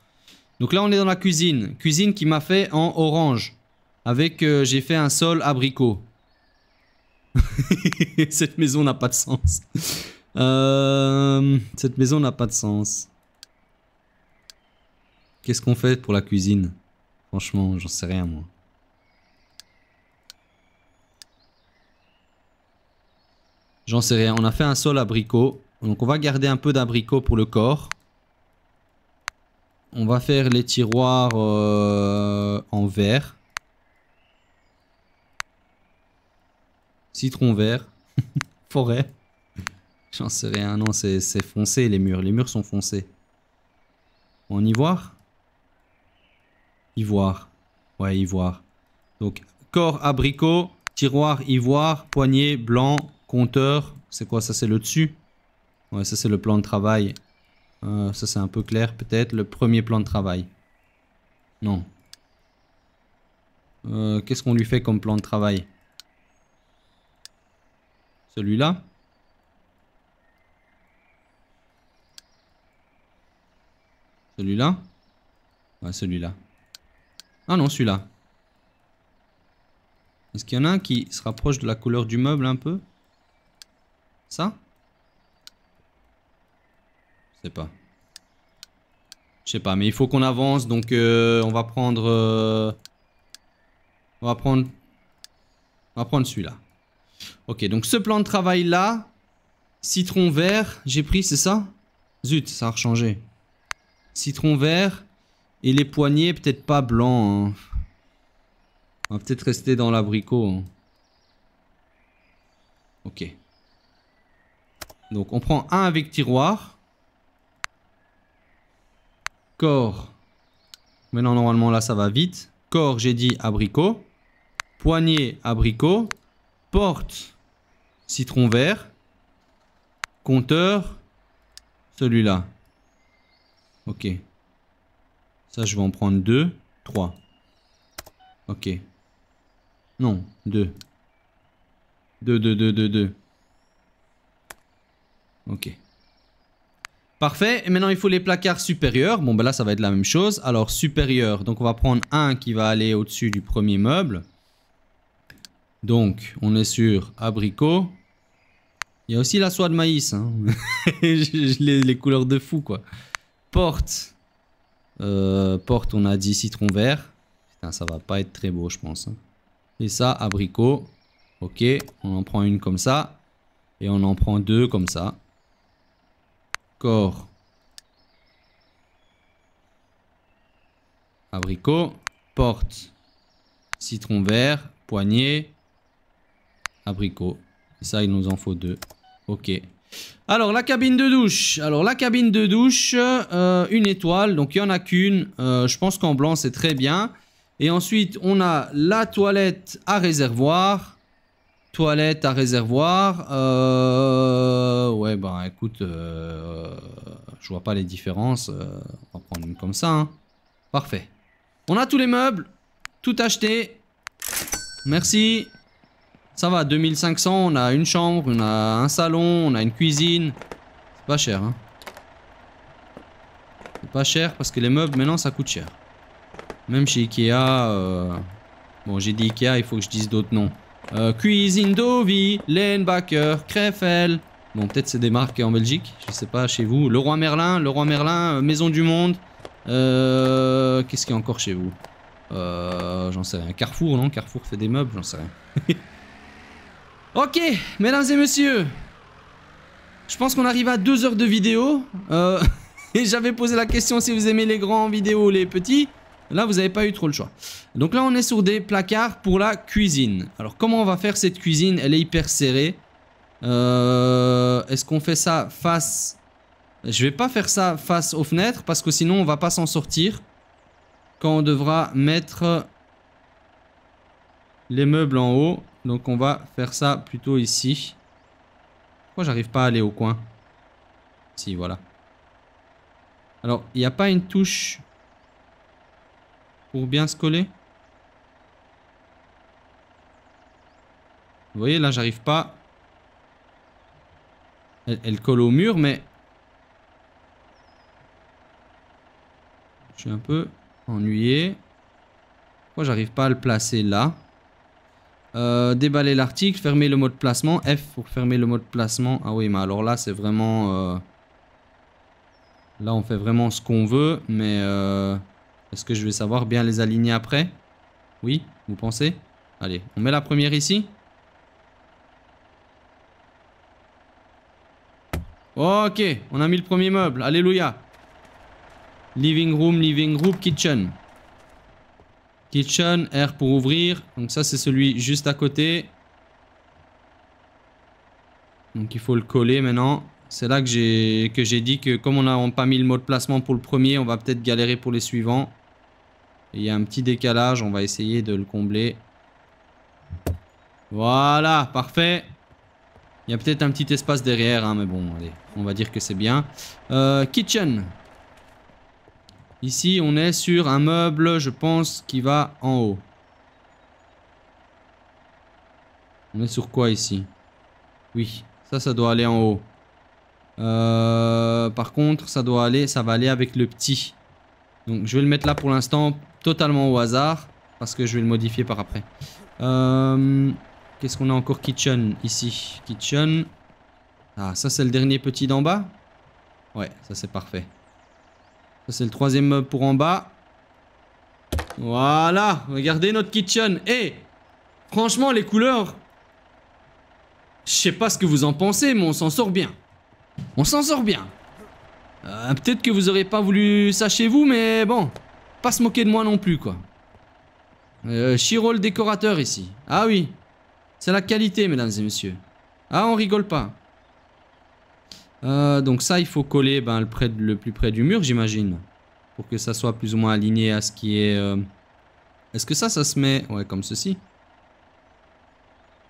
Donc là on est dans la cuisine. Cuisine qui m'a fait en orange. Avec, euh, j'ai fait un sol abricot. (laughs) cette maison n'a pas de sens. Euh, cette maison n'a pas de sens. Qu'est-ce qu'on fait pour la cuisine Franchement, j'en sais rien moi. J'en sais rien. On a fait un sol abricot. Donc on va garder un peu d'abricot pour le corps. On va faire les tiroirs euh, en vert. Citron vert. (laughs) Forêt. J'en sais rien. Non, c'est foncé les murs. Les murs sont foncés. En ivoire Ivoire. Ouais, ivoire. Donc, corps abricot, tiroir ivoire, poignée blanc, Compteur, c'est quoi ça C'est le dessus Ouais, ça c'est le plan de travail. Euh, ça c'est un peu clair peut-être. Le premier plan de travail. Non. Euh, qu'est-ce qu'on lui fait comme plan de travail Celui-là Celui-là Ouais, celui-là. Ah non, celui-là. Est-ce qu'il y en a un qui se rapproche de la couleur du meuble un peu ça Je sais pas. Je sais pas, mais il faut qu'on avance, donc euh, on va prendre... Euh, on va prendre... On va prendre celui-là. Ok, donc ce plan de travail-là, citron vert, j'ai pris, c'est ça Zut, ça a rechangé. Citron vert, et les poignets, peut-être pas blanc. Hein. On va peut-être rester dans l'abricot. Hein. Ok. Donc on prend un avec tiroir. Corps. Maintenant normalement là ça va vite. Corps, j'ai dit abricot. Poignée abricot. Porte citron vert. Compteur celui-là. OK. Ça je vais en prendre 2, 3. OK. Non, 2. 2 2 2 2 2. Ok. Parfait. Et maintenant, il faut les placards supérieurs. Bon, ben là, ça va être la même chose. Alors, supérieur. Donc, on va prendre un qui va aller au-dessus du premier meuble. Donc, on est sur abricot. Il y a aussi la soie de maïs. Hein. (laughs) les, couleurs de fou, quoi. Porte. Euh, porte, on a dit citron vert. ça va pas être très beau, je pense. Hein. Et ça, abricot. Ok, on en prend une comme ça. Et on en prend deux comme ça corps. Abricot, porte, citron vert, poignée, abricot. Ça, il nous en faut deux. Ok. Alors, la cabine de douche. Alors, la cabine de douche, euh, une étoile. Donc, il n'y en a qu'une. Euh, je pense qu'en blanc, c'est très bien. Et ensuite, on a la toilette à réservoir. Toilette à réservoir. Euh, ouais, bah écoute, euh, je vois pas les différences. Euh, on va prendre une comme ça. Hein. Parfait. On a tous les meubles, tout acheté. Merci. Ça va, 2500, on a une chambre, on a un salon, on a une cuisine. C'est pas cher, hein. C'est pas cher parce que les meubles, maintenant, ça coûte cher. Même chez Ikea... Bon, j'ai dit Ikea, il faut que je dise d'autres noms. Euh, cuisine Dovi, Lenbacker, Krefel. Bon, peut-être c'est des marques en Belgique, je sais pas, chez vous. Le Roi Merlin, le Roi Merlin, euh, Maison du Monde. Euh, qu'est-ce qu'il y a encore chez vous J'en sais rien. Carrefour, non Carrefour fait des meubles, j'en sais rien. (laughs) ok, mesdames et messieurs. Je pense qu'on arrive à deux heures de vidéo. (laughs) et j'avais posé la question si vous aimez les grands vidéos ou les petits. Là, vous n'avez pas eu trop le choix. Donc là, on est sur des placards pour la cuisine. Alors, comment on va faire cette cuisine Elle est hyper serrée. Euh, est-ce qu'on fait ça face... Je vais pas faire ça face aux fenêtres parce que sinon, on va pas s'en sortir. Quand on devra mettre les meubles en haut. Donc, on va faire ça plutôt ici. Pourquoi j'arrive pas à aller au coin Si, voilà. Alors, il n'y a pas une touche pour bien se coller. Vous voyez, là, j'arrive pas. Elle, colle au mur, mais... Je suis un peu ennuyé. Pourquoi j'arrive pas à le placer là euh, Déballer l'article, fermer le mode placement. F pour fermer le mode de placement. Ah oui, mais alors là, c'est vraiment... Euh, là, on fait vraiment ce qu'on veut, mais... Euh, est-ce que je vais savoir bien les aligner après Oui, vous pensez Allez, on met la première ici. Ok, on a mis le premier meuble. Alléluia. Living room, living room, kitchen. Kitchen, air pour ouvrir. Donc ça, c'est celui juste à côté. Donc il faut le coller maintenant. C'est là que j'ai dit que comme on n'a pas mis le mot de placement pour le premier, on va peut-être galérer pour les suivants. Il y a un petit décalage, on va essayer de le combler. Voilà, parfait. Il y a peut-être un petit espace derrière, hein, mais bon, on va dire que c'est bien. Euh, kitchen. Ici, on est sur un meuble, je pense, qui va en haut. On est sur quoi ici Oui, ça, ça doit aller en haut. Euh, par contre, ça doit aller, ça va aller avec le petit. Donc, je vais le mettre là pour l'instant totalement au hasard. Parce que je vais le modifier par après. Euh, qu'est-ce qu'on a encore Kitchen ici. Kitchen. Ah, ça c'est le dernier petit d'en bas Ouais, ça c'est parfait. Ça c'est le troisième meuble pour en bas. Voilà, regardez notre kitchen. Et eh, franchement, les couleurs, je sais pas ce que vous en pensez, mais on s'en sort bien. On s'en sort bien. Euh, peut-être que vous n'aurez pas voulu ça chez vous, mais bon, pas se moquer de moi non plus, quoi. Euh, décorateur ici. Ah oui, c'est la qualité, mesdames et messieurs. Ah, on rigole pas. Euh, donc ça, il faut coller ben, le, près plus près du mur, j'imagine. Pour que ça soit plus ou moins aligné à ce qui est... Euh, est-ce que ça, ça se met... Ouais, comme ceci.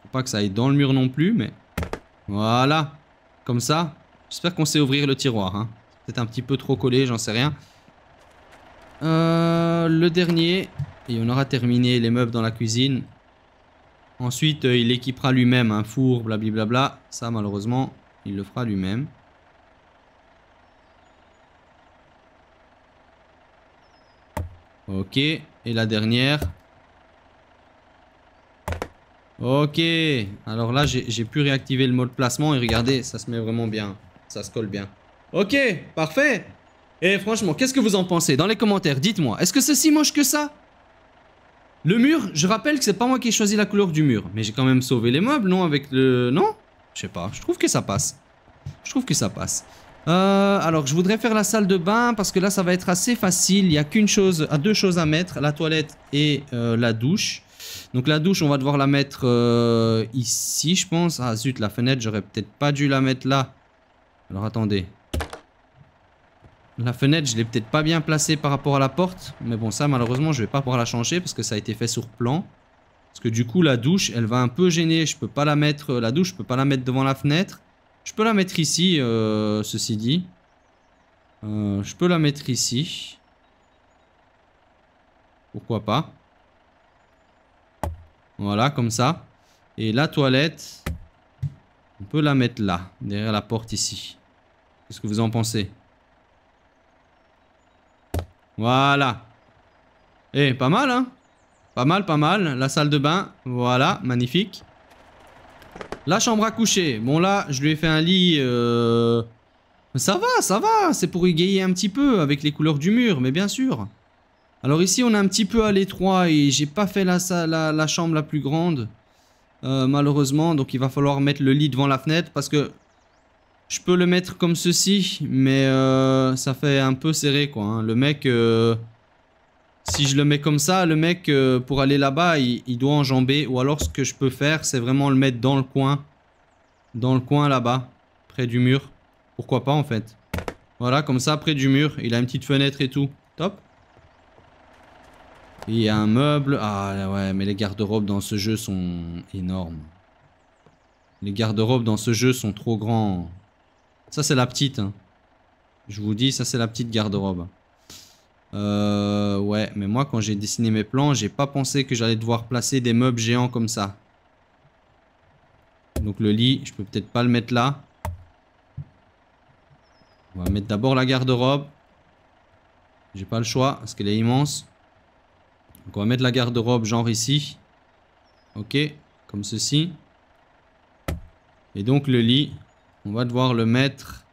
Faut pas que ça aille dans le mur non plus, mais... Voilà. Comme ça. J'espère qu'on sait ouvrir le tiroir. Hein. Peut-être un petit peu trop collé, j'en sais rien. Euh, le dernier. Et on aura terminé les meubles dans la cuisine. Ensuite, euh, il équipera lui-même un four, blablabla. Ça, malheureusement, il le fera lui-même. Ok. Et la dernière. Ok. Alors là, j'ai pu réactiver le mode placement. Et regardez, ça se met vraiment bien. Ça se colle bien. Ok, parfait et eh, franchement, qu'est-ce que vous en pensez Dans les commentaires, dites-moi, est-ce que c'est si moche que ça Le mur, je rappelle que c'est pas moi qui ai choisi la couleur du mur, mais j'ai quand même sauvé les meubles, non Avec le... Non Je sais pas, je trouve que ça passe. Je trouve que ça passe. Euh, alors, je voudrais faire la salle de bain parce que là, ça va être assez facile. Il y a qu'une chose, à deux choses à mettre, la toilette et euh, la douche. Donc la douche, on va devoir la mettre euh, ici, je pense. Ah zut, la fenêtre, j'aurais peut-être pas dû la mettre là. Alors attendez, la fenêtre, je l'ai peut-être pas bien placée par rapport à la porte. Mais bon, ça, malheureusement, je vais pas pouvoir la changer parce que ça a été fait sur plan. Parce que du coup, la douche, elle va un peu gêner. Je peux pas la mettre... Euh, la douche, je peux pas la mettre devant la fenêtre. Je peux la mettre ici, euh, ceci dit. Euh, je peux la mettre ici. Pourquoi pas. Voilà, comme ça. Et la toilette, on peut la mettre là, derrière la porte ici. Qu'est-ce que vous en pensez voilà. Eh, pas mal, hein Pas mal, pas mal. La salle de bain, voilà, magnifique. La chambre à coucher. Bon, là, je lui ai fait un lit... Euh, ça va, ça va. C'est pour égayer un petit peu avec les couleurs du mur, mais bien sûr. Alors ici, on est un petit peu à l'étroit et j'ai pas fait la, la, chambre la plus grande. Euh, malheureusement, donc il va falloir mettre le lit devant la fenêtre parce que je peux le mettre comme ceci, mais euh, ça fait un peu serré quoi. Hein. Le mec, euh, si je le mets comme ça, le mec euh, pour aller là-bas, il, il, doit enjamber. Ou alors ce que je peux faire, c'est vraiment le mettre dans le coin. Dans le coin là-bas, près du mur. Pourquoi pas en fait. Voilà, comme ça, près du mur. Il a une petite fenêtre et tout. Top. Il y a un meuble. Ah ouais, mais les garde-robes dans ce jeu sont énormes. Les garde-robes dans ce jeu sont trop grands. Ça, c'est la petite. Hein. Je vous dis, ça, c'est la petite garde-robe. Euh, ouais, mais moi, quand j'ai dessiné mes plans, j'ai pas pensé que j'allais devoir placer des meubles géants comme ça. Donc le lit, je peux peut-être pas le mettre là. On va mettre d'abord la garde-robe. J'ai pas le choix, parce qu'elle est immense. Donc on va mettre la garde-robe genre ici. Ok, comme ceci. Et donc le lit, on va devoir le mettre...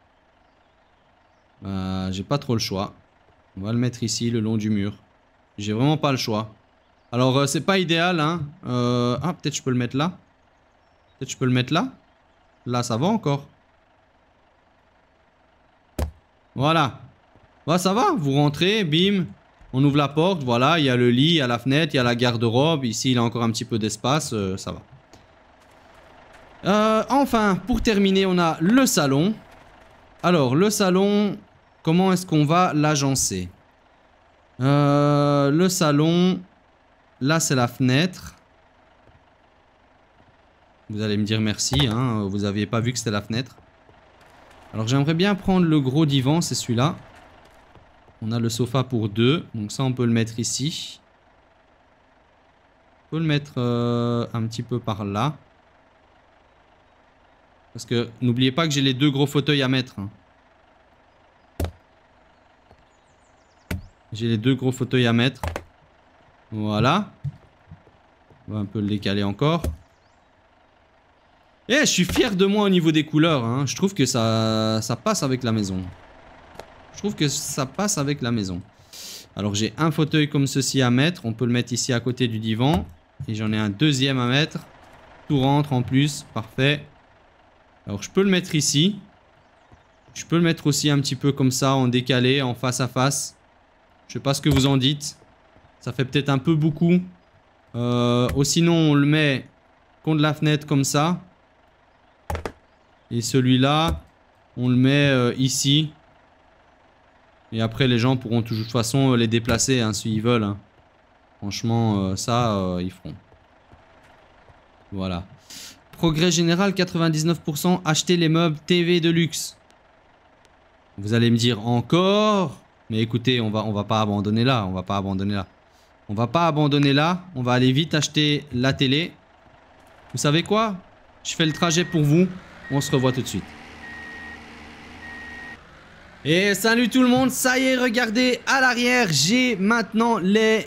Euh, j'ai pas trop le choix. On va le mettre ici, le long du mur. J'ai vraiment pas le choix. Alors, euh, c'est pas idéal, hein. Euh, ah, peut-être je peux le mettre là. Peut-être je peux le mettre là. Là, ça va encore. Voilà. Bah, ça va. Vous rentrez, bim. On ouvre la porte, voilà. Il y a le lit, il y a la fenêtre, il y a la garde-robe. Ici, il y a encore un petit peu d'espace. ça va. Euh, enfin, pour terminer, on a le salon. Alors, le salon, comment est-ce qu'on va l'agencer euh, Le salon, là c'est la fenêtre. Vous allez me dire merci, hein, vous n'aviez pas vu que c'était la fenêtre. Alors j'aimerais bien prendre le gros divan, c'est celui-là. On a le sofa pour deux, donc ça on peut le mettre ici. On peut le mettre euh, un petit peu par là. Parce que n'oubliez pas que j'ai les deux gros fauteuils à mettre. Hein. J'ai les deux gros fauteuils à mettre. Voilà. On va un peu le décaler encore. Eh, je suis fier de moi au niveau des couleurs. Hein. Je trouve que ça, ça passe avec la maison. Je trouve que ça passe avec la maison. Alors j'ai un fauteuil comme ceci à mettre. On peut le mettre ici à côté du divan. Et j'en ai un deuxième à mettre. Tout rentre en plus. Parfait. Alors je peux le mettre ici. Je peux le mettre aussi un petit peu comme ça, en décalé, en face à face. Je sais pas ce que vous en dites. Ça fait peut-être un peu beaucoup. Euh, ou oh, sinon, on le met contre la fenêtre comme ça. Et celui-là, on le met euh, ici. Et après, les gens pourront toujours, de toute façon euh, les déplacer hein, s'ils veulent. Hein. Franchement, euh, ça, ils feront. Voilà. Progrès général 99%, acheter les meubles TV de luxe. Vous allez me dire encore Mais écoutez, on va, on va pas abandonner là, on va pas abandonner là. On va pas abandonner là, on va aller vite acheter la télé. Vous savez quoi Je fais le trajet pour vous, on se revoit tout de suite. Et salut tout le monde, ça y est, regardez, à l'arrière, j'ai maintenant les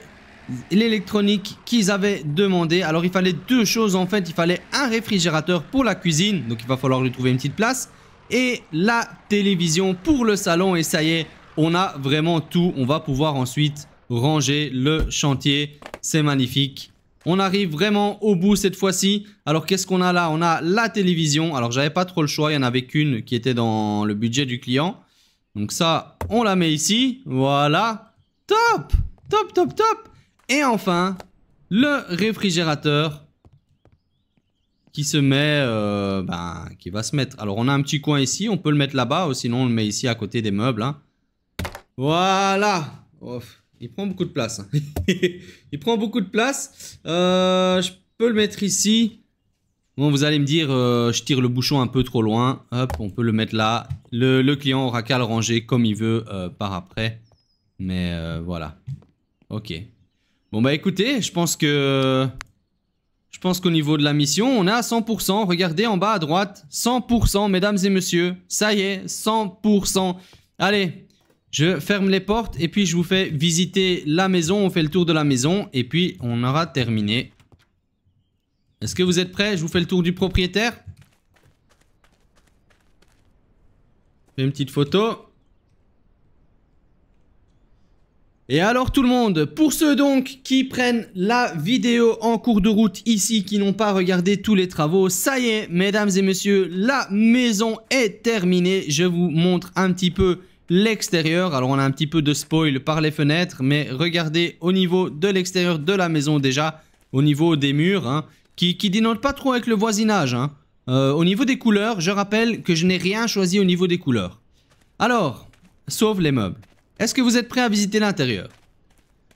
l'électronique qu'ils avaient demandé. Alors il fallait deux choses en fait, il fallait un réfrigérateur pour la cuisine, donc il va falloir lui trouver une petite place, et la télévision pour le salon, et ça y est, on a vraiment tout, on va pouvoir ensuite ranger le chantier, c'est magnifique. On arrive vraiment au bout cette fois-ci. Alors qu'est-ce qu'on a là On a la télévision. Alors j'avais pas trop le choix, il y en avait qu'une qui était dans le budget du client. Donc ça, on la met ici. Voilà. Top Top, top, top et enfin, le réfrigérateur qui se met, euh, ben, qui va se mettre. Alors on a un petit coin ici, on peut le mettre là-bas, ou sinon on le met ici à côté des meubles. Hein. Voilà Il prend beaucoup de place. Hein. (laughs) il prend beaucoup de place. Euh, je peux le mettre ici. Bon, vous allez me dire, euh, je tire le bouchon un peu trop loin. Hop, on peut le mettre là. Le, le client aura qu'à le ranger comme il veut par après. Mais voilà. Ok, Bon bah écoutez, je pense que... Je pense qu'au niveau de la mission, on est à 100%. Regardez en bas à droite, 100%, mesdames et messieurs. Ça y est, 100%. Allez, je ferme les portes et puis je vous fais visiter la maison. On fait le tour de la maison et puis on aura terminé. Est-ce que vous êtes prêts Je vous fais le tour du propriétaire. Fais une petite photo. Et alors tout le monde, pour ceux donc qui prennent la vidéo en cours de route ici, qui n'ont pas regardé tous les travaux, ça y est, mesdames et messieurs, la maison est terminée. Je vous montre un petit peu l'extérieur. Alors on a un petit peu de spoil par les fenêtres, mais regardez au niveau de l'extérieur de la maison déjà, au niveau des murs, hein, qui, qui dénote pas trop avec le voisinage. Hein. Euh, au niveau des couleurs, je rappelle que je n'ai rien choisi au niveau des couleurs. Alors, sauf les meubles. Est-ce que vous êtes prêt à visiter l'intérieur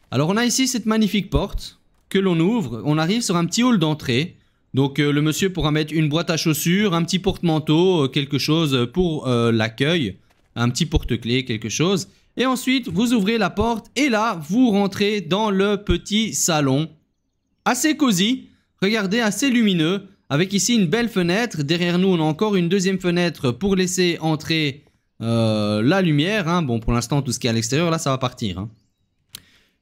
Alors on a ici cette magnifique porte que l'on ouvre. On arrive sur un petit hall d'entrée. Donc euh, le monsieur pourra mettre une boîte à chaussures, un petit porte-manteau, euh, quelque chose pour euh, l'accueil, un petit porte-clés, quelque chose. Et ensuite, vous ouvrez la porte et là, vous rentrez dans le petit salon. Assez cosy, regardez, assez lumineux, avec ici une belle fenêtre. Derrière nous, on a encore une deuxième fenêtre pour laisser entrer euh, la lumière, hein. bon pour l'instant tout ce qui est à l'extérieur, là ça va partir. Hein.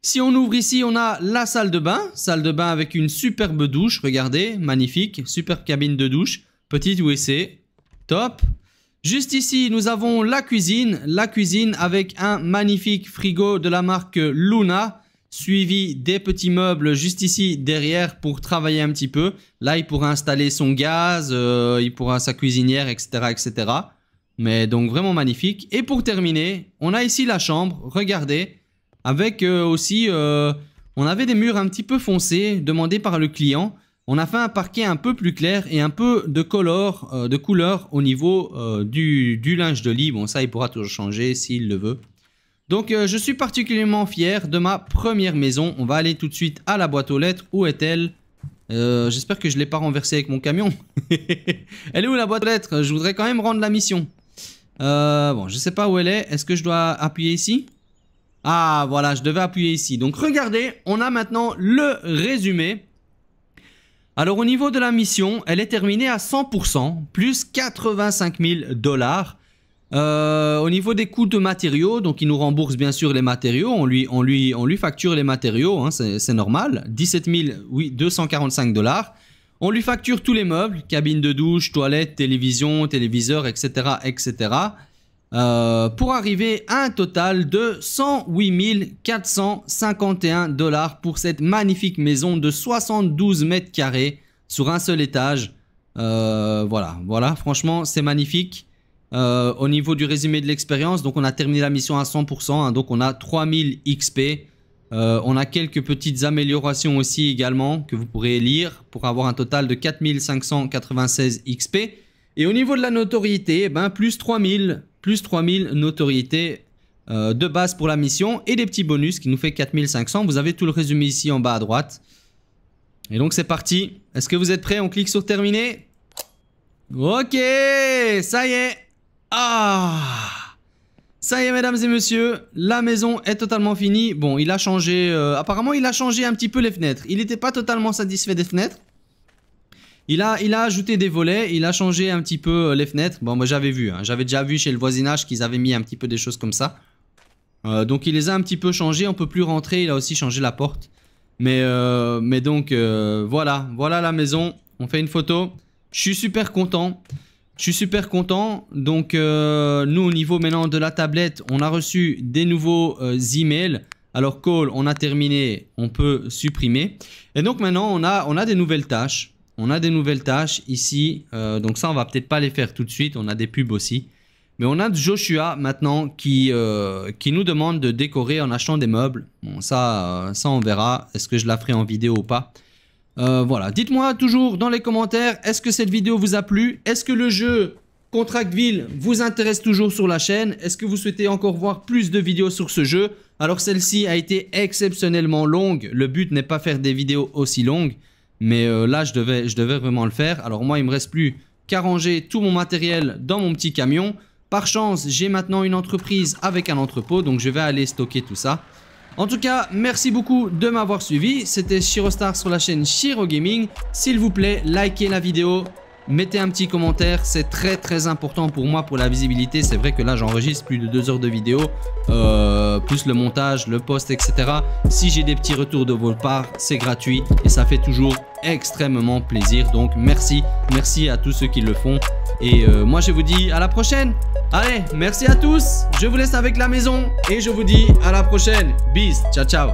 Si on ouvre ici, on a la salle de bain, salle de bain avec une superbe douche, regardez, magnifique, superbe cabine de douche, petite WC, e. top. Juste ici, nous avons la cuisine, la cuisine avec un magnifique frigo de la marque Luna, suivi des petits meubles juste ici derrière pour travailler un petit peu. Là, il pourra installer son gaz, euh, il pourra sa cuisinière, etc., etc. Mais donc vraiment magnifique. Et pour terminer, on a ici la chambre, regardez, avec euh, aussi, euh, on avait des murs un petit peu foncés, demandés par le client. On a fait un parquet un peu plus clair et un peu de color, euh, de couleur au niveau du, du, linge de lit. Bon, ça, il pourra toujours changer s'il le veut. Donc, je suis particulièrement fier de ma première maison. On va aller tout de suite à la boîte aux lettres. Où est-elle j'espère que je ne l'ai pas renversée avec mon camion. (laughs) Elle est où la boîte aux lettres Je voudrais quand même rendre la mission. Euh, bon, je sais pas où elle est. Est-ce que je dois appuyer ici Ah, voilà, je devais appuyer ici. Donc, regardez, on a maintenant le résumé. Alors, au niveau de la mission, elle est terminée à 100%, plus 85 000 dollars. Euh, au niveau des coûts de matériaux, donc il nous rembourse bien sûr les matériaux, on lui, on lui, on lui facture les matériaux, hein, c'est normal, 17 oui, 245 dollars. On lui facture tous les meubles, cabine de douche, toilette, télévision, téléviseur, etc. etc. Euh, pour arriver à un total de 108 451 dollars pour cette magnifique maison de 72 mètres carrés sur un seul étage. Euh, voilà, voilà, franchement, c'est magnifique. Euh, au niveau du résumé de l'expérience, donc on a terminé la mission à 100%, hein, donc on a 3000 XP. Euh, on a quelques petites améliorations aussi également que vous pourrez lire pour avoir un total de 4596 XP. Et au niveau de la notoriété, eh ben, plus 3000, plus 3000 notoriété euh, de base pour la mission et des petits bonus qui nous fait 4500. Vous avez tout le résumé ici en bas à droite. Et donc c'est parti. Est-ce que vous êtes prêts On clique sur terminer. Ok, ça y est. Ah ça y est, mesdames et messieurs, la maison est totalement finie. Bon, il a changé... Euh, apparemment, il a changé un petit peu les fenêtres. Il n'était pas totalement satisfait des fenêtres. Il a, il a ajouté des volets, il a changé un petit peu euh, les fenêtres. Bon, moi, j'avais vu. Hein. j'avais déjà vu chez le voisinage qu'ils avaient mis un petit peu des choses comme ça. Euh, donc, il les a un petit peu changées. On peut plus rentrer. Il a aussi changé la porte. Mais, mais donc, voilà. Voilà la maison. On fait une photo. Je suis super content. Je suis super content. Donc, euh, nous, au niveau maintenant de la tablette, on a reçu des nouveaux euh, emails. Alors, call, on a terminé, on peut supprimer. Et donc, maintenant, on a, on a des nouvelles tâches. On a des nouvelles tâches ici. Euh, donc, ça, on va peut-être pas les faire tout de suite. On a des pubs aussi. Mais on a Joshua maintenant qui, qui nous demande de décorer en achetant des meubles. Bon, ça, ça on verra. Est-ce que je la ferai en vidéo ou pas euh, voilà, dites-moi toujours dans les commentaires, est-ce que cette vidéo vous a plu Est-ce que le jeu Contractville vous intéresse toujours sur la chaîne Est-ce que vous souhaitez encore voir plus de vidéos sur ce jeu Alors celle-ci a été exceptionnellement longue, le but n'est pas faire des vidéos aussi longues, mais euh, là je devais, je devais vraiment le faire. Alors moi il me reste plus qu'à ranger tout mon matériel dans mon petit camion. Par chance, j'ai maintenant une entreprise avec un entrepôt, donc je vais aller stocker tout ça. En tout cas, merci beaucoup de m'avoir suivi. C'était Shirostar sur la chaîne Shiro Gaming. S'il vous plaît, likez la vidéo, Mettez un petit commentaire, c'est très très important pour moi, pour la visibilité. C'est vrai que là j'enregistre plus de deux heures de vidéo, euh, plus le montage, le post, etc. Si j'ai des petits retours de vos part, c'est gratuit et ça fait toujours extrêmement plaisir. Donc merci, merci à tous ceux qui le font. Et euh, moi je vous dis à la prochaine. Allez, merci à tous. Je vous laisse avec la maison et je vous dis à la prochaine. Bis, ciao ciao.